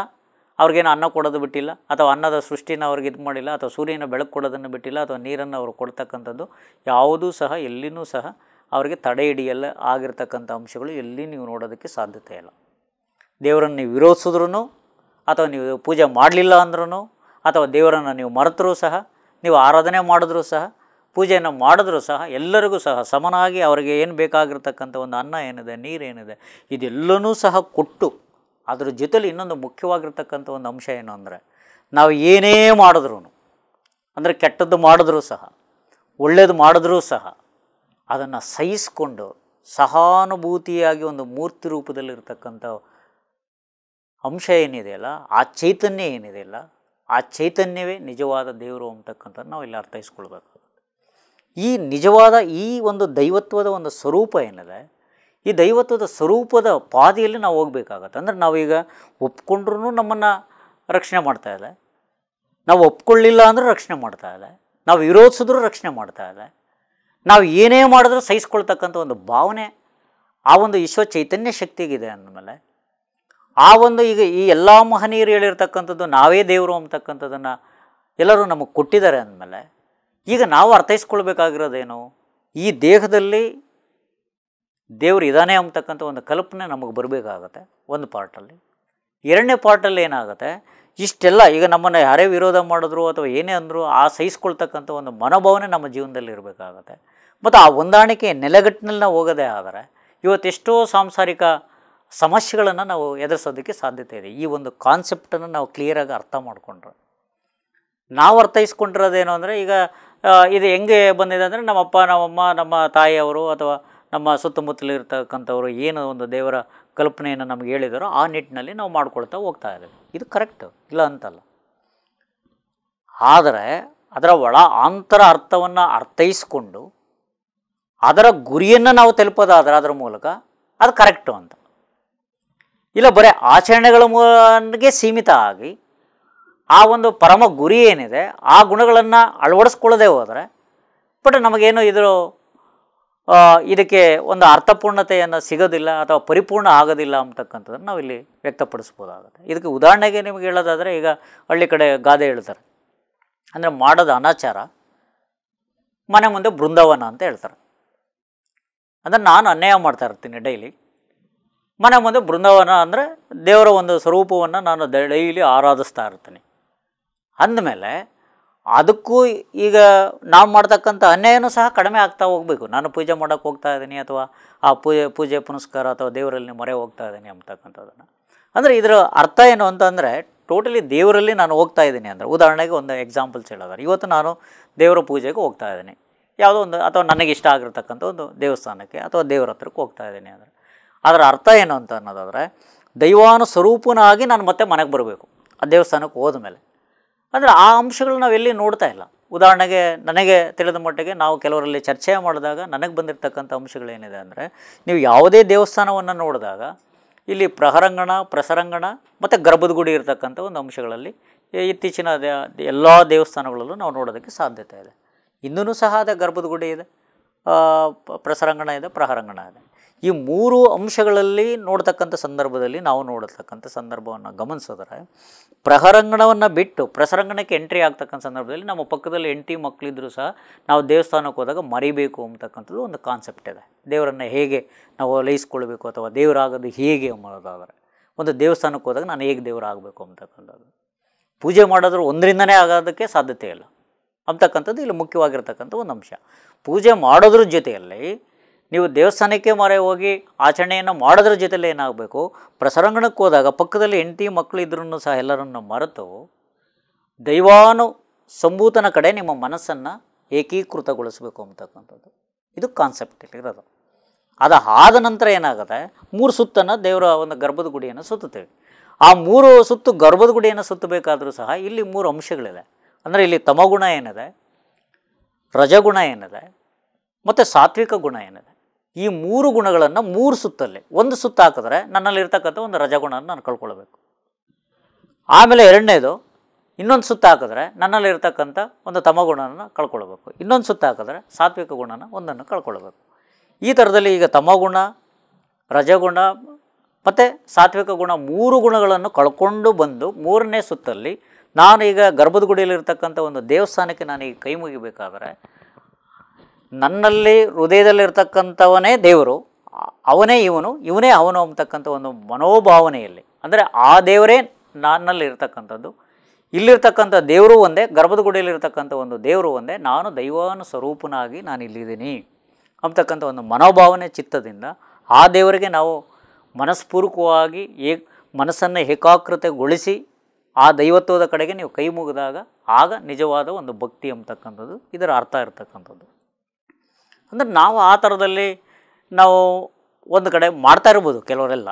ಅವ್ರಿಗೇನು ಅನ್ನ ಕೊಡೋದು ಬಿಟ್ಟಿಲ್ಲ ಅಥವಾ ಅನ್ನದ ಸೃಷ್ಟಿನ ಅವ್ರಿಗೆ ಇದು ಮಾಡಿಲ್ಲ ಅಥವಾ ಸೂರ್ಯನ ಬೆಳಕು ಕೊಡೋದನ್ನು ಬಿಟ್ಟಿಲ್ಲ ಅಥವಾ ನೀರನ್ನು ಅವರು ಕೊಡ್ತಕ್ಕಂಥದ್ದು ಯಾವುದೂ ಸಹ ಎಲ್ಲಿನೂ ಸಹ ಅವರಿಗೆ ತಡೆ ಹಿಡಿಯಲ್ಲ ಆಗಿರ್ತಕ್ಕಂಥ ಅಂಶಗಳು ಎಲ್ಲಿ ನೀವು ನೋಡೋದಕ್ಕೆ ಸಾಧ್ಯತೆ ಇಲ್ಲ ದೇವರನ್ನು ನೀವು ವಿರೋಧಿಸಿದ್ರು ಅಥವಾ ನೀವು ಪೂಜೆ ಮಾಡಲಿಲ್ಲ ಅಂದ್ರೂ ಅಥವಾ ದೇವರನ್ನು ನೀವು ಮರೆತರೂ ಸಹ ನೀವು ಆರಾಧನೆ ಮಾಡಿದ್ರೂ ಸಹ ಪೂಜೆಯನ್ನು ಮಾಡಿದ್ರೂ ಸಹ ಎಲ್ಲರಿಗೂ ಸಹ ಸಮನಾಗಿ ಅವರಿಗೆ ಏನು ಬೇಕಾಗಿರ್ತಕ್ಕಂಥ ಒಂದು ಅನ್ನ ಏನಿದೆ ನೀರೇನಿದೆ ಇದೆಲ್ಲವೂ ಸಹ ಕೊಟ್ಟು ಅದರ ಜೊತೆಲಿ ಇನ್ನೊಂದು ಮುಖ್ಯವಾಗಿರ್ತಕ್ಕಂಥ ಒಂದು ಅಂಶ ಏನು ಅಂದರೆ ನಾವು ಏನೇ ಮಾಡಿದ್ರೂ ಅಂದರೆ ಕೆಟ್ಟದ್ದು ಮಾಡಿದ್ರೂ ಸಹ ಒಳ್ಳೇದು ಮಾಡಿದ್ರೂ ಸಹ ಅದನ್ನು ಸಹಿಸಿಕೊಂಡು ಸಹಾನುಭೂತಿಯಾಗಿ ಒಂದು ಮೂರ್ತಿ ರೂಪದಲ್ಲಿರ್ತಕ್ಕಂಥ ಅಂಶ ಏನಿದೆಯಲ್ಲ ಆ ಚೈತನ್ಯ ಏನಿದೆಯಲ್ಲ ಆ ಚೈತನ್ಯವೇ ನಿಜವಾದ ದೇವರು ಅಂತಕ್ಕಂಥದ್ದು ನಾವು ಇಲ್ಲಿ ಅರ್ಥೈಸ್ಕೊಳ್ಬೇಕು ಈ ನಿಜವಾದ ಈ ಒಂದು ದೈವತ್ವದ ಒಂದು ಸ್ವರೂಪ ಏನಿದೆ ಈ ದೈವತ್ವದ ಸ್ವರೂಪದ ಪಾದಿಯಲ್ಲಿ ನಾವು ಹೋಗ್ಬೇಕಾಗತ್ತೆ ಅಂದರೆ ನಾವೀಗ ಒಪ್ಕೊಂಡ್ರೂ ನಮ್ಮನ್ನು ರಕ್ಷಣೆ ಮಾಡ್ತಾ ಇದೆ ನಾವು ಒಪ್ಕೊಳ್ಳಿಲ್ಲ ಅಂದರೂ ರಕ್ಷಣೆ ಮಾಡ್ತಾ ಇದೆ ನಾವು ವಿರೋಧಿಸಿದ್ರೂ ರಕ್ಷಣೆ ಮಾಡ್ತಾ ಇದೆ ನಾವು ಏನೇ ಮಾಡಿದ್ರೂ ಸಹಿಸ್ಕೊಳ್ತಕ್ಕಂಥ ಒಂದು ಭಾವನೆ ಆ ಒಂದು ವಿಶ್ವ ಚೈತನ್ಯ ಶಕ್ತಿಗಿದೆ ಅಂದಮೇಲೆ ಆ ಒಂದು ಈಗ ಈ ಎಲ್ಲ ಮಹನೀಯರು ಹೇಳಿರ್ತಕ್ಕಂಥದ್ದು ನಾವೇ ದೇವರು ಅಂತಕ್ಕಂಥದ್ದನ್ನು ಎಲ್ಲರೂ ನಮಗೆ ಕೊಟ್ಟಿದ್ದಾರೆ ಅಂದಮೇಲೆ ಈಗ ನಾವು ಅರ್ಥೈಸ್ಕೊಳ್ಬೇಕಾಗಿರೋದೇನು ಈ ದೇಹದಲ್ಲಿ ದೇವರು ಇದ್ದಾನೆ ಅಂತಕ್ಕಂಥ ಒಂದು ಕಲ್ಪನೆ ನಮಗೆ ಬರಬೇಕಾಗತ್ತೆ ಒಂದು ಪಾರ್ಟಲ್ಲಿ ಎರಡನೇ ಪಾರ್ಟಲ್ಲಿ ಏನಾಗುತ್ತೆ ಇಷ್ಟೆಲ್ಲ ಈಗ ನಮ್ಮನ್ನು ಯಾರೇ ವಿರೋಧ ಮಾಡಿದ್ರು ಅಥವಾ ಏನೇ ಅಂದರೂ ಆ ಸಹಿಸ್ಕೊಳ್ತಕ್ಕಂಥ ಒಂದು ಮನೋಭಾವನೆ ನಮ್ಮ ಜೀವನದಲ್ಲಿ ಇರಬೇಕಾಗತ್ತೆ ಮತ್ತು ಆ ಹೊಂದಾಣಿಕೆ ನೆಲೆಗಟ್ಟಿನಲ್ಲಿ ನಾವು ಹೋಗೋದೇ ಆದರೆ ಇವತ್ತೆಷ್ಟೋ ಸಾಂಸಾರಿಕ ಸಮಸ್ಯೆಗಳನ್ನು ನಾವು ಎದುರಿಸೋದಕ್ಕೆ ಸಾಧ್ಯತೆ ಇದೆ ಈ ಒಂದು ಕಾನ್ಸೆಪ್ಟನ್ನು ನಾವು ಕ್ಲಿಯರಾಗಿ ಅರ್ಥ ಮಾಡಿಕೊಂಡ್ರೆ ನಾವು ಅರ್ಥೈಸ್ಕೊಂಡಿರೋದೇನು ಅಂದರೆ ಈಗ ಇದು ಹೆಂಗೆ ಬಂದಿದೆ ಅಂದರೆ ನಮ್ಮಪ್ಪ ನಮ್ಮಮ್ಮ ನಮ್ಮ ತಾಯಿಯವರು ಅಥವಾ ನಮ್ಮ ಸುತ್ತಮುತ್ತಲಿರ್ತಕ್ಕಂಥವ್ರು ಏನು ಒಂದು ದೇವರ ಕಲ್ಪನೆಯನ್ನು ನಮ್ಗೆ ಹೇಳಿದಾರೋ ಆ ನಿಟ್ಟಿನಲ್ಲಿ ನಾವು ಮಾಡ್ಕೊಳ್ತಾ ಹೋಗ್ತಾ ಇದ್ದೀವಿ ಇದು ಕರೆಕ್ಟ್ ಇಲ್ಲ ಅಂತಲ್ಲ ಆದರೆ ಅದರ ಒಳ ಆಂತರ ಅರ್ಥವನ್ನು ಅರ್ಥೈಸ್ಕೊಂಡು ಅದರ ಗುರಿಯನ್ನು ನಾವು ತಲುಪೋದಾದ್ರೆ ಅದರ ಮೂಲಕ ಅದು ಕರೆಕ್ಟು ಅಂತ ಇಲ್ಲ ಬರೀ ಆಚರಣೆಗಳ ಮೂಲಗೆ ಸೀಮಿತ ಆಗಿ ಆ ಒಂದು ಪರಮ ಗುರಿ ಏನಿದೆ ಆ ಗುಣಗಳನ್ನು ಅಳವಡಿಸ್ಕೊಳ್ಳದೆ ಹೋದರೆ ಬಟ್ ನಮಗೇನು ಇದು ಇದಕ್ಕೆ ಒಂದು ಅರ್ಥಪೂರ್ಣತೆಯನ್ನು ಸಿಗೋದಿಲ್ಲ ಅಥವಾ ಪರಿಪೂರ್ಣ ಆಗೋದಿಲ್ಲ ಅಂತಕ್ಕಂಥದ್ದನ್ನು ನಾವಿಲ್ಲಿ ವ್ಯಕ್ತಪಡಿಸ್ಬೋದಾಗುತ್ತೆ ಇದಕ್ಕೆ ಉದಾಹರಣೆಗೆ ನಿಮಗೆ ಹೇಳೋದಾದರೆ ಈಗ ಹಳ್ಳಿ ಕಡೆ ಗಾದೆ ಹೇಳ್ತಾರೆ ಅಂದರೆ ಮಾಡೋದು ಅನಾಚಾರ ಮನೆ ಮುಂದೆ ಬೃಂದಾವನ ಅಂತ ಹೇಳ್ತಾರೆ ಅಂದರೆ ನಾನು ಅನ್ಯಾಯ ಮಾಡ್ತಾ ಇರ್ತೀನಿ ಡೈಲಿ ಮನೆ ಮುಂದೆ ಬೃಂದಾವನ ಅಂದರೆ ದೇವರ ಒಂದು ಸ್ವರೂಪವನ್ನು ನಾನು ಡೈಲಿ ಆರಾಧಿಸ್ತಾ ಇರ್ತೀನಿ ಅಂದಮೇಲೆ ಅದಕ್ಕೂ ಈಗ ನಾವು ಮಾಡ್ತಕ್ಕಂಥ ಅನ್ಯಾಯನೂ ಸಹ ಕಡಿಮೆ ಆಗ್ತಾ ಹೋಗಬೇಕು ನಾನು ಪೂಜೆ ಮಾಡೋಕ್ಕೆ ಹೋಗ್ತಾ ಇದ್ದೀನಿ ಅಥವಾ ಆ ಪೂಜೆ ಪೂಜೆ ಪುನಸ್ಕಾರ ಅಥವಾ ದೇವರಲ್ಲಿ ಮೊರೆ ಹೋಗ್ತಾ ಇದ್ದೀನಿ ಅಂತಕ್ಕಂಥದ್ದನ್ನು ಅಂದರೆ ಇದರ ಅರ್ಥ ಏನು ಅಂತಂದರೆ ಟೋಟಲಿ ದೇವರಲ್ಲಿ ನಾನು ಹೋಗ್ತಾ ಇದ್ದೀನಿ ಅಂದರೆ ಉದಾಹರಣೆಗೆ ಒಂದು ಎಕ್ಸಾಂಪಲ್ಸ್ ಹೇಳೋದಾರೆ ಇವತ್ತು ನಾನು ದೇವರ ಪೂಜೆಗೆ ಹೋಗ್ತಾ ಇದ್ದೀನಿ ಯಾವುದೋ ಒಂದು ಅಥವಾ ನನಗೆ ಇಷ್ಟ ಆಗಿರ್ತಕ್ಕಂಥ ಒಂದು ದೇವಸ್ಥಾನಕ್ಕೆ ಅಥವಾ ದೇವರ ಹತ್ರಕ್ಕೆ ಹೋಗ್ತಾ ಇದ್ದೀನಿ ಅಂದರೆ ಅದರ ಅರ್ಥ ಏನು ಅಂತ ಅನ್ನೋದಾದರೆ ದೈವಾನು ಸ್ವರೂಪನಾಗಿ ನಾನು ಮತ್ತೆ ಮನೆಗೆ ಬರಬೇಕು ಆ ದೇವಸ್ಥಾನಕ್ಕೆ ಹೋದ ಮೇಲೆ ಅಂದರೆ ಆ ಅಂಶಗಳು ನಾವೆಲ್ಲಿ ನೋಡ್ತಾ ಇಲ್ಲ ಉದಾಹರಣೆಗೆ ನನಗೆ ತಿಳಿದ ಮಟ್ಟಿಗೆ ನಾವು ಕೆಲವರಲ್ಲಿ ಚರ್ಚೆ ಮಾಡಿದಾಗ ನನಗೆ ಬಂದಿರತಕ್ಕಂಥ ಅಂಶಗಳೇನಿದೆ ಅಂದರೆ ನೀವು ಯಾವುದೇ ದೇವಸ್ಥಾನವನ್ನು ನೋಡಿದಾಗ ಇಲ್ಲಿ ಪ್ರಹರಂಗಣ ಪ್ರಸರಂಗಣ ಮತ್ತು ಗರ್ಭದ ಗುಡಿ ಇರತಕ್ಕಂಥ ಒಂದು ಅಂಶಗಳಲ್ಲಿ ಇತ್ತೀಚಿನ ಎಲ್ಲ ದೇವಸ್ಥಾನಗಳಲ್ಲೂ ನಾವು ನೋಡೋದಕ್ಕೆ ಸಾಧ್ಯತೆ ಇದೆ ಇನ್ನೂ ಸಹ ಅದೇ ಗರ್ಭದ ಗುಡಿ ಇದೆ ಪ್ರಸರಂಗಣ ಇದೆ ಪ್ರಹರಂಗಣ ಇದೆ ಈ ಮೂರು ಅಂಶಗಳಲ್ಲಿ ನೋಡ್ತಕ್ಕಂಥ ಸಂದರ್ಭದಲ್ಲಿ ನಾವು ನೋಡತಕ್ಕಂಥ ಸಂದರ್ಭವನ್ನು ಗಮನಿಸಿದ್ರೆ ಪ್ರಹರಂಗಣವನ್ನು ಬಿಟ್ಟು ಪ್ರಸರಂಗಣಕ್ಕೆ ಎಂಟ್ರಿ ಆಗ್ತಕ್ಕಂಥ ಸಂದರ್ಭದಲ್ಲಿ ನಮ್ಮ ಪಕ್ಕದಲ್ಲಿ ಎಂಟಿ ಮಕ್ಕಳಿದ್ರು ಸಹ ನಾವು ದೇವಸ್ಥಾನಕ್ಕೆ ಹೋದಾಗ ಮರಿಬೇಕು ಅಂತಕ್ಕಂಥದ್ದು ಒಂದು ಕಾನ್ಸೆಪ್ಟ್ ಇದೆ ದೇವರನ್ನು ಹೇಗೆ ನಾವು ಲಯಿಸ್ಕೊಳ್ಬೇಕು ಅಥವಾ ದೇವರಾಗೋದು ಹೇಗೆ ಅನ್ನೋದಾದರೆ ಒಂದು ದೇವಸ್ಥಾನಕ್ಕೆ ಹೋದಾಗ ನಾನು ಹೇಗೆ ದೇವರಾಗಬೇಕು ಅಂತಕ್ಕಂಥದ್ದು ಪೂಜೆ ಮಾಡೋದ್ರ ಒಂದರಿಂದನೇ ಆಗೋದಕ್ಕೆ ಸಾಧ್ಯತೆ ಇಲ್ಲ ಅಂತಕ್ಕಂಥದ್ದು ಇಲ್ಲಿ ಮುಖ್ಯವಾಗಿರ್ತಕ್ಕಂಥ ಒಂದು ಅಂಶ ಪೂಜೆ ಮಾಡೋದ್ರ ಜೊತೆಯಲ್ಲಿ ನೀವು ದೇವಸ್ಥಾನಕ್ಕೆ ಮೊರೆ ಹೋಗಿ ಆಚರಣೆಯನ್ನು ಮಾಡೋದ್ರ ಜೊತೆಲೇ ಏನಾಗಬೇಕು ಪ್ರಸರಂಗಣಕ್ಕೆ ಹೋದಾಗ ಪಕ್ಕದಲ್ಲಿ ಹೆಂಡತಿ ಮಕ್ಕಳು ಇದ್ರೂ ಸಹ ಎಲ್ಲರನ್ನು ಮರೆತು ದೈವಾನು ಸಂಭೂತನ ಕಡೆ ನಿಮ್ಮ ಮನಸ್ಸನ್ನು ಏಕೀಕೃತಗೊಳಿಸಬೇಕು ಅಂತಕ್ಕಂಥದ್ದು ಇದು ಕಾನ್ಸೆಪ್ಟ್ ಇರೋದು ಅದು ಆದ ನಂತರ ಏನಾಗುತ್ತೆ ಮೂರು ಸುತ್ತನ್ನು ದೇವರ ಒಂದು ಗರ್ಭದ ಗುಡಿಯನ್ನು ಸುತ್ತುತ್ತೇವೆ ಆ ಮೂರು ಸುತ್ತು ಗರ್ಭದ ಗುಡಿಯನ್ನು ಸುತ್ತಬೇಕಾದರೂ ಸಹ ಇಲ್ಲಿ ಮೂರು ಅಂಶಗಳಿದೆ ಅಂದರೆ ಇಲ್ಲಿ ತಮಗುಣ ಏನಿದೆ ರಜಗುಣ ಏನಿದೆ ಮತ್ತು ಸಾತ್ವಿಕ ಗುಣ ಏನಿದೆ ಈ ಮೂರು ಗುಣಗಳನ್ನು ಮೂರು ಸುತ್ತಲ್ಲಿ ಒಂದು ಸುತ್ತ ಹಾಕಿದ್ರೆ ನನ್ನಲ್ಲಿರ್ತಕ್ಕಂಥ ಒಂದು ರಜಗುಣವನ್ನು ನಾನು ಕಳ್ಕೊಳ್ಬೇಕು ಆಮೇಲೆ ಎರಡನೇದು ಇನ್ನೊಂದು ಸುತ್ತ ಹಾಕಿದ್ರೆ ನನ್ನಲ್ಲಿರ್ತಕ್ಕಂಥ ಒಂದು ತಮಗುಣನ ಕಳ್ಕೊಳ್ಬೇಕು ಇನ್ನೊಂದು ಸುತ್ತ ಹಾಕಿದ್ರೆ ಸಾತ್ವಿಕ ಗುಣನ ಒಂದನ್ನು ಕಳ್ಕೊಳ್ಬೇಕು ಈ ಥರದಲ್ಲಿ ಈಗ ತಮಗುಣ ರಜಗುಣ ಮತ್ತು ಸಾತ್ವಿಕ ಗುಣ ಮೂರು ಗುಣಗಳನ್ನು ಕಳ್ಕೊಂಡು ಬಂದು ಮೂರನೇ ಸುತ್ತಲ್ಲಿ ನಾನು ಈಗ ಗರ್ಭದ ಗುಡಿಯಲ್ಲಿರ್ತಕ್ಕಂಥ ಒಂದು ದೇವಸ್ಥಾನಕ್ಕೆ ನಾನೀಗ ಕೈ ಮುಗಿಬೇಕಾದರೆ ನನ್ನಲ್ಲಿ ಹೃದಯದಲ್ಲಿರ್ತಕ್ಕಂಥವನೇ ದೇವರು ಅವನೇ ಇವನು ಇವನೇ ಅವನು ಅಂತಕ್ಕಂಥ ಒಂದು ಮನೋಭಾವನೆಯಲ್ಲಿ ಅಂದರೆ ಆ ದೇವರೇ ನನ್ನಲ್ಲಿ ಇರ್ತಕ್ಕಂಥದ್ದು ಇಲ್ಲಿರ್ತಕ್ಕಂಥ ದೇವರು ಒಂದೇ ಗರ್ಭದ ಗುಡಿಯಲ್ಲಿರ್ತಕ್ಕಂಥ ಒಂದು ದೇವರು ಒಂದೇ ನಾನು ದೈವಾನು ಸ್ವರೂಪನಾಗಿ ನಾನು ಇಲ್ಲಿದ್ದೀನಿ ಅಂತಕ್ಕಂಥ ಒಂದು ಮನೋಭಾವನೆ ಚಿತ್ತದಿಂದ ಆ ದೇವರಿಗೆ ನಾವು ಮನಸ್ಪೂರ್ವಕವಾಗಿ ಏ ಮನಸ್ಸನ್ನು ಏಕಾಗ್ರತೆಗೊಳಿಸಿ ಆ ದೈವತ್ವದ ಕಡೆಗೆ ನೀವು ಕೈ ಮುಗಿದಾಗ ಆಗ ನಿಜವಾದ ಒಂದು ಭಕ್ತಿ ಅಂತಕ್ಕಂಥದ್ದು ಇದರ ಅರ್ಥ ಇರತಕ್ಕಂಥದ್ದು ಅಂದರೆ ನಾವು ಆ ಥರದಲ್ಲಿ ನಾವು ಒಂದು ಕಡೆ ಮಾಡ್ತಾ ಇರ್ಬೋದು ಕೆಲವರೆಲ್ಲ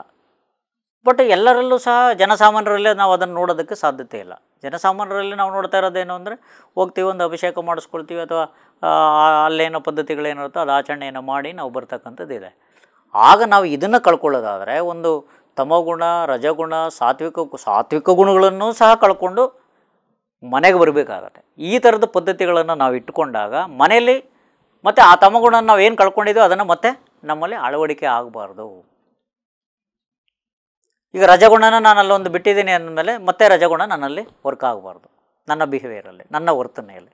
ಬಟ್ ಎಲ್ಲರಲ್ಲೂ ಸಹ ಜನಸಾಮಾನ್ಯರಲ್ಲೇ ನಾವು ಅದನ್ನು ನೋಡೋದಕ್ಕೆ ಸಾಧ್ಯತೆ ಇಲ್ಲ ಜನಸಾಮಾನ್ಯರಲ್ಲಿ ನಾವು ನೋಡ್ತಾ ಇರೋದೇನು ಅಂದರೆ ಹೋಗ್ತೀವಿ ಒಂದು ಅಭಿಷೇಕ ಮಾಡಿಸ್ಕೊಳ್ತೀವಿ ಅಥವಾ ಅಲ್ಲೇನೋ ಪದ್ಧತಿಗಳೇನಿರುತ್ತೋ ಅದು ಆಚರಣೆಯನ್ನು ಮಾಡಿ ನಾವು ಇದೆ ಆಗ ನಾವು ಇದನ್ನು ಕಳ್ಕೊಳ್ಳೋದಾದರೆ ಒಂದು ತಮಗುಣ ರಜಗುಣ ಸಾತ್ವಿಕ ಸಾತ್ವಿಕ ಗುಣಗಳನ್ನು ಸಹ ಕಳ್ಕೊಂಡು ಮನೆಗೆ ಬರಬೇಕಾಗತ್ತೆ ಈ ಥರದ ಪದ್ಧತಿಗಳನ್ನು ನಾವು ಇಟ್ಟುಕೊಂಡಾಗ ಮನೆಯಲ್ಲಿ ಮತ್ತು ಆ ತಮಗುಣನ ನಾವು ಏನು ಕಳ್ಕೊಂಡಿದ್ದೋ ಅದನ್ನು ಮತ್ತೆ ನಮ್ಮಲ್ಲಿ ಅಳವಡಿಕೆ ಆಗಬಾರ್ದು ಈಗ ರಜಗುಣನ ನಾನು ಅಲ್ಲೊಂದು ಬಿಟ್ಟಿದ್ದೀನಿ ಅಂದಮೇಲೆ ಮತ್ತೆ ರಜಗುಣ ನನ್ನಲ್ಲಿ ವರ್ಕ್ ಆಗಬಾರ್ದು ನನ್ನ ಬಿಹೇವಿಯರಲ್ಲಿ ನನ್ನ ವರ್ತನೆಯಲ್ಲಿ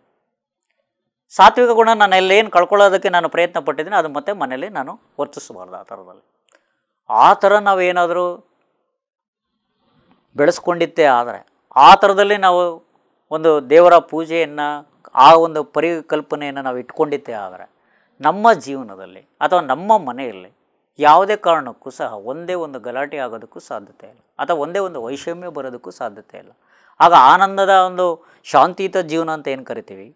ಸಾತ್ವಿಕ ಗುಣ ನಾನು ಏನು ಕಳ್ಕೊಳ್ಳೋದಕ್ಕೆ ನಾನು ಪ್ರಯತ್ನ ಪಟ್ಟಿದ್ದೀನಿ ಅದು ಮತ್ತೆ ಮನೆಯಲ್ಲಿ ನಾನು ವರ್ತಿಸಬಾರ್ದು ಆ ಥರದಲ್ಲಿ ಆ ಥರ ನಾವೇನಾದರೂ ಬೆಳೆಸ್ಕೊಂಡಿದ್ದೇ ಆದರೆ ಆ ಥರದಲ್ಲಿ ನಾವು ಒಂದು ದೇವರ ಪೂಜೆಯನ್ನು ಆ ಒಂದು ಪರಿಕಲ್ಪನೆಯನ್ನು ನಾವು ಇಟ್ಕೊಂಡಿದ್ದೇ ಆದರೆ ನಮ್ಮ ಜೀವನದಲ್ಲಿ ಅಥವಾ ನಮ್ಮ ಮನೆಯಲ್ಲಿ ಯಾವುದೇ ಕಾರಣಕ್ಕೂ ಸಹ ಒಂದೇ ಒಂದು ಗಲಾಟೆ ಆಗೋದಕ್ಕೂ ಸಾಧ್ಯತೆ ಇಲ್ಲ ಅಥವಾ ಒಂದೇ ಒಂದು ವೈಷಮ್ಯ ಬರೋದಕ್ಕೂ ಸಾಧ್ಯತೆ ಇಲ್ಲ ಆಗ ಆನಂದದ ಒಂದು ಶಾಂತಿಯುತ ಜೀವನ ಅಂತ ಏನು ಕರಿತೀವಿ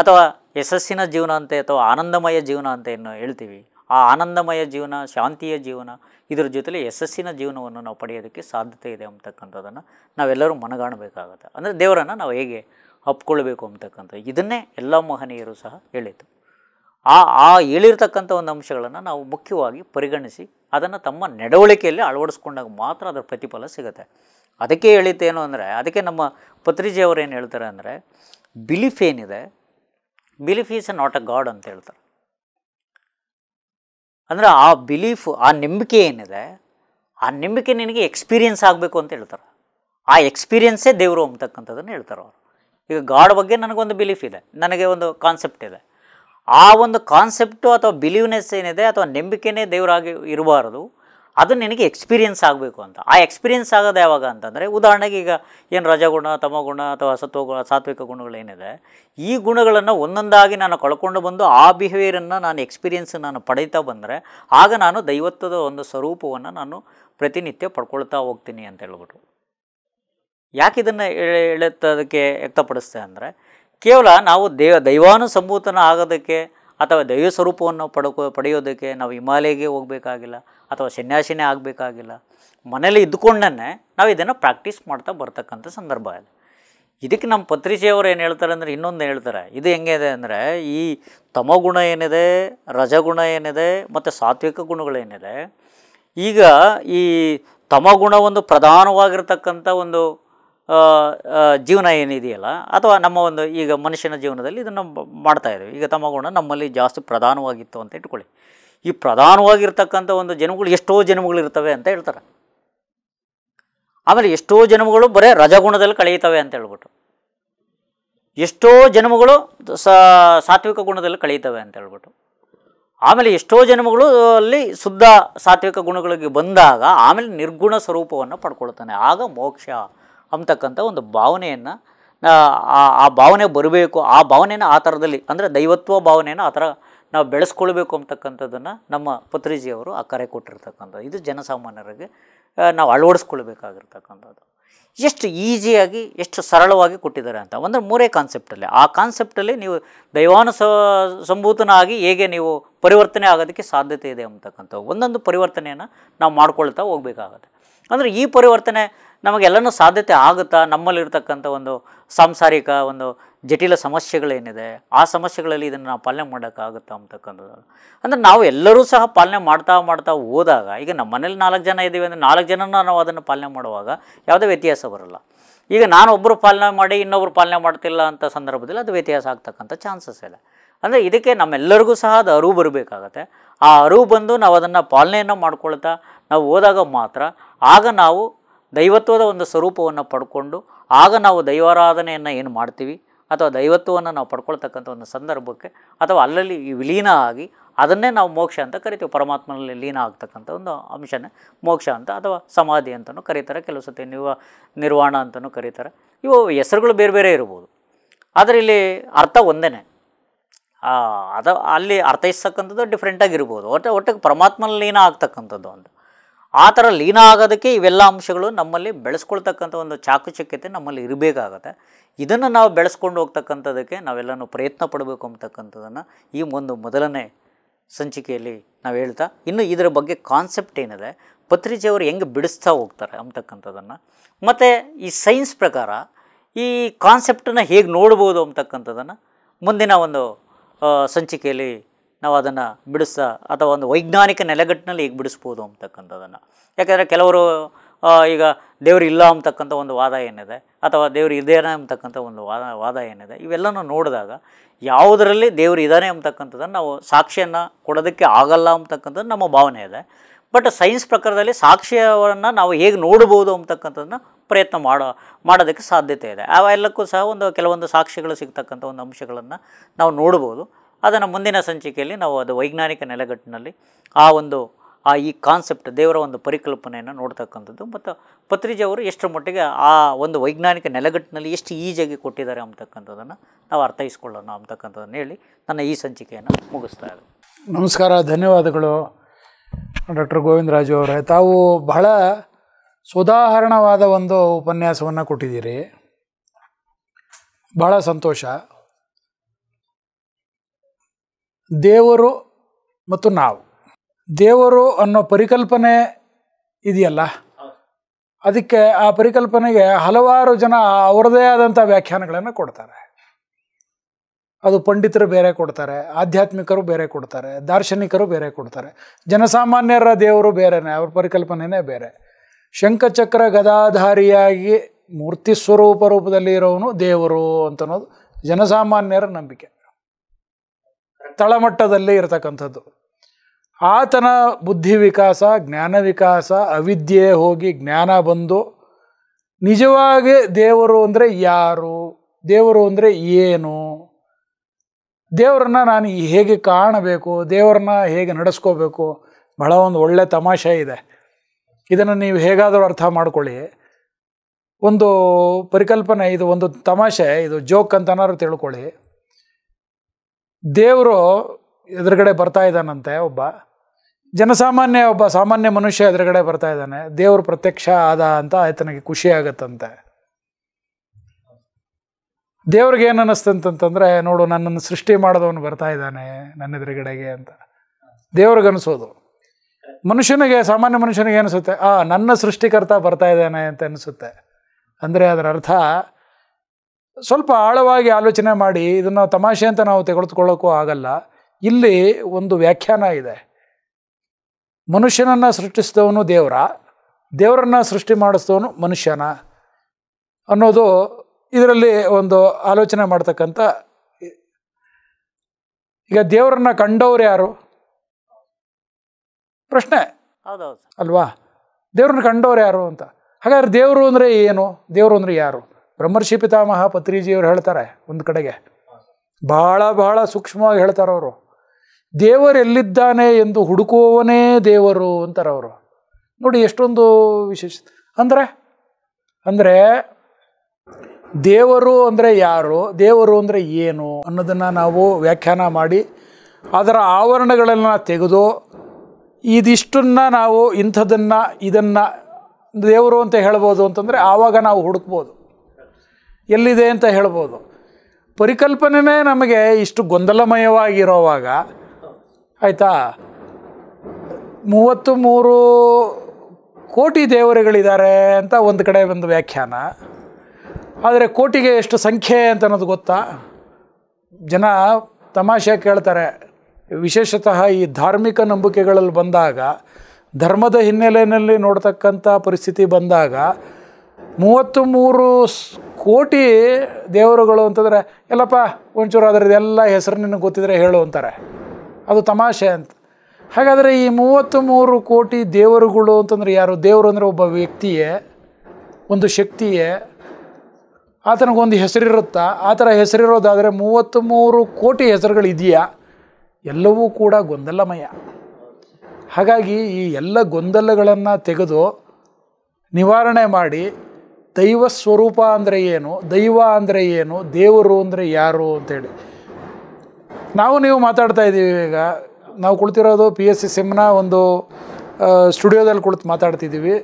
ಅಥವಾ ಯಶಸ್ಸಿನ ಜೀವನ ಅಂತ ಅಥವಾ ಆನಂದಮಯ ಜೀವನ ಅಂತ ಏನು ಹೇಳ್ತೀವಿ ಆ ಆನಂದಮಯ ಜೀವನ ಶಾಂತಿಯ ಜೀವನ ಇದರ ಜೊತೆಲಿ ಯಶಸ್ಸಿನ ಜೀವನವನ್ನು ನಾವು ಪಡೆಯೋದಕ್ಕೆ ಸಾಧ್ಯತೆ ಇದೆ ಅಂತಕ್ಕಂಥದ್ದನ್ನು ನಾವೆಲ್ಲರೂ ಮನಗಾಣಬೇಕಾಗುತ್ತೆ ಅಂದರೆ ದೇವರನ್ನು ನಾವು ಹೇಗೆ ಹಪ್ಕೊಳ್ಬೇಕು ಅಂತಕ್ಕಂಥ ಇದನ್ನೇ ಎಲ್ಲ ಮಹನೀಯರು ಸಹ ಹೇಳಿತು ಆ ಆ ಹೇಳಿರ್ತಕ್ಕಂಥ ಒಂದು ಅಂಶಗಳನ್ನು ನಾವು ಮುಖ್ಯವಾಗಿ ಪರಿಗಣಿಸಿ ಅದನ್ನು ತಮ್ಮ ನಡವಳಿಕೆಯಲ್ಲಿ ಅಳವಡಿಸ್ಕೊಂಡಾಗ ಮಾತ್ರ ಅದರ ಪ್ರತಿಫಲ ಸಿಗುತ್ತೆ ಅದಕ್ಕೆ ಹೇಳಿದ್ದೇನು ಅಂದರೆ ಅದಕ್ಕೆ ನಮ್ಮ ಪತ್ರಿಜಿಯವರು ಏನು ಹೇಳ್ತಾರೆ ಅಂದರೆ ಬಿಲೀಫ್ ಏನಿದೆ belief is a not a god ಅಂತ ಹೇಳ್ತಾರೆ ಅಂದರೆ ಆ ಬಿಲೀಫ್ ಆ ನಂಬಿಕೆ ಏನಿದೆ ಆ ನಂಬಿಕೆ ನಿನಗೆ ಎಕ್ಸ್ಪೀರಿಯೆನ್ಸ್ ಆಗಬೇಕು ಅಂತ ಹೇಳ್ತಾರೆ ಆ ಎಕ್ಸ್ಪೀರಿಯೆನ್ಸೇ ದೇವರು ಅಂತಕ್ಕಂಥದ್ದನ್ನು ಹೇಳ್ತಾರೆ ಅವರು ಈಗ ಗಾಡ್ ಬಗ್ಗೆ ನನಗೊಂದು ಬಿಲೀಫ್ ಇದೆ ನನಗೆ ಒಂದು ಕಾನ್ಸೆಪ್ಟ್ ಇದೆ ಆ ಒಂದು ಕಾನ್ಸೆಪ್ಟು ಅಥವಾ ಬಿಲೀವ್ನೆಸ್ ಏನಿದೆ ಅಥವಾ ನಂಬಿಕೆನೇ ದೇವರಾಗಿ ಇರಬಾರ್ದು ಅದು ನಿನಗೆ ಎಕ್ಸ್ಪೀರಿಯೆನ್ಸ್ ಆಗಬೇಕು ಅಂತ ಆ ಎಕ್ಸ್ಪೀರಿಯೆನ್ಸ್ ಆಗೋದು ಯಾವಾಗ ಅಂತಂದರೆ ಉದಾಹರಣೆಗೆ ಈಗ ಏನು ರಜಗುಣ ತಮಗುಣ ಅಥವಾ ಸತ್ವಗುಣ ಸಾತ್ವಿಕ ಗುಣಗಳೇನಿದೆ ಈ ಗುಣಗಳನ್ನು ಒಂದೊಂದಾಗಿ ನಾನು ಕಳ್ಕೊಂಡು ಬಂದು ಆ ಬಿಹೇವಿಯರನ್ನು ನಾನು ಎಕ್ಸ್ಪೀರಿಯೆನ್ಸ್ ನಾನು ಪಡೀತಾ ಬಂದರೆ ಆಗ ನಾನು ದೈವತ್ವದ ಒಂದು ಸ್ವರೂಪವನ್ನು ನಾನು ಪ್ರತಿನಿತ್ಯ ಪಡ್ಕೊಳ್ತಾ ಹೋಗ್ತೀನಿ ಅಂತ ಹೇಳ್ಬಿಟ್ರು ಯಾಕೆ ಇದನ್ನು ಎಳೆತದಕ್ಕೆ ವ್ಯಕ್ತಪಡಿಸ್ತೇ ಅಂದರೆ ಕೇವಲ ನಾವು ದೇವ ದೈವಾನು ಆಗೋದಕ್ಕೆ ಅಥವಾ ದೈವ ಸ್ವರೂಪವನ್ನು ಪಡ್ಕೋ ಪಡೆಯೋದಕ್ಕೆ ನಾವು ಹಿಮಾಲಯಗೆ ಹೋಗಬೇಕಾಗಿಲ್ಲ ಅಥವಾ ಸನ್ಯಾಸಿನೇ ಆಗಬೇಕಾಗಿಲ್ಲ ಮನೇಲಿ ಇದ್ದುಕೊಂಡೇ ನಾವು ಇದನ್ನು ಪ್ರಾಕ್ಟೀಸ್ ಮಾಡ್ತಾ ಬರ್ತಕ್ಕಂಥ ಸಂದರ್ಭ ಇದೆ ಇದಕ್ಕೆ ನಮ್ಮ ಪತ್ರಿಕೆಯವರು ಏನು ಹೇಳ್ತಾರೆ ಅಂದರೆ ಇನ್ನೊಂದು ಹೇಳ್ತಾರೆ ಇದು ಹೆಂಗಿದೆ ಅಂದರೆ ಈ ತಮಗುಣ ಏನಿದೆ ರಜಗುಣ ಏನಿದೆ ಮತ್ತು ಸಾತ್ವಿಕ ಗುಣಗಳೇನಿದೆ ಈಗ ಈ ತಮಗುಣ ಒಂದು ಪ್ರಧಾನವಾಗಿರ್ತಕ್ಕಂಥ ಒಂದು ಜೀವನ ಏನಿದೆಯಲ್ಲ ಅಥವಾ ನಮ್ಮ ಒಂದು ಈಗ ಮನುಷ್ಯನ ಜೀವನದಲ್ಲಿ ಇದನ್ನು ಇದ್ದೇವೆ ಈಗ ಗುಣ ನಮ್ಮಲ್ಲಿ ಜಾಸ್ತಿ ಪ್ರಧಾನವಾಗಿತ್ತು ಅಂತ ಇಟ್ಕೊಳ್ಳಿ ಈ ಪ್ರಧಾನವಾಗಿರ್ತಕ್ಕಂಥ ಒಂದು ಜನ್ಮಗಳು ಎಷ್ಟೋ ಇರ್ತವೆ ಅಂತ ಹೇಳ್ತಾರೆ ಆಮೇಲೆ ಎಷ್ಟೋ ಜನ್ಮಗಳು ಬರೀ ರಜಗುಣದಲ್ಲಿ ಕಳೆಯುತ್ತವೆ ಅಂತ ಹೇಳ್ಬಿಟ್ಟು ಎಷ್ಟೋ ಜನ್ಮಗಳು ಸಾತ್ವಿಕ ಗುಣದಲ್ಲಿ ಕಳೆಯುತ್ತವೆ ಅಂತ ಹೇಳ್ಬಿಟ್ಟು ಆಮೇಲೆ ಎಷ್ಟೋ ಜನ್ಮಗಳು ಅಲ್ಲಿ ಶುದ್ಧ ಸಾತ್ವಿಕ ಗುಣಗಳಿಗೆ ಬಂದಾಗ ಆಮೇಲೆ ನಿರ್ಗುಣ ಸ್ವರೂಪವನ್ನು ಪಡ್ಕೊಳ್ತಾನೆ ಆಗ ಮೋಕ್ಷ ಅಂತಕ್ಕಂಥ ಒಂದು ಭಾವನೆಯನ್ನು ಆ ಭಾವನೆ ಬರಬೇಕು ಆ ಭಾವನೆನ ಆ ಥರದಲ್ಲಿ ಅಂದರೆ ದೈವತ್ವ ಭಾವನೆಯನ್ನು ಆ ಥರ ನಾವು ಬೆಳೆಸ್ಕೊಳ್ಬೇಕು ಅಂತಕ್ಕಂಥದ್ದನ್ನು ನಮ್ಮ ಪತ್ರಿಜಿಯವರು ಆ ಕರೆ ಕೊಟ್ಟಿರ್ತಕ್ಕಂಥದ್ದು ಇದು ಜನಸಾಮಾನ್ಯರಿಗೆ ನಾವು ಅಳವಡಿಸ್ಕೊಳ್ಬೇಕಾಗಿರ್ತಕ್ಕಂಥದ್ದು ಎಷ್ಟು ಈಸಿಯಾಗಿ ಎಷ್ಟು ಸರಳವಾಗಿ ಕೊಟ್ಟಿದ್ದಾರೆ ಅಂತ ಅಂದರೆ ಮೂರೇ ಕಾನ್ಸೆಪ್ಟಲ್ಲಿ ಆ ಕಾನ್ಸೆಪ್ಟಲ್ಲಿ ನೀವು ದೈವಾನು ಸಂಭೂತನಾಗಿ ಹೇಗೆ ನೀವು ಪರಿವರ್ತನೆ ಆಗೋದಕ್ಕೆ ಸಾಧ್ಯತೆ ಇದೆ ಅಂತಕ್ಕಂಥ ಒಂದೊಂದು ಪರಿವರ್ತನೆಯನ್ನು ನಾವು ಮಾಡ್ಕೊಳ್ತಾ ಹೋಗಬೇಕಾಗತ್ತೆ ಅಂದರೆ ಈ ಪರಿವರ್ತನೆ ನಮಗೆಲ್ಲನೂ ಸಾಧ್ಯತೆ ಆಗುತ್ತಾ ನಮ್ಮಲ್ಲಿರ್ತಕ್ಕಂಥ ಒಂದು ಸಾಂಸಾರಿಕ ಒಂದು ಜಟಿಲ ಸಮಸ್ಯೆಗಳೇನಿದೆ ಆ ಸಮಸ್ಯೆಗಳಲ್ಲಿ ಇದನ್ನು ನಾವು ಪಾಲನೆ ಮಾಡೋಕ್ಕಾಗುತ್ತಾ ಅಂತಕ್ಕಂಥದ್ದು ಅಂದರೆ ನಾವು ಎಲ್ಲರೂ ಸಹ ಪಾಲನೆ ಮಾಡ್ತಾ ಮಾಡ್ತಾ ಹೋದಾಗ ಈಗ ನಮ್ಮ ಮನೇಲಿ ನಾಲ್ಕು ಜನ ಇದ್ದೀವಿ ಅಂದರೆ ನಾಲ್ಕು ಜನನ ನಾವು ಅದನ್ನು ಪಾಲನೆ ಮಾಡುವಾಗ ಯಾವುದೇ ವ್ಯತ್ಯಾಸ ಬರೋಲ್ಲ ಈಗ ನಾನೊಬ್ಬರು ಪಾಲನೆ ಮಾಡಿ ಇನ್ನೊಬ್ಬರು ಪಾಲನೆ ಮಾಡ್ತಿಲ್ಲ ಅಂತ ಸಂದರ್ಭದಲ್ಲಿ ಅದು ವ್ಯತ್ಯಾಸ ಆಗ್ತಕ್ಕಂಥ ಚಾನ್ಸಸ್ ಇಲ್ಲ ಅಂದರೆ ಇದಕ್ಕೆ ನಮ್ಮೆಲ್ಲರಿಗೂ ಸಹ ಅದು ಅರಿವು ಬರಬೇಕಾಗತ್ತೆ ಆ ಅರಿವು ಬಂದು ನಾವು ಅದನ್ನು ಪಾಲನೆಯನ್ನು ಮಾಡ್ಕೊಳ್ತಾ ನಾವು ಹೋದಾಗ ಮಾತ್ರ ಆಗ ನಾವು ದೈವತ್ವದ ಒಂದು ಸ್ವರೂಪವನ್ನು ಪಡ್ಕೊಂಡು ಆಗ ನಾವು ದೈವಾರಾಧನೆಯನ್ನು ಏನು ಮಾಡ್ತೀವಿ ಅಥವಾ ದೈವತ್ವವನ್ನು ನಾವು ಪಡ್ಕೊಳ್ತಕ್ಕಂಥ ಒಂದು ಸಂದರ್ಭಕ್ಕೆ ಅಥವಾ ಅಲ್ಲಲ್ಲಿ ವಿಲೀನ ಆಗಿ ಅದನ್ನೇ ನಾವು ಮೋಕ್ಷ ಅಂತ ಕರಿತೀವಿ ಪರಮಾತ್ಮನಲ್ಲಿ ಲೀನ ಆಗ್ತಕ್ಕಂಥ ಒಂದು ಅಂಶನೇ ಮೋಕ್ಷ ಅಂತ ಅಥವಾ ಸಮಾಧಿ ಅಂತಲೂ ಕರೀತಾರೆ ಕೆಲವು ಸತಿ ನಿವ ನಿರ್ವಾಣ ಅಂತಲೂ ಕರೀತಾರೆ ಇವು ಹೆಸರುಗಳು ಬೇರೆ ಬೇರೆ ಇರ್ಬೋದು ಆದರೆ ಇಲ್ಲಿ ಅರ್ಥ ಒಂದೇ ಅದ ಅಲ್ಲಿ ಅರ್ಥೈಸ್ತಕ್ಕಂಥದ್ದು ಡಿಫ್ರೆಂಟಾಗಿರ್ಬೋದು ಒಟ್ಟು ಒಟ್ಟಿಗೆ ಪರಮಾತ್ಮನ ಲೀನ ಆಗ್ತಕ್ಕಂಥದ್ದು ಒಂದು ಆ ಥರ ಲೀನ ಆಗೋದಕ್ಕೆ ಇವೆಲ್ಲ ಅಂಶಗಳು ನಮ್ಮಲ್ಲಿ ಬೆಳೆಸ್ಕೊಳ್ತಕ್ಕಂಥ ಒಂದು ಚಾಕುಚಕ್ಯತೆ ನಮ್ಮಲ್ಲಿ ಇರಬೇಕಾಗತ್ತೆ ಇದನ್ನು ನಾವು ಬೆಳೆಸ್ಕೊಂಡು ಹೋಗ್ತಕ್ಕಂಥದ್ದಕ್ಕೆ ನಾವೆಲ್ಲನೂ ಪ್ರಯತ್ನ ಪಡಬೇಕು ಅಂತಕ್ಕಂಥದ್ದನ್ನು ಈ ಒಂದು ಮೊದಲನೇ ಸಂಚಿಕೆಯಲ್ಲಿ ನಾವು ಹೇಳ್ತಾ ಇನ್ನು ಇದರ ಬಗ್ಗೆ ಕಾನ್ಸೆಪ್ಟ್ ಏನಿದೆ ಪತ್ರಿಕೆಯವರು ಹೆಂಗೆ ಬಿಡಿಸ್ತಾ ಹೋಗ್ತಾರೆ ಅಂತಕ್ಕಂಥದ್ದನ್ನು ಮತ್ತು ಈ ಸೈನ್ಸ್ ಪ್ರಕಾರ ಈ ಕಾನ್ಸೆಪ್ಟನ್ನ ಹೇಗೆ ನೋಡ್ಬೋದು ಅಂತಕ್ಕಂಥದ್ದನ್ನು ಮುಂದಿನ ಒಂದು ಸಂಚಿಕೆಯಲ್ಲಿ ನಾವು ಅದನ್ನು ಬಿಡಿಸ್ತಾ ಅಥವಾ ಒಂದು ವೈಜ್ಞಾನಿಕ ನೆಲೆಗಟ್ಟಿನಲ್ಲಿ ಹೇಗೆ ಬಿಡಿಸ್ಬೋದು ಅಂತಕ್ಕಂಥದ್ದನ್ನು ಯಾಕೆಂದರೆ ಕೆಲವರು ಈಗ ದೇವರು ಇಲ್ಲ ಅಂತಕ್ಕಂಥ ಒಂದು ವಾದ ಏನಿದೆ ಅಥವಾ ದೇವ್ರು ಇದ್ದೇನೆ ಅಂತಕ್ಕಂಥ ಒಂದು ವಾದ ವಾದ ಏನಿದೆ ಇವೆಲ್ಲನೂ ನೋಡಿದಾಗ ಯಾವುದರಲ್ಲಿ ದೇವರು ಇದ್ದಾನೆ ಅಂತಕ್ಕಂಥದ್ದನ್ನು ನಾವು ಸಾಕ್ಷಿಯನ್ನು ಕೊಡೋದಕ್ಕೆ ಆಗಲ್ಲ ಅಂತಕ್ಕಂಥದ್ದು ನಮ್ಮ ಭಾವನೆ ಇದೆ ಬಟ್ ಸೈನ್ಸ್ ಪ್ರಕಾರದಲ್ಲಿ ಸಾಕ್ಷ್ಯವನ್ನು ನಾವು ಹೇಗೆ ನೋಡ್ಬೋದು ಅಂತಕ್ಕಂಥದ್ದನ್ನು ಪ್ರಯತ್ನ ಮಾಡೋ ಮಾಡೋದಕ್ಕೆ ಸಾಧ್ಯತೆ ಇದೆ ಆ ಎಲ್ಲಕ್ಕೂ ಸಹ ಒಂದು ಕೆಲವೊಂದು ಸಾಕ್ಷಿಗಳು ಸಿಗ್ತಕ್ಕಂಥ ಒಂದು ಅಂಶಗಳನ್ನು ನಾವು ನೋಡ್ಬೋದು ಅದನ್ನು ಮುಂದಿನ ಸಂಚಿಕೆಯಲ್ಲಿ ನಾವು ಅದು ವೈಜ್ಞಾನಿಕ ನೆಲೆಗಟ್ಟಿನಲ್ಲಿ ಆ ಒಂದು ಆ ಈ ಕಾನ್ಸೆಪ್ಟ್ ದೇವರ ಒಂದು ಪರಿಕಲ್ಪನೆಯನ್ನು ನೋಡ್ತಕ್ಕಂಥದ್ದು ಮತ್ತು ಪತ್ರಿಜೆ ಅವರು ಎಷ್ಟರ ಮಟ್ಟಿಗೆ ಆ ಒಂದು ವೈಜ್ಞಾನಿಕ ನೆಲೆಗಟ್ಟಿನಲ್ಲಿ ಎಷ್ಟು ಈಜಾಗಿ ಕೊಟ್ಟಿದ್ದಾರೆ ಅಂತಕ್ಕಂಥದ್ದನ್ನು ನಾವು ಅರ್ಥೈಸ್ಕೊಳ್ಳೋಣ ಅಂತಕ್ಕಂಥದ್ದನ್ನು ಹೇಳಿ ನನ್ನ ಈ ಸಂಚಿಕೆಯನ್ನು ಮುಗಿಸ್ತಾ ಇದೆ ನಮಸ್ಕಾರ ಧನ್ಯವಾದಗಳು ಡಾಕ್ಟರ್ ಗೋವಿಂದರಾಜು ಅವರೇ ತಾವು ಬಹಳ ಸುಧಾಹರಣವಾದ ಒಂದು ಉಪನ್ಯಾಸವನ್ನು ಕೊಟ್ಟಿದ್ದೀರಿ ಬಹಳ ಸಂತೋಷ ದೇವರು ಮತ್ತು ನಾವು ದೇವರು ಅನ್ನೋ ಪರಿಕಲ್ಪನೆ ಇದೆಯಲ್ಲ ಅದಕ್ಕೆ ಆ ಪರಿಕಲ್ಪನೆಗೆ ಹಲವಾರು ಜನ ಅವರದೇ ಆದಂಥ ವ್ಯಾಖ್ಯಾನಗಳನ್ನು ಕೊಡ್ತಾರೆ ಅದು ಪಂಡಿತರು ಬೇರೆ ಕೊಡ್ತಾರೆ ಆಧ್ಯಾತ್ಮಿಕರು ಬೇರೆ ಕೊಡ್ತಾರೆ ದಾರ್ಶನಿಕರು ಬೇರೆ ಕೊಡ್ತಾರೆ ಜನಸಾಮಾನ್ಯರ ದೇವರು ಬೇರೆನೇ ಅವ್ರ ಪರಿಕಲ್ಪನೆನೇ ಬೇರೆ ಶಂಖಚಕ್ರ ಗದಾಧಾರಿಯಾಗಿ ಮೂರ್ತಿ ಸ್ವರೂಪ ರೂಪದಲ್ಲಿ ಇರೋವನು ದೇವರು ಅನ್ನೋದು ಜನಸಾಮಾನ್ಯರ ನಂಬಿಕೆ ತಳಮಟ್ಟದಲ್ಲಿ ಇರತಕ್ಕಂಥದ್ದು ಆತನ ಬುದ್ಧಿ ವಿಕಾಸ ಜ್ಞಾನ ವಿಕಾಸ ಅವಿದ್ಯೆ ಹೋಗಿ ಜ್ಞಾನ ಬಂದು ನಿಜವಾಗಿ ದೇವರು ಅಂದರೆ ಯಾರು ದೇವರು ಅಂದರೆ ಏನು ದೇವರನ್ನ ನಾನು ಹೇಗೆ ಕಾಣಬೇಕು ದೇವರನ್ನ ಹೇಗೆ ನಡೆಸ್ಕೋಬೇಕು ಬಹಳ ಒಂದು ಒಳ್ಳೆ ತಮಾಷೆ ಇದೆ ಇದನ್ನು ನೀವು ಹೇಗಾದರೂ ಅರ್ಥ ಮಾಡ್ಕೊಳ್ಳಿ ಒಂದು ಪರಿಕಲ್ಪನೆ ಇದು ಒಂದು ತಮಾಷೆ ಇದು ಜೋಕ್ ಅಂತನಾದ್ರು ತಿಳ್ಕೊಳ್ಳಿ ದೇವರು ಎದುರುಗಡೆ ಬರ್ತಾ ಇದ್ದಾನಂತೆ ಒಬ್ಬ ಜನಸಾಮಾನ್ಯ ಒಬ್ಬ ಸಾಮಾನ್ಯ ಮನುಷ್ಯ ಎದುರುಗಡೆ ಬರ್ತಾ ಇದ್ದಾನೆ ದೇವರು ಪ್ರತ್ಯಕ್ಷ ಆದ ಅಂತ ಆತನಿಗೆ ಖುಷಿ ಆಗತ್ತಂತೆ ದೇವ್ರಿಗೆ ಏನು ಅನ್ನಿಸ್ತಂತಂತಂದರೆ ನೋಡು ನನ್ನನ್ನು ಸೃಷ್ಟಿ ಮಾಡಿದವನು ಬರ್ತಾ ಇದ್ದಾನೆ ನನ್ನ ಎದುರುಗಡೆಗೆ ಅಂತ ದೇವ್ರಿಗೆ ಅನಿಸೋದು ಮನುಷ್ಯನಿಗೆ ಸಾಮಾನ್ಯ ಮನುಷ್ಯನಿಗೆ ಅನಿಸುತ್ತೆ ಆ ನನ್ನ ಸೃಷ್ಟಿಕರ್ತ ಬರ್ತಾ ಇದ್ದಾನೆ ಅಂತ ಅನಿಸುತ್ತೆ ಅಂದರೆ ಅದರ ಅರ್ಥ ಸ್ವಲ್ಪ ಆಳವಾಗಿ ಆಲೋಚನೆ ಮಾಡಿ ಇದನ್ನು ತಮಾಷೆ ಅಂತ ನಾವು ತೆಗೆದುಕೊಳ್ಳೋಕ್ಕೂ ಆಗಲ್ಲ ಇಲ್ಲಿ ಒಂದು ವ್ಯಾಖ್ಯಾನ ಇದೆ ಮನುಷ್ಯನನ್ನು ಸೃಷ್ಟಿಸಿದವನು ದೇವರ ದೇವರನ್ನು ಸೃಷ್ಟಿ ಮಾಡಿಸಿದವನು ಮನುಷ್ಯನ ಅನ್ನೋದು ಇದರಲ್ಲಿ ಒಂದು ಆಲೋಚನೆ ಮಾಡ್ತಕ್ಕಂಥ ಈಗ ದೇವರನ್ನ ಕಂಡವ್ರು ಯಾರು ಪ್ರಶ್ನೆ ಅಲ್ವಾ ದೇವ್ರನ್ನ ಕಂಡವ್ರು ಯಾರು ಅಂತ ಹಾಗಾದ್ರೆ ದೇವರು ಅಂದರೆ ಏನು ದೇವರು ಅಂದರೆ ಯಾರು ಬ್ರಹ್ಮರ್ಷಿ ಪಿತಾಮಹ ಪತ್ರಿಜಿಯವರು ಹೇಳ್ತಾರೆ ಒಂದು ಕಡೆಗೆ ಭಾಳ ಬಹಳ ಸೂಕ್ಷ್ಮವಾಗಿ ಹೇಳ್ತಾರೆ ಅವರು ದೇವರೆಲ್ಲಿದ್ದಾನೆ ಎಂದು ಹುಡುಕುವವನೇ ದೇವರು ಅಂತಾರೆ ಅವರು ನೋಡಿ ಎಷ್ಟೊಂದು ವಿಶೇಷ ಅಂದರೆ ಅಂದರೆ ದೇವರು ಅಂದರೆ ಯಾರು ದೇವರು ಅಂದರೆ ಏನು ಅನ್ನೋದನ್ನು ನಾವು ವ್ಯಾಖ್ಯಾನ ಮಾಡಿ ಅದರ ಆವರಣಗಳನ್ನು ತೆಗೆದು ಇದಿಷ್ಟನ್ನು ನಾವು ಇಂಥದನ್ನು ಇದನ್ನು ದೇವರು ಅಂತ ಹೇಳ್ಬೋದು ಅಂತಂದರೆ ಆವಾಗ ನಾವು ಹುಡುಕ್ಬೋದು ಎಲ್ಲಿದೆ ಅಂತ ಹೇಳ್ಬೋದು ಪರಿಕಲ್ಪನೆನೇ ನಮಗೆ ಇಷ್ಟು ಗೊಂದಲಮಯವಾಗಿರೋವಾಗ ಆಯಿತಾ ಮೂವತ್ತು ಮೂರು ಕೋಟಿ ದೇವರುಗಳಿದ್ದಾರೆ ಅಂತ ಒಂದು ಕಡೆ ಒಂದು ವ್ಯಾಖ್ಯಾನ ಆದರೆ ಕೋಟಿಗೆ ಎಷ್ಟು ಸಂಖ್ಯೆ ಅಂತ ಅನ್ನೋದು ಗೊತ್ತಾ ಜನ ತಮಾಷೆ ಕೇಳ್ತಾರೆ ವಿಶೇಷತಃ ಈ ಧಾರ್ಮಿಕ ನಂಬಿಕೆಗಳಲ್ಲಿ ಬಂದಾಗ ಧರ್ಮದ ಹಿನ್ನೆಲೆಯಲ್ಲಿ ನೋಡ್ತಕ್ಕಂಥ ಪರಿಸ್ಥಿತಿ ಬಂದಾಗ ಮೂವತ್ತು ಮೂರು ಕೋಟಿ ದೇವರುಗಳು ಅಂತಂದರೆ ಎಲ್ಲಪ್ಪ ಒಂಚೂರು ಅದರದ್ದೆಲ್ಲ ಹೆಸರು ನಿನಗೆ ಗೊತ್ತಿದ್ರೆ ಹೇಳು ಅಂತಾರೆ ಅದು ತಮಾಷೆ ಅಂತ ಹಾಗಾದರೆ ಈ ಮೂವತ್ತು ಮೂರು ಕೋಟಿ ದೇವರುಗಳು ಅಂತಂದರೆ ಯಾರು ದೇವರು ಅಂದರೆ ಒಬ್ಬ ವ್ಯಕ್ತಿಯೇ ಒಂದು ಶಕ್ತಿಯೇ ಆತನಿಗೊಂದು ಹೆಸರಿರುತ್ತಾ ಆ ಥರ ಹೆಸರಿರೋದಾದರೆ ಮೂವತ್ತು ಮೂರು ಕೋಟಿ ಹೆಸರುಗಳಿದೆಯಾ ಎಲ್ಲವೂ ಕೂಡ ಗೊಂದಲಮಯ ಹಾಗಾಗಿ ಈ ಎಲ್ಲ ಗೊಂದಲಗಳನ್ನು ತೆಗೆದು ನಿವಾರಣೆ ಮಾಡಿ ದೈವ ಸ್ವರೂಪ ಅಂದರೆ ಏನು ದೈವ ಅಂದರೆ ಏನು ದೇವರು ಅಂದರೆ ಯಾರು ಅಂತೇಳಿ ನಾವು ನೀವು ಮಾತಾಡ್ತಾ ಇದ್ದೀವಿ ಈಗ ನಾವು ಕುಳಿತಿರೋದು ಪಿ ಎಸ್ ಸಿ ಸಿಮ್ನ ಒಂದು ಸ್ಟುಡಿಯೋದಲ್ಲಿ ಕುಳಿತು ಮಾತಾಡ್ತಿದ್ದೀವಿ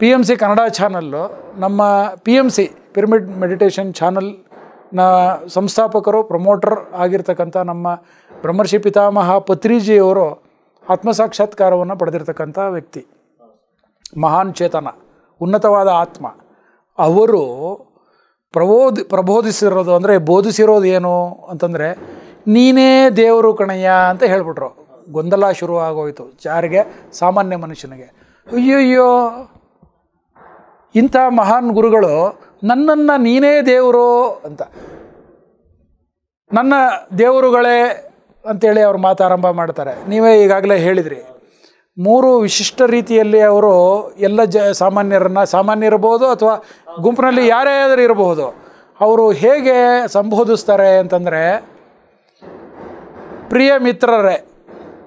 P M C Kannada channel ನಮ್ಮ P M C pyramid meditation ಚಾನಲ್ನ ಸಂಸ್ಥಾಪಕರು ಪ್ರಮೋಟರ್ ಆಗಿರ್ತಕ್ಕಂಥ ನಮ್ಮ ಬ್ರಹ್ಮರ್ಷಿ ಪಿತಾಮಹ ಪತ್ರಿಜಿಯವರು ಆತ್ಮಸಾಕ್ಷಾತ್ಕಾರವನ್ನು ಪಡೆದಿರ್ತಕ್ಕಂಥ ವ್ಯಕ್ತಿ ಮಹಾನ್ ಚೇತನ ಉನ್ನತವಾದ ಆತ್ಮ ಅವರು ಪ್ರಬೋಧಿ ಪ್ರಬೋಧಿಸಿರೋದು ಅಂದರೆ ಬೋಧಿಸಿರೋದು ಏನು ಅಂತಂದರೆ ನೀನೇ ದೇವರು ಕಣಯ್ಯ ಅಂತ ಹೇಳ್ಬಿಟ್ರು ಗೊಂದಲ ಶುರು ಆಗೋಯ್ತು ಜಾರಿಗೆ ಸಾಮಾನ್ಯ ಮನುಷ್ಯನಿಗೆ ಅಯ್ಯಯ್ಯೋ ಇಂಥ ಮಹಾನ್ ಗುರುಗಳು ನನ್ನನ್ನು ನೀನೇ ದೇವರು ಅಂತ ನನ್ನ ದೇವರುಗಳೇ ಅಂತೇಳಿ ಅವ್ರು ಮಾತಾರಂಭ ಮಾಡ್ತಾರೆ ನೀವೇ ಈಗಾಗಲೇ ಹೇಳಿದ್ರಿ ಮೂರು ವಿಶಿಷ್ಟ ರೀತಿಯಲ್ಲಿ ಅವರು ಎಲ್ಲ ಜ ಸಾಮಾನ್ಯರನ್ನು ಸಾಮಾನ್ಯ ಇರಬಹುದು ಅಥವಾ ಗುಂಪಿನಲ್ಲಿ ಯಾರೇ ಆದರೂ ಇರಬಹುದು ಅವರು ಹೇಗೆ ಸಂಬೋಧಿಸ್ತಾರೆ ಅಂತಂದರೆ ಪ್ರಿಯ ಮಿತ್ರರೇ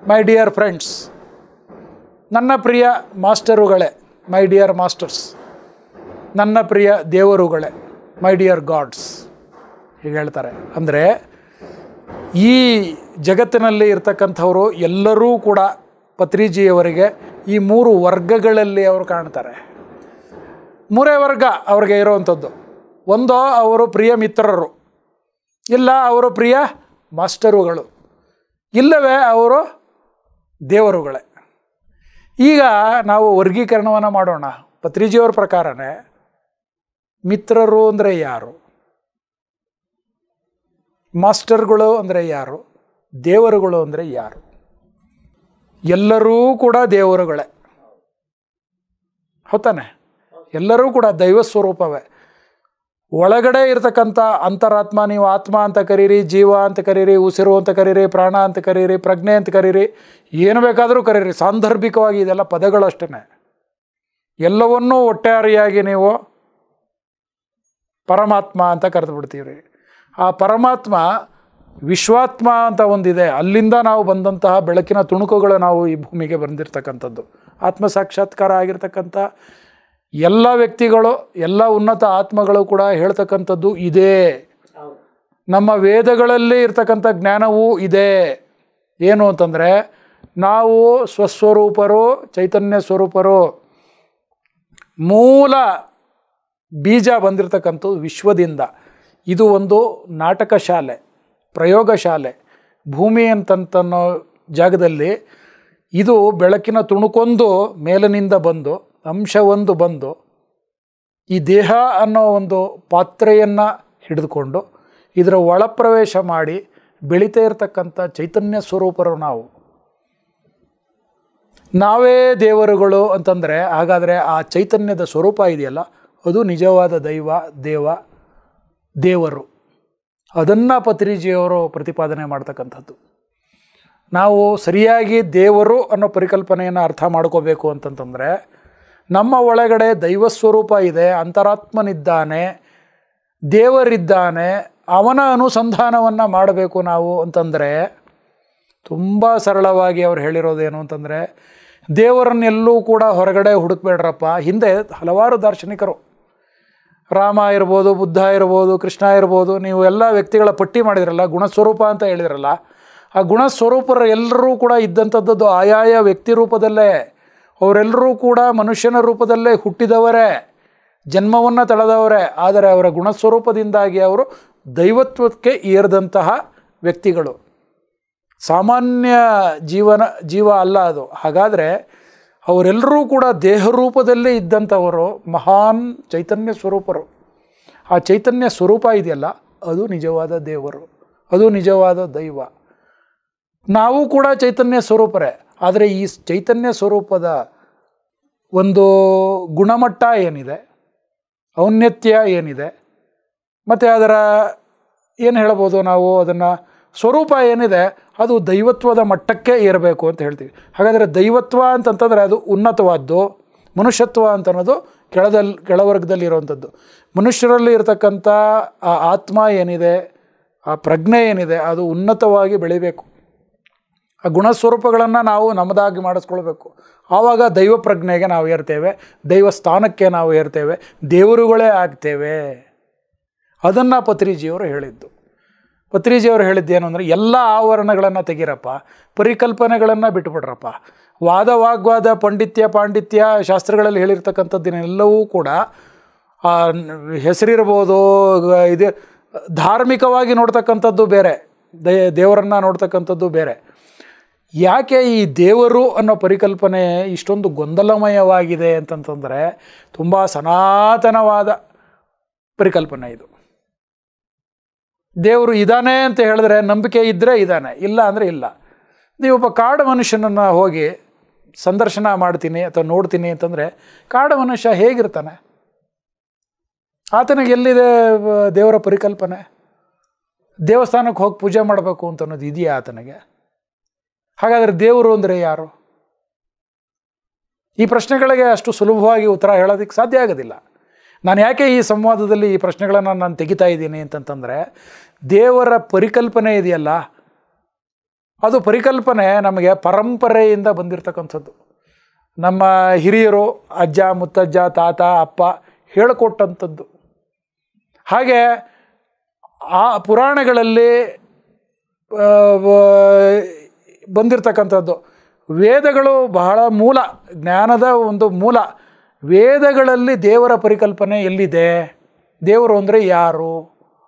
ಮೈ ಡಿಯರ್ ಫ್ರೆಂಡ್ಸ್ ನನ್ನ ಪ್ರಿಯ ಮಾಸ್ಟರುಗಳೇ ಮೈ ಡಿಯರ್ ಮಾಸ್ಟರ್ಸ್ ನನ್ನ ಪ್ರಿಯ ದೇವರುಗಳೇ ಮೈ ಡಿಯರ್ ಗಾಡ್ಸ್ ಹೀಗೆ ಹೇಳ್ತಾರೆ ಅಂದರೆ ಈ ಜಗತ್ತಿನಲ್ಲಿ ಇರ್ತಕ್ಕಂಥವರು ಎಲ್ಲರೂ ಕೂಡ ಪತ್ರಿಜಿಯವರಿಗೆ ಈ ಮೂರು ವರ್ಗಗಳಲ್ಲಿ ಅವರು ಕಾಣ್ತಾರೆ ಮೂರೇ ವರ್ಗ ಅವ್ರಿಗೆ ಇರೋವಂಥದ್ದು ಒಂದೋ ಅವರು ಪ್ರಿಯ ಮಿತ್ರರು ಇಲ್ಲ ಅವರು ಪ್ರಿಯ ಮಾಸ್ಟರುಗಳು ಇಲ್ಲವೇ ಅವರು ದೇವರುಗಳೇ ಈಗ ನಾವು ವರ್ಗೀಕರಣವನ್ನು ಮಾಡೋಣ ಪತ್ರಿಜಿಯವ್ರ ಪ್ರಕಾರನೇ ಮಿತ್ರರು ಅಂದರೆ ಯಾರು ಮಾಸ್ಟರ್ಗಳು ಅಂದರೆ ಯಾರು ದೇವರುಗಳು ಅಂದರೆ ಯಾರು ಎಲ್ಲರೂ ಕೂಡ ದೇವರುಗಳೇ ಹೌತಾನೆ ಎಲ್ಲರೂ ಕೂಡ ದೈವ ಸ್ವರೂಪವೇ ಒಳಗಡೆ ಇರತಕ್ಕಂಥ ಅಂತರಾತ್ಮ ನೀವು ಆತ್ಮ ಅಂತ ಕರೀರಿ ಜೀವ ಅಂತ ಕರೀರಿ ಉಸಿರು ಅಂತ ಕರೀರಿ ಪ್ರಾಣ ಅಂತ ಕರೀರಿ ಪ್ರಜ್ಞೆ ಅಂತ ಕರೀರಿ ಏನು ಬೇಕಾದರೂ ಕರೀರಿ ಸಾಂದರ್ಭಿಕವಾಗಿ ಇದೆಲ್ಲ ಪದಗಳಷ್ಟೇ ಎಲ್ಲವನ್ನೂ ಒಟ್ಟಾರೆಯಾಗಿ ನೀವು ಪರಮಾತ್ಮ ಅಂತ ಕರೆದು ಬಿಡ್ತೀವ್ರಿ ಆ ಪರಮಾತ್ಮ ವಿಶ್ವಾತ್ಮ ಅಂತ ಒಂದಿದೆ ಅಲ್ಲಿಂದ ನಾವು ಬಂದಂತಹ ಬೆಳಕಿನ ತುಣುಕುಗಳು ನಾವು ಈ ಭೂಮಿಗೆ ಬಂದಿರತಕ್ಕಂಥದ್ದು ಆತ್ಮ ಸಾಕ್ಷಾತ್ಕಾರ ಆಗಿರ್ತಕ್ಕಂಥ ಎಲ್ಲ ವ್ಯಕ್ತಿಗಳು ಎಲ್ಲ ಉನ್ನತ ಆತ್ಮಗಳು ಕೂಡ ಹೇಳ್ತಕ್ಕಂಥದ್ದು ಇದೆ ನಮ್ಮ ವೇದಗಳಲ್ಲಿ ಇರ್ತಕ್ಕಂಥ ಜ್ಞಾನವೂ ಇದೆ ಏನು ಅಂತಂದರೆ ನಾವು ಸ್ವಸ್ವರೂಪರು ಚೈತನ್ಯ ಸ್ವರೂಪರು ಮೂಲ ಬೀಜ ಬಂದಿರತಕ್ಕಂಥದ್ದು ವಿಶ್ವದಿಂದ ಇದು ಒಂದು ನಾಟಕ ಶಾಲೆ ಪ್ರಯೋಗ ಶಾಲೆ ಭೂಮಿ ಅಂತಂತನ್ನೋ ಜಾಗದಲ್ಲಿ ಇದು ಬೆಳಕಿನ ತುಣುಕೊಂದು ಮೇಲಿನಿಂದ ಬಂದು ಅಂಶವೊಂದು ಬಂದು ಈ ದೇಹ ಅನ್ನೋ ಒಂದು ಪಾತ್ರೆಯನ್ನು ಹಿಡಿದುಕೊಂಡು ಇದರ ಒಳಪ್ರವೇಶ ಮಾಡಿ ಬೆಳೀತಾ ಇರತಕ್ಕಂಥ ಚೈತನ್ಯ ಸ್ವರೂಪರು ನಾವು ನಾವೇ ದೇವರುಗಳು ಅಂತಂದರೆ ಹಾಗಾದರೆ ಆ ಚೈತನ್ಯದ ಸ್ವರೂಪ ಇದೆಯಲ್ಲ ಅದು ನಿಜವಾದ ದೈವ ದೇವ ದೇವರು ಅದನ್ನು ಪತ್ರಿಜಿಯವರು ಪ್ರತಿಪಾದನೆ ಮಾಡ್ತಕ್ಕಂಥದ್ದು ನಾವು ಸರಿಯಾಗಿ ದೇವರು ಅನ್ನೋ ಪರಿಕಲ್ಪನೆಯನ್ನು ಅರ್ಥ ಮಾಡ್ಕೋಬೇಕು ಅಂತಂತಂದರೆ ನಮ್ಮ ಒಳಗಡೆ ದೈವ ಸ್ವರೂಪ ಇದೆ ಅಂತರಾತ್ಮನಿದ್ದಾನೆ ದೇವರಿದ್ದಾನೆ ಅವನ ಅನುಸಂಧಾನವನ್ನು ಮಾಡಬೇಕು ನಾವು ಅಂತಂದರೆ ತುಂಬ ಸರಳವಾಗಿ ಅವ್ರು ಹೇಳಿರೋದೇನು ಅಂತಂದರೆ ದೇವರನ್ನೆಲ್ಲೂ ಕೂಡ ಹೊರಗಡೆ ಹುಡುಕ್ಬೇಡ್ರಪ್ಪ ಹಿಂದೆ ಹಲವಾರು ದಾರ್ಶನಿಕರು ರಾಮ ಇರ್ಬೋದು ಬುದ್ಧ ಇರ್ಬೋದು ಕೃಷ್ಣ ಇರ್ಬೋದು ನೀವು ಎಲ್ಲ ವ್ಯಕ್ತಿಗಳ ಪಟ್ಟಿ ಮಾಡಿದ್ರಲ್ಲ ಗುಣಸ್ವರೂಪ ಅಂತ ಹೇಳಿದ್ರಲ್ಲ ಆ ಗುಣಸ್ವರೂಪರ ಎಲ್ಲರೂ ಕೂಡ ಇದ್ದಂಥದ್ದು ಆಯಾಯ ವ್ಯಕ್ತಿ ರೂಪದಲ್ಲೇ ಅವರೆಲ್ಲರೂ ಕೂಡ ಮನುಷ್ಯನ ರೂಪದಲ್ಲೇ ಹುಟ್ಟಿದವರೇ ಜನ್ಮವನ್ನು ತಳೆದವರೇ ಆದರೆ ಅವರ ಗುಣಸ್ವರೂಪದಿಂದಾಗಿ ಅವರು ದೈವತ್ವಕ್ಕೆ ಏರಿದಂತಹ ವ್ಯಕ್ತಿಗಳು ಸಾಮಾನ್ಯ ಜೀವನ ಜೀವ ಅಲ್ಲ ಅದು ಹಾಗಾದರೆ ಅವರೆಲ್ಲರೂ ಕೂಡ ದೇಹ ರೂಪದಲ್ಲೇ ಇದ್ದಂಥವರು ಮಹಾನ್ ಚೈತನ್ಯ ಸ್ವರೂಪರು ಆ ಚೈತನ್ಯ ಸ್ವರೂಪ ಇದೆಯಲ್ಲ ಅದು ನಿಜವಾದ ದೇವರು ಅದು ನಿಜವಾದ ದೈವ ನಾವು ಕೂಡ ಚೈತನ್ಯ ಸ್ವರೂಪರೇ ಆದರೆ ಈ ಚೈತನ್ಯ ಸ್ವರೂಪದ ಒಂದು ಗುಣಮಟ್ಟ ಏನಿದೆ ಔನ್ನತ್ಯ ಏನಿದೆ ಮತ್ತು ಅದರ ಏನು ಹೇಳ್ಬೋದು ನಾವು ಅದನ್ನು ಸ್ವರೂಪ ಏನಿದೆ ಅದು ದೈವತ್ವದ ಮಟ್ಟಕ್ಕೆ ಇರಬೇಕು ಅಂತ ಹೇಳ್ತೀವಿ ಹಾಗಾದರೆ ದೈವತ್ವ ಅಂತಂತಂದರೆ ಅದು ಉನ್ನತವಾದ್ದು ಮನುಷ್ಯತ್ವ ಅಂತ ಅನ್ನೋದು ಕೆಳದಲ್ಲಿ ಕೆಳವರ್ಗದಲ್ಲಿ ಇರುವಂಥದ್ದು ಮನುಷ್ಯರಲ್ಲಿ ಇರತಕ್ಕಂಥ ಆ ಆತ್ಮ ಏನಿದೆ ಆ ಪ್ರಜ್ಞೆ ಏನಿದೆ ಅದು ಉನ್ನತವಾಗಿ ಬೆಳೀಬೇಕು ಆ ಗುಣಸ್ವರೂಪಗಳನ್ನು ನಾವು ನಮ್ಮದಾಗಿ ಮಾಡಿಸ್ಕೊಳ್ಬೇಕು ಆವಾಗ ದೈವ ಪ್ರಜ್ಞೆಗೆ ನಾವು ಏರ್ತೇವೆ ದೈವ ಸ್ಥಾನಕ್ಕೆ ನಾವು ಏರ್ತೇವೆ ದೇವರುಗಳೇ ಆಗ್ತೇವೆ ಅದನ್ನು ಪತ್ರಿಜಿಯವರು ಹೇಳಿದ್ದು ಪತ್ರಿಜಿಯವರು ಹೇಳಿದ್ದೇನು ಅಂದರೆ ಎಲ್ಲ ಆವರಣಗಳನ್ನು ತೆಗಿರಪ್ಪ ಪರಿಕಲ್ಪನೆಗಳನ್ನು ಬಿಟ್ಬಿಡ್ರಪ್ಪ ವಾದ ವಾಗ್ವಾದ ಪಂಡಿತ್ಯ ಪಾಂಡಿತ್ಯ ಶಾಸ್ತ್ರಗಳಲ್ಲಿ ಹೇಳಿರ್ತಕ್ಕಂಥದ್ದನ್ನೆಲ್ಲವೂ ಕೂಡ ಹೆಸರಿರ್ಬೋದು ಇದು ಧಾರ್ಮಿಕವಾಗಿ ನೋಡ್ತಕ್ಕಂಥದ್ದು ಬೇರೆ ದೇವರನ್ನು ನೋಡ್ತಕ್ಕಂಥದ್ದು ಬೇರೆ ಯಾಕೆ ಈ ದೇವರು ಅನ್ನೋ ಪರಿಕಲ್ಪನೆ ಇಷ್ಟೊಂದು ಗೊಂದಲಮಯವಾಗಿದೆ ಅಂತಂತಂದರೆ ತುಂಬ ಸನಾತನವಾದ ಪರಿಕಲ್ಪನೆ ಇದು ದೇವರು ಇದ್ದಾನೆ ಅಂತ ಹೇಳಿದ್ರೆ ನಂಬಿಕೆ ಇದ್ದರೆ ಇದ್ದಾನೆ ಇಲ್ಲ ಅಂದರೆ ಇಲ್ಲ ನೀವು ಒಬ್ಬ ಕಾಡು ಮನುಷ್ಯನನ್ನು ಹೋಗಿ ಸಂದರ್ಶನ ಮಾಡ್ತೀನಿ ಅಥವಾ ನೋಡ್ತೀನಿ ಅಂತಂದರೆ ಕಾಡು ಮನುಷ್ಯ ಹೇಗಿರ್ತಾನೆ ಆತನಿಗೆ ಎಲ್ಲಿದೆ ದೇವರ ಪರಿಕಲ್ಪನೆ ದೇವಸ್ಥಾನಕ್ಕೆ ಹೋಗಿ ಪೂಜೆ ಮಾಡಬೇಕು ಅಂತ ಅನ್ನೋದು ಇದೆಯಾ ಆತನಿಗೆ ಹಾಗಾದರೆ ದೇವರು ಅಂದರೆ ಯಾರು ಈ ಪ್ರಶ್ನೆಗಳಿಗೆ ಅಷ್ಟು ಸುಲಭವಾಗಿ ಉತ್ತರ ಹೇಳೋದಕ್ಕೆ ಸಾಧ್ಯ ಆಗೋದಿಲ್ಲ ನಾನು ಯಾಕೆ ಈ ಸಂವಾದದಲ್ಲಿ ಈ ಪ್ರಶ್ನೆಗಳನ್ನು ನಾನು ತೆಗಿತಾ ಇದ್ದೀನಿ ಅಂತಂತಂದರೆ ದೇವರ ಪರಿಕಲ್ಪನೆ ಇದೆಯಲ್ಲ ಅದು ಪರಿಕಲ್ಪನೆ ನಮಗೆ ಪರಂಪರೆಯಿಂದ ಬಂದಿರತಕ್ಕಂಥದ್ದು ನಮ್ಮ ಹಿರಿಯರು ಅಜ್ಜ ಮುತ್ತಜ್ಜ ತಾತ ಅಪ್ಪ ಹೇಳಿಕೊಟ್ಟಂಥದ್ದು ಹಾಗೆ ಆ ಪುರಾಣಗಳಲ್ಲಿ ಬಂದಿರತಕ್ಕಂಥದ್ದು ವೇದಗಳು ಬಹಳ ಮೂಲ ಜ್ಞಾನದ ಒಂದು ಮೂಲ ವೇದಗಳಲ್ಲಿ ದೇವರ ಪರಿಕಲ್ಪನೆ ಎಲ್ಲಿದೆ ದೇವರು ಅಂದರೆ ಯಾರು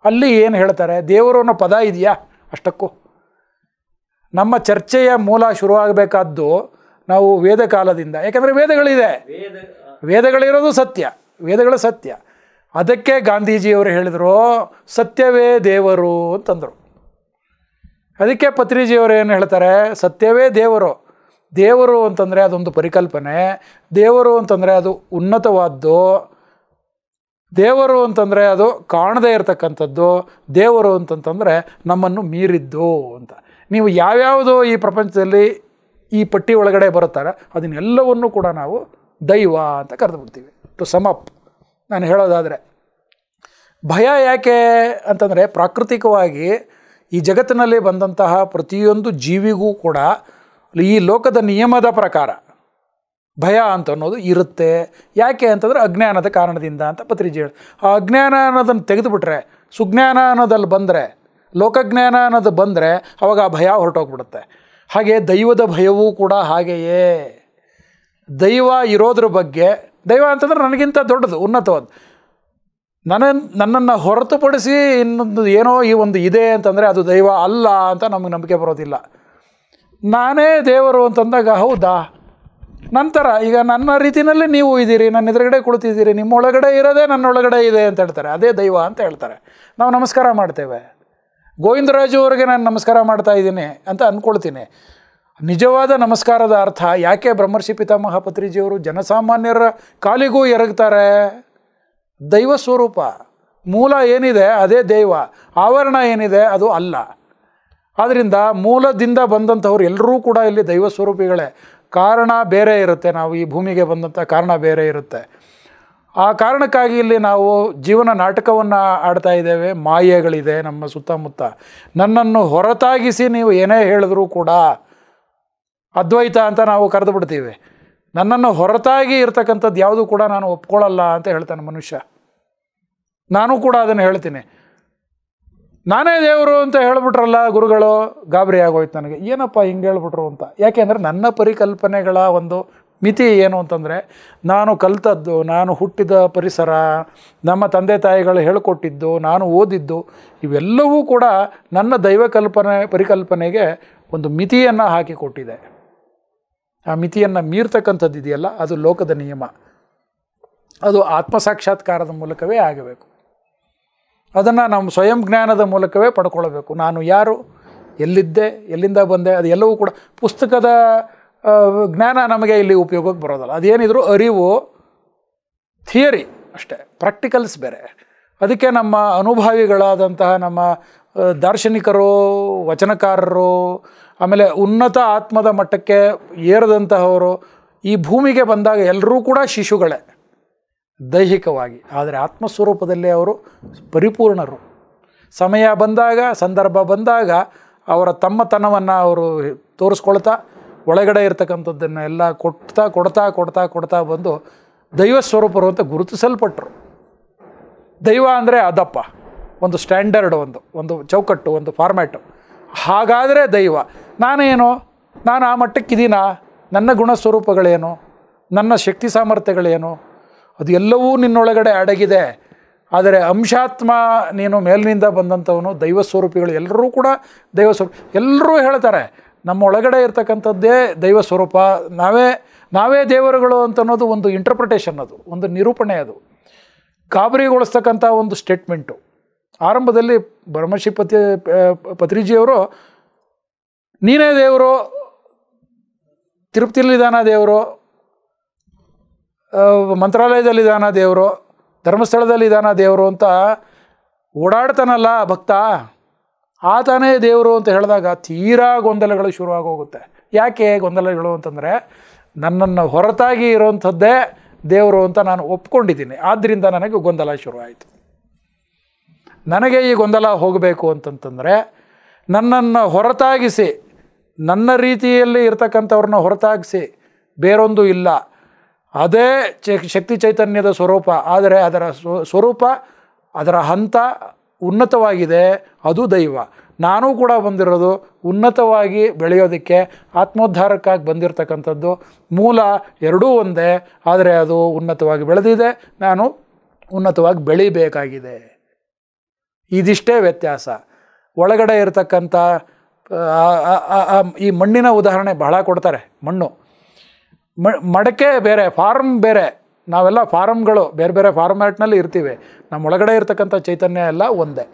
ಅಲ್ಲಿ ಏನು ಹೇಳ್ತಾರೆ ದೇವರು ಅನ್ನೋ ಪದ ಇದೆಯಾ ಅಷ್ಟಕ್ಕೂ ನಮ್ಮ ಚರ್ಚೆಯ ಮೂಲ ಶುರುವಾಗಬೇಕಾದ್ದು ನಾವು ವೇದ ಕಾಲದಿಂದ ಯಾಕಂದರೆ ವೇದಗಳಿದೆ ವೇದಗಳಿರೋದು ಸತ್ಯ ವೇದಗಳು ಸತ್ಯ ಅದಕ್ಕೆ ಗಾಂಧೀಜಿಯವರು ಹೇಳಿದರು ಸತ್ಯವೇ ದೇವರು ಅಂತಂದರು ಅದಕ್ಕೆ ಪತ್ರಿಜಿಯವರು ಏನು ಹೇಳ್ತಾರೆ ಸತ್ಯವೇ ದೇವರು ದೇವರು ಅಂತಂದರೆ ಅದೊಂದು ಪರಿಕಲ್ಪನೆ ದೇವರು ಅಂತಂದರೆ ಅದು ಉನ್ನತವಾದ್ದು ದೇವರು ಅಂತಂದರೆ ಅದು ಕಾಣದೇ ಇರತಕ್ಕಂಥದ್ದು ದೇವರು ಅಂತಂತಂದರೆ ನಮ್ಮನ್ನು ಮೀರಿದ್ದು ಅಂತ ನೀವು ಯಾವ್ಯಾವುದೋ ಈ ಪ್ರಪಂಚದಲ್ಲಿ ಈ ಪಟ್ಟಿ ಒಳಗಡೆ ಬರುತ್ತಾರೆ ಅದನ್ನೆಲ್ಲವನ್ನು ಕೂಡ ನಾವು ದೈವ ಅಂತ ಕರೆದುಬಿಡ್ತೀವಿ ಟು ಸಮ್ ಅಪ್ ನಾನು ಹೇಳೋದಾದರೆ ಭಯ ಯಾಕೆ ಅಂತಂದರೆ ಪ್ರಾಕೃತಿಕವಾಗಿ ಈ ಜಗತ್ತಿನಲ್ಲಿ ಬಂದಂತಹ ಪ್ರತಿಯೊಂದು ಜೀವಿಗೂ ಕೂಡ ಈ ಲೋಕದ ನಿಯಮದ ಪ್ರಕಾರ ಭಯ ಅಂತ ಅನ್ನೋದು ಇರುತ್ತೆ ಯಾಕೆ ಅಂತಂದರೆ ಅಜ್ಞಾನದ ಕಾರಣದಿಂದ ಅಂತ ಪತ್ರಿಜಿ ಹೇಳಿ ಆ ಅಜ್ಞಾನ ಅನ್ನೋದನ್ನು ತೆಗೆದುಬಿಟ್ರೆ ಸುಜ್ಞಾನ ಅನ್ನೋದಲ್ಲಿ ಬಂದರೆ ಲೋಕಜ್ಞಾನ ಅನ್ನೋದು ಬಂದರೆ ಅವಾಗ ಆ ಭಯ ಹೊರಟೋಗ್ಬಿಡುತ್ತೆ ಹಾಗೆ ದೈವದ ಭಯವೂ ಕೂಡ ಹಾಗೆಯೇ ದೈವ ಇರೋದ್ರ ಬಗ್ಗೆ ದೈವ ಅಂತಂದ್ರೆ ನನಗಿಂತ ದೊಡ್ಡದು ಉನ್ನತವಾದ ನನ್ನ ನನ್ನನ್ನು ಹೊರತುಪಡಿಸಿ ಇನ್ನೊಂದು ಏನೋ ಈ ಒಂದು ಇದೆ ಅಂತಂದರೆ ಅದು ದೈವ ಅಲ್ಲ ಅಂತ ನಮಗೆ ನಂಬಿಕೆ ಬರೋದಿಲ್ಲ ನಾನೇ ದೇವರು ಅಂತಂದಾಗ ಹೌದಾ ನಂತರ ಈಗ ನನ್ನ ರೀತಿಯಲ್ಲಿ ನೀವು ಇದ್ದೀರಿ ನನ್ನ ಎದುರುಗಡೆ ಕುಳಿತಿದ್ದೀರಿ ನಿಮ್ಮೊಳಗಡೆ ಇರೋದೇ ನನ್ನೊಳಗಡೆ ಇದೆ ಅಂತ ಹೇಳ್ತಾರೆ ಅದೇ ದೈವ ಅಂತ ಹೇಳ್ತಾರೆ ನಾವು ನಮಸ್ಕಾರ ಮಾಡ್ತೇವೆ ಗೋವಿಂದರಾಜು ಅವರಿಗೆ ನಾನು ನಮಸ್ಕಾರ ಮಾಡ್ತಾ ಇದ್ದೀನಿ ಅಂತ ಅಂದ್ಕೊಳ್ತೀನಿ ನಿಜವಾದ ನಮಸ್ಕಾರದ ಅರ್ಥ ಯಾಕೆ ಬ್ರಹ್ಮರ್ಷಿ ಪಿತಾಮಹ ಜನಸಾಮಾನ್ಯರ ಕಾಲಿಗೂ ಎರಗ್ತಾರೆ ದೈವ ಸ್ವರೂಪ ಮೂಲ ಏನಿದೆ ಅದೇ ದೈವ ಆವರಣ ಏನಿದೆ ಅದು ಅಲ್ಲ ಆದ್ದರಿಂದ ಮೂಲದಿಂದ ಬಂದಂಥವ್ರು ಎಲ್ಲರೂ ಕೂಡ ಇಲ್ಲಿ ದೈವ ಸ್ವರೂಪಿಗಳೇ ಕಾರಣ ಬೇರೆ ಇರುತ್ತೆ ನಾವು ಈ ಭೂಮಿಗೆ ಬಂದಂಥ ಕಾರಣ ಬೇರೆ ಇರುತ್ತೆ ಆ ಕಾರಣಕ್ಕಾಗಿ ಇಲ್ಲಿ ನಾವು ಜೀವನ ನಾಟಕವನ್ನು ಆಡ್ತಾ ಇದ್ದೇವೆ ಮಾಯೆಗಳಿದೆ ನಮ್ಮ ಸುತ್ತಮುತ್ತ ನನ್ನನ್ನು ಹೊರತಾಗಿಸಿ ನೀವು ಏನೇ ಹೇಳಿದ್ರೂ ಕೂಡ ಅದ್ವೈತ ಅಂತ ನಾವು ಕರೆದು ಬಿಡ್ತೀವಿ ನನ್ನನ್ನು ಹೊರತಾಗಿ ಇರ್ತಕ್ಕಂಥದ್ದು ಯಾವುದು ಕೂಡ ನಾನು ಒಪ್ಕೊಳ್ಳಲ್ಲ ಅಂತ ಹೇಳ್ತಾನೆ ಮನುಷ್ಯ ನಾನು ಕೂಡ ಅದನ್ನು ಹೇಳ್ತೀನಿ ನಾನೇ ದೇವರು ಅಂತ ಹೇಳ್ಬಿಟ್ರಲ್ಲ ಗುರುಗಳು ಗಾಬರಿ ಆಗೋಯ್ತು ನನಗೆ ಏನಪ್ಪ ಹಿಂಗೆ ಹೇಳ್ಬಿಟ್ರು ಅಂತ ಯಾಕೆಂದರೆ ನನ್ನ ಪರಿಕಲ್ಪನೆಗಳ ಒಂದು ಮಿತಿ ಏನು ಅಂತಂದರೆ ನಾನು ಕಲ್ತದ್ದು ನಾನು ಹುಟ್ಟಿದ ಪರಿಸರ ನಮ್ಮ ತಂದೆ ತಾಯಿಗಳು ಹೇಳಿಕೊಟ್ಟಿದ್ದು ನಾನು ಓದಿದ್ದು ಇವೆಲ್ಲವೂ ಕೂಡ ನನ್ನ ದೈವಕಲ್ಪನೆ ಪರಿಕಲ್ಪನೆಗೆ ಒಂದು ಮಿತಿಯನ್ನು ಹಾಕಿಕೊಟ್ಟಿದೆ ಆ ಮಿತಿಯನ್ನು ಮೀರ್ತಕ್ಕಂಥದ್ದು ಇದೆಯಲ್ಲ ಅದು ಲೋಕದ ನಿಯಮ ಅದು ಆತ್ಮಸಾಕ್ಷಾತ್ಕಾರದ ಮೂಲಕವೇ ಆಗಬೇಕು ಅದನ್ನು ನಾವು ಸ್ವಯಂ ಜ್ಞಾನದ ಮೂಲಕವೇ ಪಡ್ಕೊಳ್ಬೇಕು ನಾನು ಯಾರು ಎಲ್ಲಿದ್ದೆ ಎಲ್ಲಿಂದ ಬಂದೆ ಅದು ಎಲ್ಲವೂ ಕೂಡ ಪುಸ್ತಕದ ಜ್ಞಾನ ನಮಗೆ ಇಲ್ಲಿ ಉಪಯೋಗಕ್ಕೆ ಬರೋದಲ್ಲ ಅದೇನಿದ್ರು ಅರಿವು ಥಿಯರಿ ಅಷ್ಟೇ ಪ್ರಾಕ್ಟಿಕಲ್ಸ್ ಬೇರೆ ಅದಕ್ಕೆ ನಮ್ಮ ಅನುಭವಿಗಳಾದಂತಹ ನಮ್ಮ ದಾರ್ಶನಿಕರು ವಚನಕಾರರು ಆಮೇಲೆ ಉನ್ನತ ಆತ್ಮದ ಮಟ್ಟಕ್ಕೆ ಏರದಂತಹವರು ಈ ಭೂಮಿಗೆ ಬಂದಾಗ ಎಲ್ಲರೂ ಕೂಡ ಶಿಶುಗಳೇ ದೈಹಿಕವಾಗಿ ಆದರೆ ಆತ್ಮಸ್ವರೂಪದಲ್ಲಿ ಅವರು ಪರಿಪೂರ್ಣರು ಸಮಯ ಬಂದಾಗ ಸಂದರ್ಭ ಬಂದಾಗ ಅವರ ತಮ್ಮತನವನ್ನು ಅವರು ತೋರಿಸ್ಕೊಳ್ತಾ ಒಳಗಡೆ ಇರ್ತಕ್ಕಂಥದ್ದನ್ನು ಎಲ್ಲ ಕೊಡ್ತಾ ಕೊಡ್ತಾ ಕೊಡ್ತಾ ಕೊಡ್ತಾ ಬಂದು ದೈವ ಸ್ವರೂಪರು ಅಂತ ಗುರುತಿಸಲ್ಪಟ್ಟರು ದೈವ ಅಂದರೆ ಅದಪ್ಪ ಒಂದು ಸ್ಟ್ಯಾಂಡರ್ಡ್ ಒಂದು ಒಂದು ಚೌಕಟ್ಟು ಒಂದು ಫಾರ್ಮ್ಯಾಟು ಹಾಗಾದರೆ ದೈವ ನಾನೇನು ನಾನು ಆ ಮಟ್ಟಕ್ಕಿದ್ದೀನ ನನ್ನ ಗುಣ ಸ್ವರೂಪಗಳೇನು ನನ್ನ ಶಕ್ತಿ ಸಾಮರ್ಥ್ಯಗಳೇನು ಅದು ಎಲ್ಲವೂ ನಿನ್ನೊಳಗಡೆ ಅಡಗಿದೆ ಆದರೆ ಅಂಶಾತ್ಮ ನೀನು ಮೇಲಿನಿಂದ ಬಂದಂಥವನು ದೈವ ಸ್ವರೂಪಿಗಳು ಎಲ್ಲರೂ ಕೂಡ ದೈವ ಸ್ವರೂಪ ಎಲ್ಲರೂ ಹೇಳ್ತಾರೆ ನಮ್ಮೊಳಗಡೆ ಇರ್ತಕ್ಕಂಥದ್ದೇ ದೈವ ಸ್ವರೂಪ ನಾವೇ ನಾವೇ ದೇವರುಗಳು ಅಂತ ಅನ್ನೋದು ಒಂದು ಇಂಟರ್ಪ್ರಿಟೇಷನ್ ಅದು ಒಂದು ನಿರೂಪಣೆ ಅದು ಗಾಬರಿಗೊಳಿಸ್ತಕ್ಕಂಥ ಒಂದು ಸ್ಟೇಟ್ಮೆಂಟು ಆರಂಭದಲ್ಲಿ ಬ್ರಹ್ಮಶ್ರೀ ಪತಿ ಪತ್ರಿಜಿಯವರು ನೀನೇ ದೇವರು ತಿರುಪತಿಯಲ್ಲಿದ್ದಾನ ದೇವರು ಮಂತ್ರಾಲಯದಲ್ಲಿದ್ದಾನ ದೇವರು ಧರ್ಮಸ್ಥಳದಲ್ಲಿದ್ದಾನ ದೇವರು ಅಂತ ಓಡಾಡ್ತಾನಲ್ಲ ಭಕ್ತ ಆತನೇ ದೇವರು ಅಂತ ಹೇಳಿದಾಗ ತೀರಾ ಗೊಂದಲಗಳು ಶುರುವಾಗೋಗುತ್ತೆ ಯಾಕೆ ಗೊಂದಲಗಳು ಅಂತಂದರೆ ನನ್ನನ್ನು ಹೊರತಾಗಿ ಇರೋವಂಥದ್ದೇ ದೇವರು ಅಂತ ನಾನು ಒಪ್ಕೊಂಡಿದ್ದೀನಿ ಆದ್ದರಿಂದ ನನಗೆ ಗೊಂದಲ ಶುರುವಾಯಿತು ನನಗೆ ಈ ಗೊಂದಲ ಹೋಗಬೇಕು ಅಂತಂತಂದರೆ ನನ್ನನ್ನು ಹೊರತಾಗಿಸಿ ನನ್ನ ರೀತಿಯಲ್ಲಿ ಇರ್ತಕ್ಕಂಥವ್ರನ್ನ ಹೊರತಾಗಿಸಿ ಬೇರೊಂದು ಇಲ್ಲ ಅದೇ ಶಕ್ತಿ ಚೈತನ್ಯದ ಸ್ವರೂಪ ಆದರೆ ಅದರ ಸ್ವರೂಪ ಅದರ ಹಂತ ಉನ್ನತವಾಗಿದೆ ಅದು ದೈವ ನಾನು ಕೂಡ ಬಂದಿರೋದು ಉನ್ನತವಾಗಿ ಬೆಳೆಯೋದಕ್ಕೆ ಆತ್ಮೋದ್ಧಾರಕ್ಕಾಗಿ ಬಂದಿರತಕ್ಕಂಥದ್ದು ಮೂಲ ಎರಡೂ ಒಂದೇ ಆದರೆ ಅದು ಉನ್ನತವಾಗಿ ಬೆಳೆದಿದೆ ನಾನು ಉನ್ನತವಾಗಿ ಬೆಳಿಬೇಕಾಗಿದೆ ಇದಿಷ್ಟೇ ವ್ಯತ್ಯಾಸ ಒಳಗಡೆ ಇರತಕ್ಕಂಥ ಈ ಮಣ್ಣಿನ ಉದಾಹರಣೆ ಬಹಳ ಕೊಡ್ತಾರೆ ಮಣ್ಣು ಮಡಕೆ ಬೇರೆ ಫಾರ್ಮ್ ಬೇರೆ ನಾವೆಲ್ಲ ಫಾರ್ಮ್ಗಳು ಬೇರೆ ಬೇರೆ ಫಾರ್ಮ್ಯಾಟ್ನಲ್ಲಿ ಇರ್ತೀವಿ ನಮ್ಮ ಒಳಗಡೆ ಇರ್ತಕ್ಕಂಥ ಚೈತನ್ಯ ಎಲ್ಲ ಒಂದೇ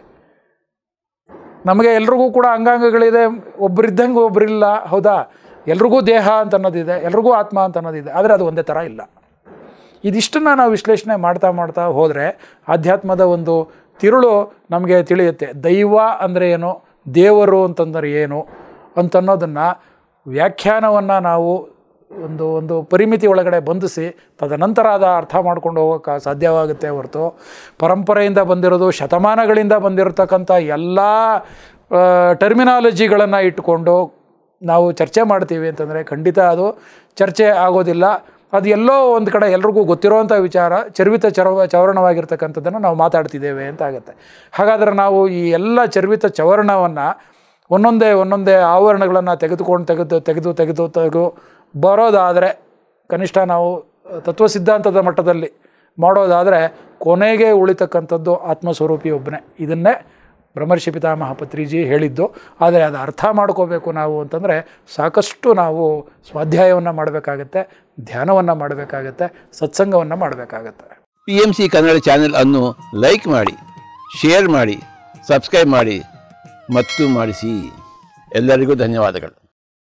ನಮಗೆ ಎಲ್ರಿಗೂ ಕೂಡ ಅಂಗಾಂಗಗಳಿದೆ ಒಬ್ಬರಿದ್ದಂಗೆ ಒಬ್ಬರಿಲ್ಲ ಹೌದಾ ಎಲ್ರಿಗೂ ದೇಹ ಅಂತ ಅನ್ನೋದಿದೆ ಎಲ್ರಿಗೂ ಆತ್ಮ ಅಂತ ಅನ್ನೋದಿದೆ ಆದರೆ ಅದು ಒಂದೇ ಥರ ಇಲ್ಲ ಇದಿಷ್ಟನ್ನು ನಾವು ವಿಶ್ಲೇಷಣೆ ಮಾಡ್ತಾ ಮಾಡ್ತಾ ಹೋದರೆ ಆಧ್ಯಾತ್ಮದ ಒಂದು ತಿರುಳು ನಮಗೆ ತಿಳಿಯುತ್ತೆ ದೈವ ಅಂದರೆ ಏನು ದೇವರು ಅಂತಂದರೆ ಏನು ಅಂತನ್ನೋದನ್ನು ವ್ಯಾಖ್ಯಾನವನ್ನು ನಾವು ಒಂದು ಒಂದು ಪರಿಮಿತಿ ಒಳಗಡೆ ಬಂಧಿಸಿ ತದನಂತರ ಅದು ಅರ್ಥ ಮಾಡ್ಕೊಂಡು ಹೋಗೋಕೆ ಸಾಧ್ಯವಾಗುತ್ತೆ ಹೊರತು ಪರಂಪರೆಯಿಂದ ಬಂದಿರೋದು ಶತಮಾನಗಳಿಂದ ಬಂದಿರತಕ್ಕಂಥ ಎಲ್ಲ ಟರ್ಮಿನಾಲಜಿಗಳನ್ನು ಇಟ್ಟುಕೊಂಡು ನಾವು ಚರ್ಚೆ ಮಾಡ್ತೀವಿ ಅಂತಂದರೆ ಖಂಡಿತ ಅದು ಚರ್ಚೆ ಆಗೋದಿಲ್ಲ ಅದು ಎಲ್ಲೋ ಒಂದು ಕಡೆ ಎಲ್ರಿಗೂ ಗೊತ್ತಿರುವಂಥ ವಿಚಾರ ಚರ್ವಿತ ಚರವ ಚವರ್ಣವಾಗಿರ್ತಕ್ಕಂಥದ್ದನ್ನು ನಾವು ಮಾತಾಡ್ತಿದ್ದೇವೆ ಅಂತ ಆಗುತ್ತೆ ಹಾಗಾದರೆ ನಾವು ಈ ಎಲ್ಲ ಚರ್ವಿತ ಚವರಣವನ್ನು ಒಂದೊಂದೇ ಒಂದೊಂದೇ ಆವರಣಗಳನ್ನು ತೆಗೆದುಕೊಂಡು ತೆಗೆದು ತೆಗೆದು ತೆಗೆದು ತೆಗೆದು ಬರೋದಾದರೆ ಕನಿಷ್ಠ ನಾವು ತತ್ವ ಸಿದ್ಧಾಂತದ ಮಟ್ಟದಲ್ಲಿ ಮಾಡೋದಾದರೆ ಕೊನೆಗೆ ಉಳಿತಕ್ಕಂಥದ್ದು ಆತ್ಮಸ್ವರೂಪಿ ಒಬ್ಬನೇ ಇದನ್ನೇ ಬ್ರಹ್ಮರ್ಷಿ ಪಿತಾಮಹ ಪತ್ರಿಜಿ ಹೇಳಿದ್ದು ಆದರೆ ಅದು ಅರ್ಥ ಮಾಡ್ಕೋಬೇಕು ನಾವು ಅಂತಂದರೆ ಸಾಕಷ್ಟು ನಾವು ಸ್ವಾಧ್ಯಾಯವನ್ನು ಮಾಡಬೇಕಾಗತ್ತೆ ಧ್ಯಾನವನ್ನು ಮಾಡಬೇಕಾಗತ್ತೆ ಸತ್ಸಂಗವನ್ನು ಮಾಡಬೇಕಾಗತ್ತೆ P M C Kannada channel ಅನ್ನು ಲೈಕ್ ಮಾಡಿ ಶೇರ್ ಮಾಡಿ ಸಬ್ಸ್ಕ್ರೈಬ್ ಮಾಡಿ ಮತ್ತು ಮಾಡಿಸಿ ಎಲ್ಲರಿಗೂ ಧನ್ಯವಾದಗಳು